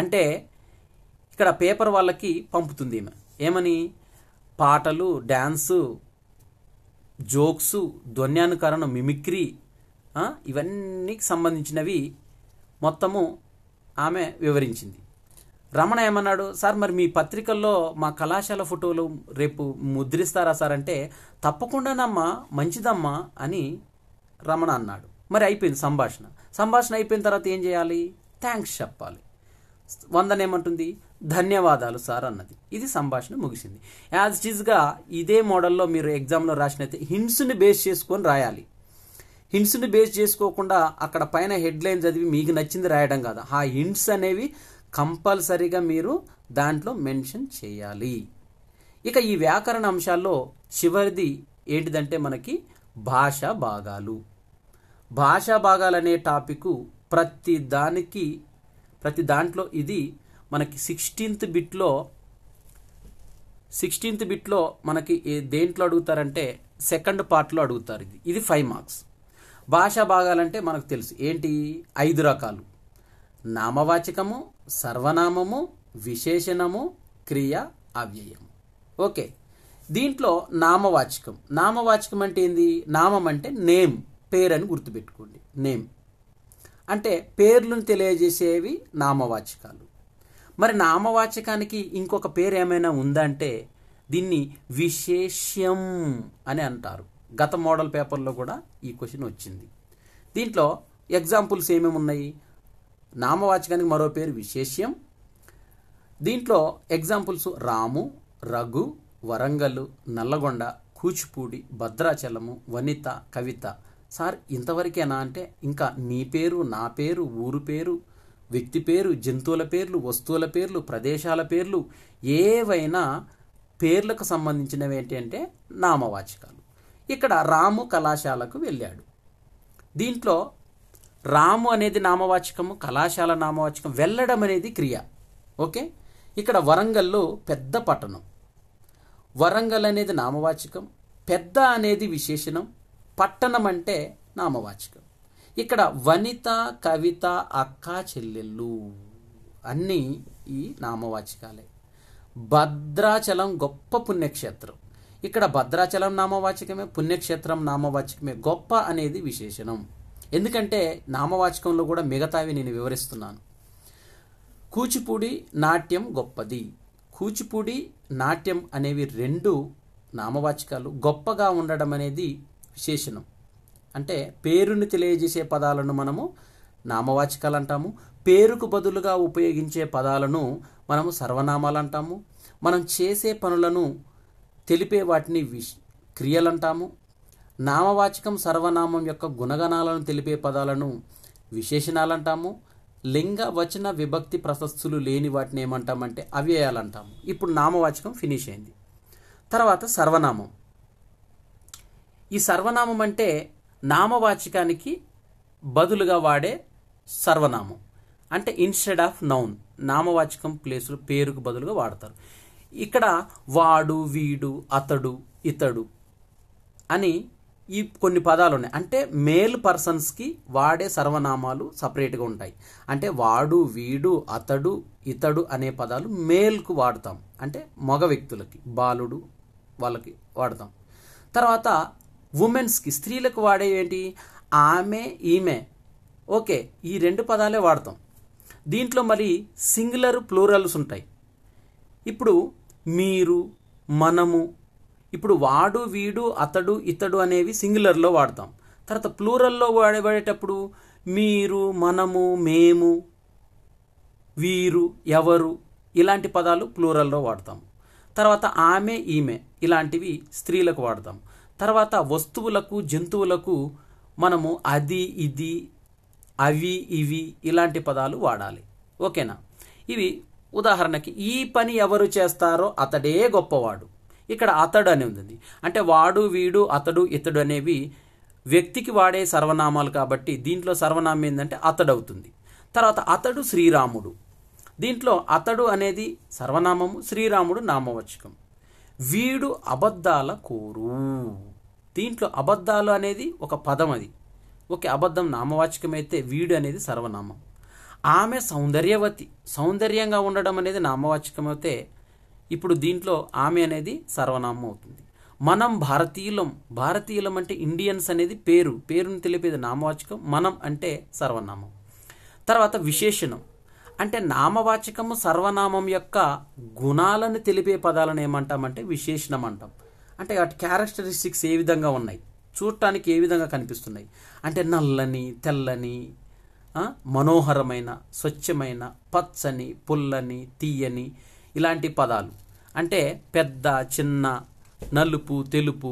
అంటే ఇక్కడ పేపర్ వాళ్ళకి పంపుతుంది ఈమె ఏమని పాటలు డ్యాన్సు జోక్సు ధ్వన్యానుకరణ మిమిక్రీ ఇవన్నీకి సంబంధించినవి మొత్తము ఆమె వివరించింది రమణ ఏమన్నాడు సార్ మరి మీ పత్రికల్లో మా కళాశాల ఫోటోలు రేపు ముద్రిస్తారా సార్ అంటే తప్పకుండానమ్మా మంచిదమ్మా అని రమణ అన్నాడు మరి అయిపోయింది సంభాషణ సంభాషణ అయిపోయిన తర్వాత ఏం చేయాలి థ్యాంక్స్ చెప్పాలి వందనేమంటుంది ధన్యవాదాలు సార్ అన్నది ఇది సంభాషణ ముగిసింది యాజ్ టీజ్గా ఇదే మోడల్లో మీరు ఎగ్జామ్లో రాసినైతే హింట్స్ని బేస్ చేసుకొని రాయాలి హింట్స్ని బేస్ చేసుకోకుండా అక్కడ పైన హెడ్లైన్ చదివి మీకు నచ్చింది రాయడం కాదు ఆ హింట్స్ అనేవి కంపల్సరీగా మీరు దాంట్లో మెన్షన్ చేయాలి ఇక ఈ వ్యాకరణ అంశాల్లో చివరిది ఏంటిదంటే మనకి భాషా భాగాలు భాషా భాగాలు అనే టాపిక్ ప్రతి దానికి ప్రతి దాంట్లో ఇది మనకి సిక్స్టీన్త్ బిట్లో సిక్స్టీన్త్ బిట్లో మనకి దేంట్లో అడుగుతారంటే సెకండ్ పార్ట్లో అడుగుతారు ఇది ఇది ఫైవ్ మార్క్స్ భాషా భాగాలంటే మనకు తెలుసు ఏంటి ఐదు రకాలు నామవాచకము సర్వనామము విశేషణము క్రియ అవ్యయము ఓకే దీంట్లో నామవాచకం నామవాచకం అంటే ఏంది నామం అంటే నేమ్ పేరు అని గుర్తుపెట్టుకోండి నేమ్ అంటే పేర్లను తెలియజేసేవి నామవాచకాలు మరి నామవాచకానికి ఇంకొక పేరు ఏమైనా ఉందంటే దీన్ని విశేష్యం అని అంటారు గత మోడల్ పేపర్లో కూడా ఈ క్వశ్చన్ వచ్చింది దీంట్లో ఎగ్జాంపుల్స్ ఏమేమి ఉన్నాయి నామవాచకానికి మరో పేరు విశేష్యం దీంట్లో ఎగ్జాంపుల్స్ రాము రఘు వరంగల్ నల్లగొండ కూచిపూడి భద్రాచలము వనిత కవిత సార్ ఇంతవరకేనా అంటే ఇంకా నీ పేరు నా పేరు ఊరు పేరు వ్యక్తి పేరు జంతువుల పేర్లు వస్తువుల పేర్లు ప్రదేశాల పేర్లు ఏవైనా పేర్లకు సంబంధించినవి ఏంటి అంటే నామవాచకాలు ఇక్కడ రాము కళాశాలకు వెళ్ళాడు దీంట్లో రాము అనేది నామవాచకము కళాశాల నామవాచకం వెళ్ళడం అనేది క్రియ ఓకే ఇక్కడ వరంగల్లో పెద్ద పట్టణం వరంగల్ అనేది నామవాచకం పెద్ద అనేది విశేషణం పట్టణం అంటే నామవాచకం ఇక్కడ వనిత కవిత అక్క చెల్లెళ్ళు అన్నీ ఈ నామవాచకాలే భద్రాచలం గొప్ప పుణ్యక్షేత్రం ఇక్కడ భద్రాచలం నామవాచకమే పుణ్యక్షేత్రం నామవాచకమే గొప్ప అనేది విశేషణం ఎందుకంటే నామవాచకంలో కూడా మిగతావి నేను వివరిస్తున్నాను కూచిపూడి నాట్యం గొప్పది కూచిపూడి నాట్యం అనేవి రెండు నామవాచకాలు గొప్పగా ఉండడం అనేది విశేషణం అంటే పేరుని తెలియజేసే పదాలను మనము నామవాచకాలు అంటాము పేరుకు బదులుగా ఉపయోగించే పదాలను మనము సర్వనామాలు అంటాము మనం చేసే పనులను తెలిపే వాటిని విష్ అంటాము నామవాచకం సర్వనామం యొక్క గుణగణాలను తెలిపే పదాలను విశేషణాలంటాము లింగ వచన విభక్తి ప్రశస్తులు లేని వాటిని ఏమంటామంటే అవ్యయాలు అంటాము ఇప్పుడు నామవాచకం ఫినిష్ అయింది తర్వాత సర్వనామం ఈ సర్వనామం అంటే నామవాచకానికి బదులుగా వాడే సర్వనామం అంటే ఇన్స్టెడ్ ఆఫ్ నౌన్ నామవాచకం ప్లేసులు పేరుకు బదులుగా వాడతారు ఇక్కడ వాడు వీడు అతడు ఇతడు అని ఈ కొన్ని పదాలు ఉన్నాయి అంటే మేల్ పర్సన్స్కి వాడే సర్వనామాలు సపరేట్గా ఉంటాయి అంటే వాడు వీడు అతడు ఇతడు అనే పదాలు మేల్కు వాడతాం అంటే మగ వ్యక్తులకి బాలుడు వాళ్ళకి వాడతాం తర్వాత ఉమెన్స్కి స్త్రీలకు వాడే ఏంటి ఆమె ఈమె ఓకే ఈ రెండు పదాలే వాడతాం దీంట్లో మరి సింగులర్ ప్లూరల్స్ ఉంటాయి ఇప్పుడు మీరు మనము ఇప్పుడు వాడు వీడు అతడు ఇతడు అనేవి సింగులర్లో వాడతాం తర్వాత ప్లూరల్లో వాడేటప్పుడు మీరు మనము మేము వీరు ఎవరు ఇలాంటి పదాలు ప్లూరల్లో వాడతాం తర్వాత ఆమె ఈమె ఇలాంటివి స్త్రీలకు వాడతాం తర్వాత వస్తువులకు జంతువులకు మనము అది ఇది అవి ఇవి ఇలాంటి పదాలు వాడాలి ఓకేనా ఇవి ఉదాహరణకి ఈ పని ఎవరు చేస్తారో అతడే గొప్పవాడు ఇక్కడ అతడు అని ఉంది అంటే వాడు వీడు అతడు ఇతడు అనేవి వ్యక్తికి వాడే సర్వనామాలు కాబట్టి దీంట్లో సర్వనామం ఏంటంటే అతడు అవుతుంది తర్వాత అతడు శ్రీరాముడు దీంట్లో అతడు అనేది సర్వనామము శ్రీరాముడు నామవచకం వీడు అబద్ధాల కోరు దీంట్లో అబద్ధాలు అనేది ఒక పదం అది ఓకే అబద్ధం నామవాచకం అయితే వీడు అనేది సర్వనామం ఆమె సౌందర్యవతి సౌందర్యంగా ఉండడం అనేది నామవాచకం అయితే ఇప్పుడు దీంట్లో ఆమె అనేది సర్వనామం అవుతుంది మనం భారతీయులం భారతీయులం అంటే ఇండియన్స్ అనేది పేరు పేరును తెలిపేది నామవాచకం మనం అంటే సర్వనామం తర్వాత విశేషణం అంటే నామవాచకము సర్వనామం యొక్క గుణాలను తెలిపే పదాలను ఏమంటామంటే విశేషణం అంటాం అంటే వాటి క్యారెక్టరిస్టిక్స్ ఏ విధంగా ఉన్నాయి చూడటానికి ఏ విధంగా కనిపిస్తున్నాయి అంటే నల్లని తెల్లని మనోహరమైన స్వచ్ఛమైన పచ్చని పుల్లని తీయని ఇలాంటి పదాలు అంటే పెద్ద చిన్న నలుపు తెలుపు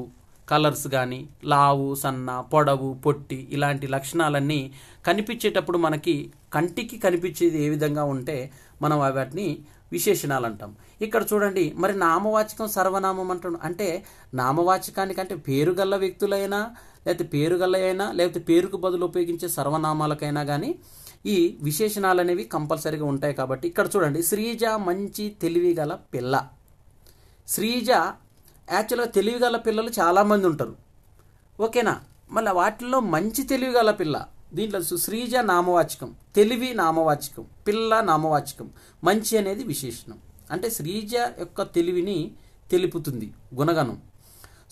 కలర్స్ కానీ లావు సన్న పొడవు పొట్టి ఇలాంటి లక్షణాలన్నీ కనిపించేటప్పుడు మనకి కంటికి కనిపించేది ఏ విధంగా ఉంటే మనం వాటిని విశేషణాలు అంటాం ఇక్కడ చూడండి మరి నామవాచకం సర్వనామం అంటాం అంటే నామవాచకానికి అంటే పేరు గల్ల వ్యక్తులైనా లేకపోతే పేరు గల్ల అయినా లేకపోతే పేరుకు బదులు ఉపయోగించే సర్వనామాలకైనా కానీ ఈ విశేషణాలు అనేవి కంపల్సరీగా ఉంటాయి కాబట్టి ఇక్కడ చూడండి శ్రీజ మంచి తెలివి గల పిల్ల శ్రీజ యాక్చువల్గా తెలివి గల పిల్లలు చాలామంది ఉంటారు ఓకేనా మళ్ళీ వాటిల్లో మంచి తెలివి గల పిల్ల దీంట్లో శ్రీజ నామవాచకం తెలివి నామవాచకం పిల్ల నామవాచకం మంచి అనేది విశేషణం అంటే శ్రీజ యొక్క తెలివిని తెలుపుతుంది గుణగణం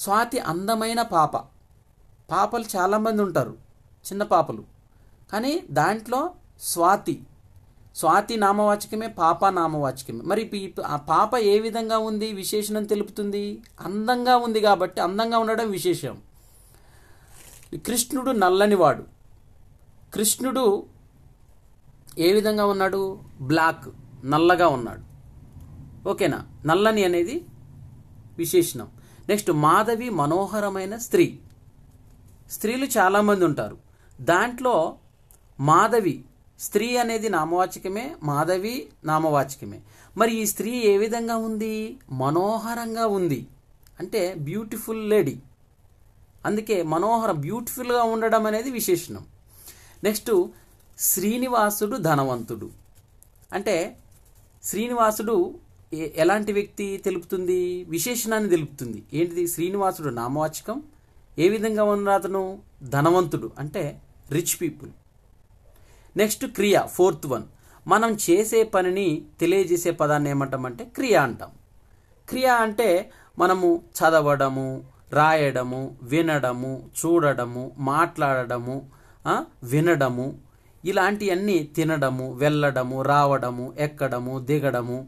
స్వాతి అందమైన పాప పాపలు చాలామంది ఉంటారు చిన్న పాపలు కానీ దాంట్లో స్వాతి స్వాతి నామవాచకమే పాప నామవాచకమే మరి ఆ పాప ఏ విధంగా ఉంది విశేషణం తెలుపుతుంది అందంగా ఉంది కాబట్టి అందంగా ఉండడం విశేషం కృష్ణుడు నల్లనివాడు కృష్ణుడు ఏ విధంగా ఉన్నాడు బ్లాక్ నల్లగా ఉన్నాడు ఓకేనా నల్లని అనేది విశేషణం నెక్స్ట్ మాధవి మనోహరమైన స్త్రీ స్త్రీలు చాలామంది ఉంటారు దాంట్లో మాధవి స్త్రీ అనేది నామవాచకమే మాధవి నామవాచకమే మరి ఈ స్త్రీ ఏ విధంగా ఉంది మనోహరంగా ఉంది అంటే బ్యూటిఫుల్ లేడీ అందుకే మనోహర బ్యూటిఫుల్గా ఉండడం అనేది విశేషణం నెక్స్ట్ శ్రీనివాసుడు ధనవంతుడు అంటే శ్రీనివాసుడు ఎలాంటి వ్యక్తి తెలుపుతుంది విశేషణాన్ని తెలుపుతుంది ఏంటిది శ్రీనివాసుడు నామవాచకం ఏ విధంగా ఉన్న అతను ధనవంతుడు అంటే రిచ్ పీపుల్ నెక్స్ట్ క్రియ ఫోర్త్ వన్ మనం చేసే పనిని తెలియజేసే పదాన్ని ఏమంటామంటే క్రియ అంటాం క్రియ అంటే మనము చదవడము రాయడము వినడము చూడడము మాట్లాడడము వినడము ఇలాంటివన్నీ తినడము వెళ్ళడము రావడము ఎక్కడము దిగడము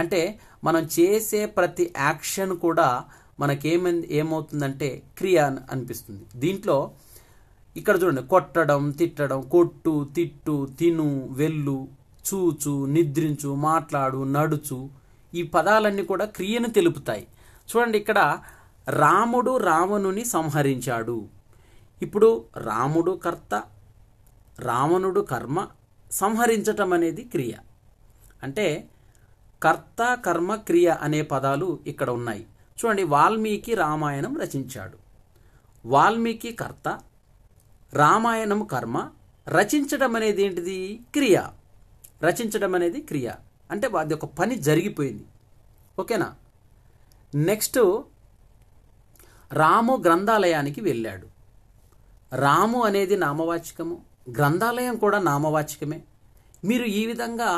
అంటే మనం చేసే ప్రతి యాక్షన్ కూడా మనకేమైంది ఏమవుతుందంటే క్రియ అనిపిస్తుంది దీంట్లో ఇక్కడ చూడండి కొట్టడం తిట్టడం కొట్టు తిట్టు తిను వెళ్ళు చూచు నిద్రించు మాట్లాడు నడుచు ఈ పదాలన్నీ కూడా క్రియను తెలుపుతాయి చూడండి ఇక్కడ రాముడు రావణుని సంహరించాడు ఇప్పుడు రాముడు కర్త రావణుడు కర్మ సంహరించటం అనేది క్రియ అంటే కర్త కర్మ క్రియ అనే పదాలు ఇక్కడ ఉన్నాయి చూడండి వాల్మీకి రామాయణం రచించాడు వాల్మీకి కర్త రామాయణం కర్మ రచించడం అనేది ఏంటిది క్రియ రచించడం అనేది క్రియ అంటే అది ఒక పని జరిగిపోయింది ఓకేనా నెక్స్ట్ రాము గ్రంథాలయానికి వెళ్ళాడు రాము అనేది నామవాచకము గ్రంథాలయం కూడా నామవాచకమే మీరు ఈ విధంగా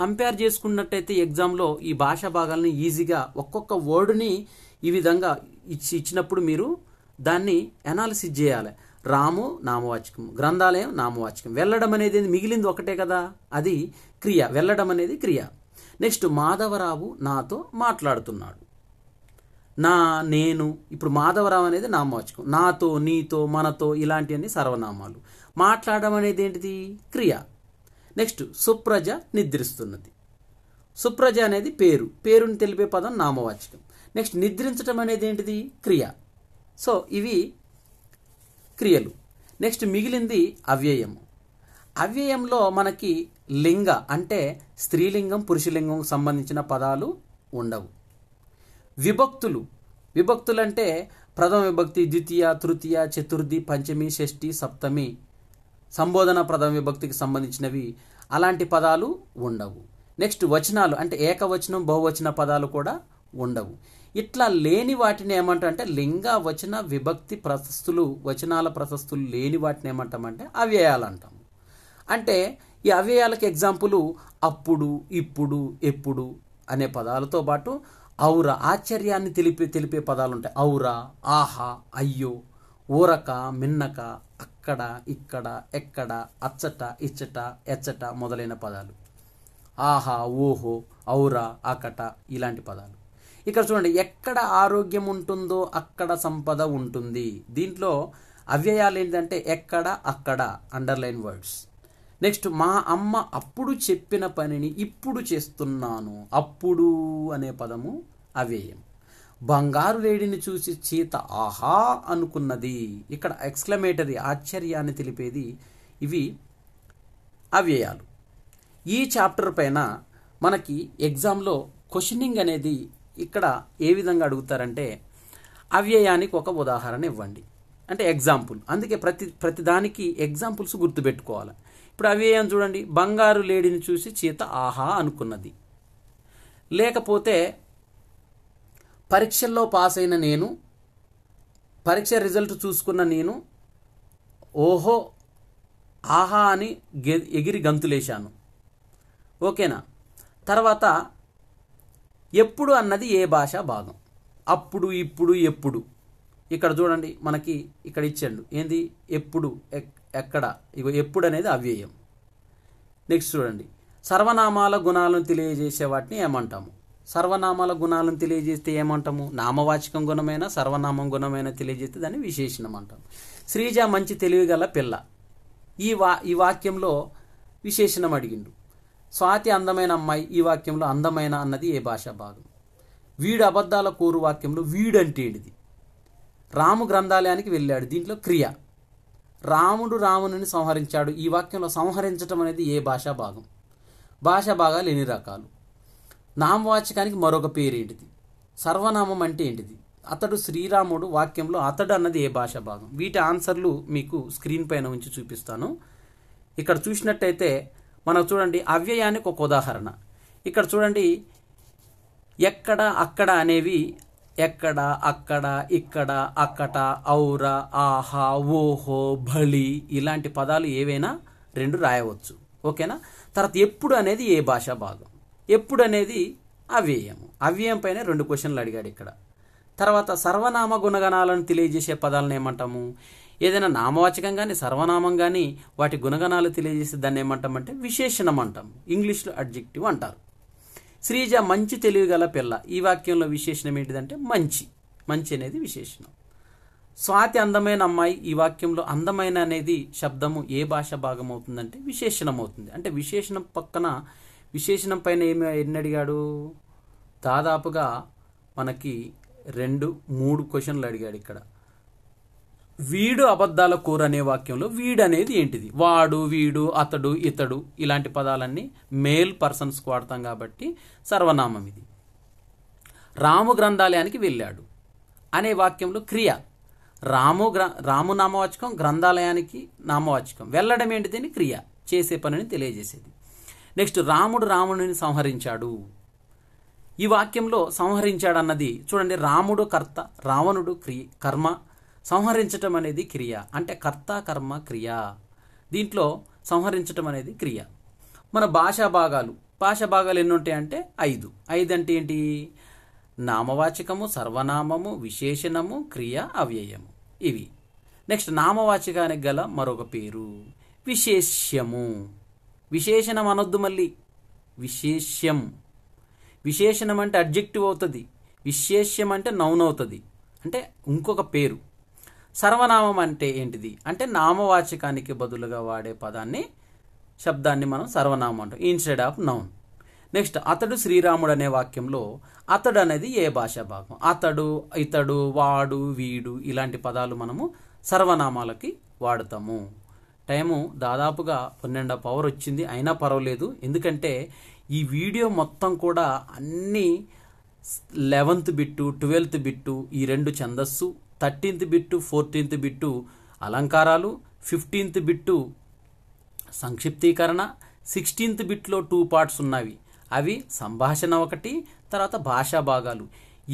కంపేర్ చేసుకున్నట్టయితే ఎగ్జామ్లో ఈ భాషా భాగాలను ఈజీగా ఒక్కొక్క వర్డ్ని ఈ విధంగా ఇచ్చి ఇచ్చినప్పుడు మీరు దాన్ని అనాలిసిస్ చేయాలి రాము నామవాచకం గ్రంథాలయం నామవాచకం వెళ్ళడం అనేది మిగిలింది ఒకటే కదా అది క్రియ వెళ్ళడం అనేది క్రియ నెక్స్ట్ మాధవరావు నాతో మాట్లాడుతున్నాడు నా నేను ఇప్పుడు మాధవరావు అనేది నామవాచకం నాతో నీతో మనతో ఇలాంటివన్నీ సర్వనామాలు మాట్లాడడం అనేది ఏంటిది క్రియ నెక్స్ట్ సుప్రజ నిద్రిస్తున్నది సుప్రజ అనేది పేరు పేరుని తెలిపే పదం నామవాచకం నెక్స్ట్ నిద్రించడం అనేది ఏంటిది క్రియ సో ఇవి క్రియలు నెక్స్ట్ మిగిలింది అవ్యయము అవ్యయంలో మనకి లింగ అంటే స్త్రీలింగం పురుషలింగం సంబంధించిన పదాలు ఉండవు విభక్తులు విభక్తులు అంటే ప్రథమ విభక్తి ద్వితీయ తృతీయ చతుర్థి పంచమి షష్ఠి సప్తమి సంబోధన ప్రథమ విభక్తికి సంబంధించినవి అలాంటి పదాలు ఉండవు నెక్స్ట్ వచనాలు అంటే ఏకవచనం బహువచన పదాలు కూడా ఉండవు ఇట్లా లేని వాటిని ఏమంటారంటే లింగ వచన విభక్తి ప్రశస్తులు వచనాల ప్రశస్తులు లేని వాటిని ఏమంటామంటే అవ్యయాలు అంటాము అంటే ఈ అవ్యయాలకు ఎగ్జాంపుల్ అప్పుడు ఇప్పుడు ఎప్పుడు అనే పదాలతో పాటు ఔర ఆశ్చర్యాన్ని తెలిపే తెలిపే పదాలు ఉంటాయి ఔరా ఆహా అయ్యో ఊరక మిన్నక అక్కడ ఇక్కడ ఎక్కడ అచ్చట ఇచ్చట ఎచ్చట మొదలైన పదాలు ఆహా ఓహో ఔరా అకట ఇలాంటి పదాలు ఇక్కడ చూడండి ఎక్కడ ఆరోగ్యం ఉంటుందో అక్కడ సంపద ఉంటుంది దీంట్లో అవ్యయాలు ఏంటంటే ఎక్కడ అక్కడ అండర్లైన్ వర్డ్స్ నెక్స్ట్ మా అమ్మ అప్పుడు చెప్పిన పనిని ఇప్పుడు చేస్తున్నాను అప్పుడు అనే పదము అవ్యయం బంగారు వేడిని చూసి చీత ఆహా అనుకున్నది ఇక్కడ ఎక్స్క్లమేటరీ ఆశ్చర్యాన్ని తెలిపేది ఇవి అవ్యయాలు ఈ చాప్టర్ పైన మనకి ఎగ్జామ్లో క్వశ్చనింగ్ అనేది ఇక్కడ ఏ విధంగా అడుగుతారంటే అవ్యయానికి ఒక ఉదాహరణ ఇవ్వండి అంటే ఎగ్జాంపుల్ అందుకే ప్రతి ప్రతిదానికి ఎగ్జాంపుల్స్ గుర్తుపెట్టుకోవాలి ఇప్పుడు అవ్యయం చూడండి బంగారు లేడిని చూసి చీత ఆహా అనుకున్నది లేకపోతే పరీక్షల్లో పాస్ అయిన నేను పరీక్ష రిజల్ట్ చూసుకున్న నేను ఓహో ఆహా అని ఎగిరి గంతులేశాను ఓకేనా తర్వాత ఎప్పుడు అన్నది ఏ భాష భాగం అప్పుడు ఇప్పుడు ఎప్పుడు ఇక్కడ చూడండి మనకి ఇక్కడ ఇచ్చాడు ఏంది ఎప్పుడు ఎక్కడ ఇగో ఎప్పుడు అనేది అవ్యయం నెక్స్ట్ చూడండి సర్వనామాల గుణాలను తెలియజేసే వాటిని ఏమంటాము సర్వనామాల గుణాలను తెలియజేస్తే ఏమంటాము నామవాచకం గుణమైన సర్వనామం గుణమైన తెలియజేస్తే దాన్ని విశేషణం అంటాం శ్రీజ మంచి తెలివిగల పిల్ల ఈ వా ఈ వాక్యంలో విశేషణం అడిగిండు స్వాతి అందమైన అమ్మాయి ఈ వాక్యంలో అందమైన అన్నది ఏ భాషా భాగం వీడు అబద్ధాల కోరు వాక్యంలో వీడంటే రాము గ్రంథాలయానికి వెళ్ళాడు దీంట్లో క్రియ రాముడు రాముని సంహరించాడు ఈ వాక్యంలో సంహరించటం అనేది ఏ భాషా భాగం భాషా భాగాలు ఎన్ని రకాలు నామవాచకానికి మరొక పేరేంటిది సర్వనామం అంటే ఏంటిది అతడు శ్రీరాముడు వాక్యంలో అతడు అన్నది ఏ భాషా భాగం వీటి ఆన్సర్లు మీకు స్క్రీన్ పైన ఉంచి చూపిస్తాను ఇక్కడ చూసినట్టయితే మనం చూడండి అవ్యయానికి ఒక ఉదాహరణ ఇక్కడ చూడండి ఎక్కడ అక్కడ అనేవి ఎక్కడ అక్కడ ఇక్కడ అక్కట ఔర ఆహా ఓహో బలి ఇలాంటి పదాలు ఏవైనా రెండు రాయవచ్చు ఓకేనా తర్వాత ఎప్పుడు అనేది ఏ భాషా భాగం ఎప్పుడు అనేది అవ్యయము అవ్యయం పైన రెండు క్వశ్చన్లు అడిగాడు ఇక్కడ తర్వాత సర్వనామ గుణగణాలను తెలియజేసే పదాలను ఏమంటాము ఏదైనా నామవాచకం కానీ సర్వనామం కానీ వాటి గుణగణాలు తెలియజేసి దాన్ని ఏమంటామంటే విశేషణం అంటాం ఇంగ్లీష్లో అడ్జెక్టివ్ అంటారు శ్రీజ మంచి తెలివి గల పిల్ల ఈ వాక్యంలో విశేషణం ఏంటిదంటే మంచి మంచి అనేది విశేషణం స్వాతి అందమైన అమ్మాయి ఈ వాక్యంలో అందమైన అనేది శబ్దము ఏ భాష భాగం అవుతుందంటే విశేషణం అవుతుంది అంటే విశేషణం పక్కన విశేషణం పైన ఏమి ఎన్ని అడిగాడు దాదాపుగా మనకి రెండు మూడు క్వశ్చన్లు అడిగాడు ఇక్కడ వీడు అబద్ధాల కూర అనే వాక్యంలో వీడు అనేది ఏంటిది వాడు వీడు అతడు ఇతడు ఇలాంటి పదాలన్నీ మేల్ పర్సన్స్కు వాడతాం కాబట్టి సర్వనామం ఇది రాము గ్రంథాలయానికి వెళ్ళాడు అనే వాక్యంలో క్రియ రాము గ్ర రాము నామవాచకం గ్రంథాలయానికి నామవాచకం వెళ్ళడం అని క్రియ చేసే పనిని తెలియజేసేది నెక్స్ట్ రాముడు రాముడిని సంహరించాడు ఈ వాక్యంలో సంహరించాడన్నది చూడండి రాముడు కర్త రావణుడు క్రియ కర్మ సంహరించటం అనేది క్రియ అంటే కర్త కర్మ క్రియ దీంట్లో సంహరించటం అనేది క్రియ మన భాషా భాగాలు భాషా భాగాలు ఎన్ని ఉంటాయి అంటే ఐదు ఐదు అంటే ఏంటి నామవాచకము సర్వనామము విశేషణము క్రియ అవ్యయము ఇవి నెక్స్ట్ నామవాచకానికి గల మరొక పేరు విశేష్యము విశేషణం అనొద్దు మళ్ళీ విశేష్యం విశేషణం అంటే అడ్జెక్టివ్ అవుతుంది విశేష్యం అంటే నౌన్ అవుతుంది అంటే ఇంకొక పేరు సర్వనామం అంటే ఏంటిది అంటే నామవాచకానికి బదులుగా వాడే పదాన్ని శబ్దాన్ని మనం సర్వనామం అంటాం ఇన్స్టెడ్ ఆఫ్ నౌన్ నెక్స్ట్ అతడు శ్రీరాముడు అనే వాక్యంలో అతడు అనేది ఏ భాషా భాగం అతడు ఇతడు వాడు వీడు ఇలాంటి పదాలు మనము సర్వనామాలకి వాడతాము టైము దాదాపుగా పన్నెండు పవర్ వచ్చింది అయినా పర్వాలేదు ఎందుకంటే ఈ వీడియో మొత్తం కూడా అన్నీ లెవెన్త్ బిట్టు ట్వెల్త్ బిట్టు ఈ రెండు ఛందస్సు థర్టీన్త్ బిట్టు ఫోర్టీన్త్ బిట్టు అలంకారాలు ఫిఫ్టీన్త్ బిట్టు సంక్షిప్తీకరణ సిక్స్టీన్త్ బిట్లో టూ పార్ట్స్ ఉన్నవి అవి సంభాషణ ఒకటి తర్వాత భాషా భాగాలు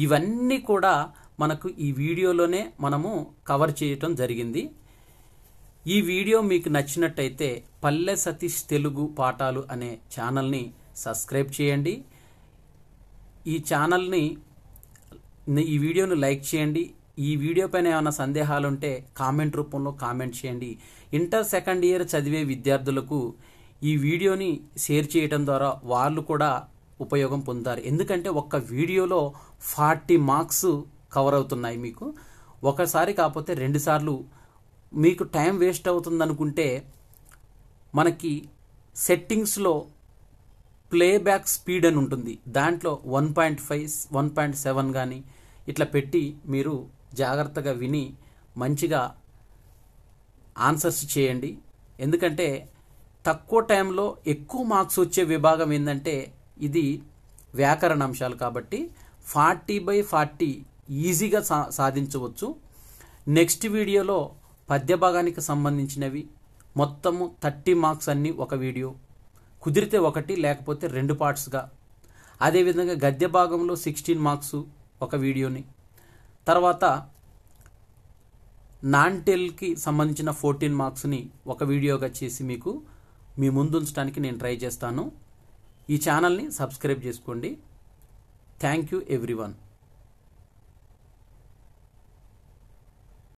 ఇవన్నీ కూడా మనకు ఈ వీడియోలోనే మనము కవర్ చేయటం జరిగింది ఈ వీడియో మీకు నచ్చినట్టయితే పల్లె సతీష్ తెలుగు పాఠాలు అనే ఛానల్ని సబ్స్క్రైబ్ చేయండి ఈ ఛానల్ని ఈ వీడియోను లైక్ చేయండి ఈ వీడియో పైన ఏమైనా సందేహాలుంటే కామెంట్ రూపంలో కామెంట్ చేయండి ఇంటర్ సెకండ్ ఇయర్ చదివే విద్యార్థులకు ఈ వీడియోని షేర్ చేయడం ద్వారా వాళ్ళు కూడా ఉపయోగం పొందుతారు ఎందుకంటే ఒక్క వీడియోలో ఫార్టీ మార్క్స్ కవర్ అవుతున్నాయి మీకు ఒకసారి కాకపోతే రెండుసార్లు మీకు టైం వేస్ట్ అవుతుంది అనుకుంటే మనకి సెట్టింగ్స్లో ప్లేబ్యాక్ స్పీడ్ అని ఉంటుంది దాంట్లో one point five one point seven కానీ ఇట్లా పెట్టి మీరు జాగ్రత్తగా విని మంచిగా ఆన్సర్స్ చేయండి ఎందుకంటే తక్కువ టైంలో ఎక్కువ మార్క్స్ వచ్చే విభాగం ఏంటంటే ఇది వ్యాకరణ అంశాలు కాబట్టి ఫార్టీ బై ఫార్టీ ఈజీగా సా సాధించవచ్చు నెక్స్ట్ వీడియోలో పద్య భాగానికి సంబంధించినవి మొత్తము థర్టీ మార్క్స్ అన్నీ ఒక వీడియో కుదిరితే ఒకటి లేకపోతే రెండు పార్ట్స్గా అదేవిధంగా గద్య భాగంలో సిక్స్టీన్ మార్క్స్ ఒక వీడియోని తర్వాత నాన్టెల్కి సంబంధించిన ఫోర్టీన్ మార్క్స్ని ఒక వీడియోగా చేసి మీకు మీ ముందుంచడానికి నేను ట్రై చేస్తాను ఈ ఛానల్ని సబ్స్క్రైబ్ చేసుకోండి థ్యాంక్ యూ ఎవ్రీవన్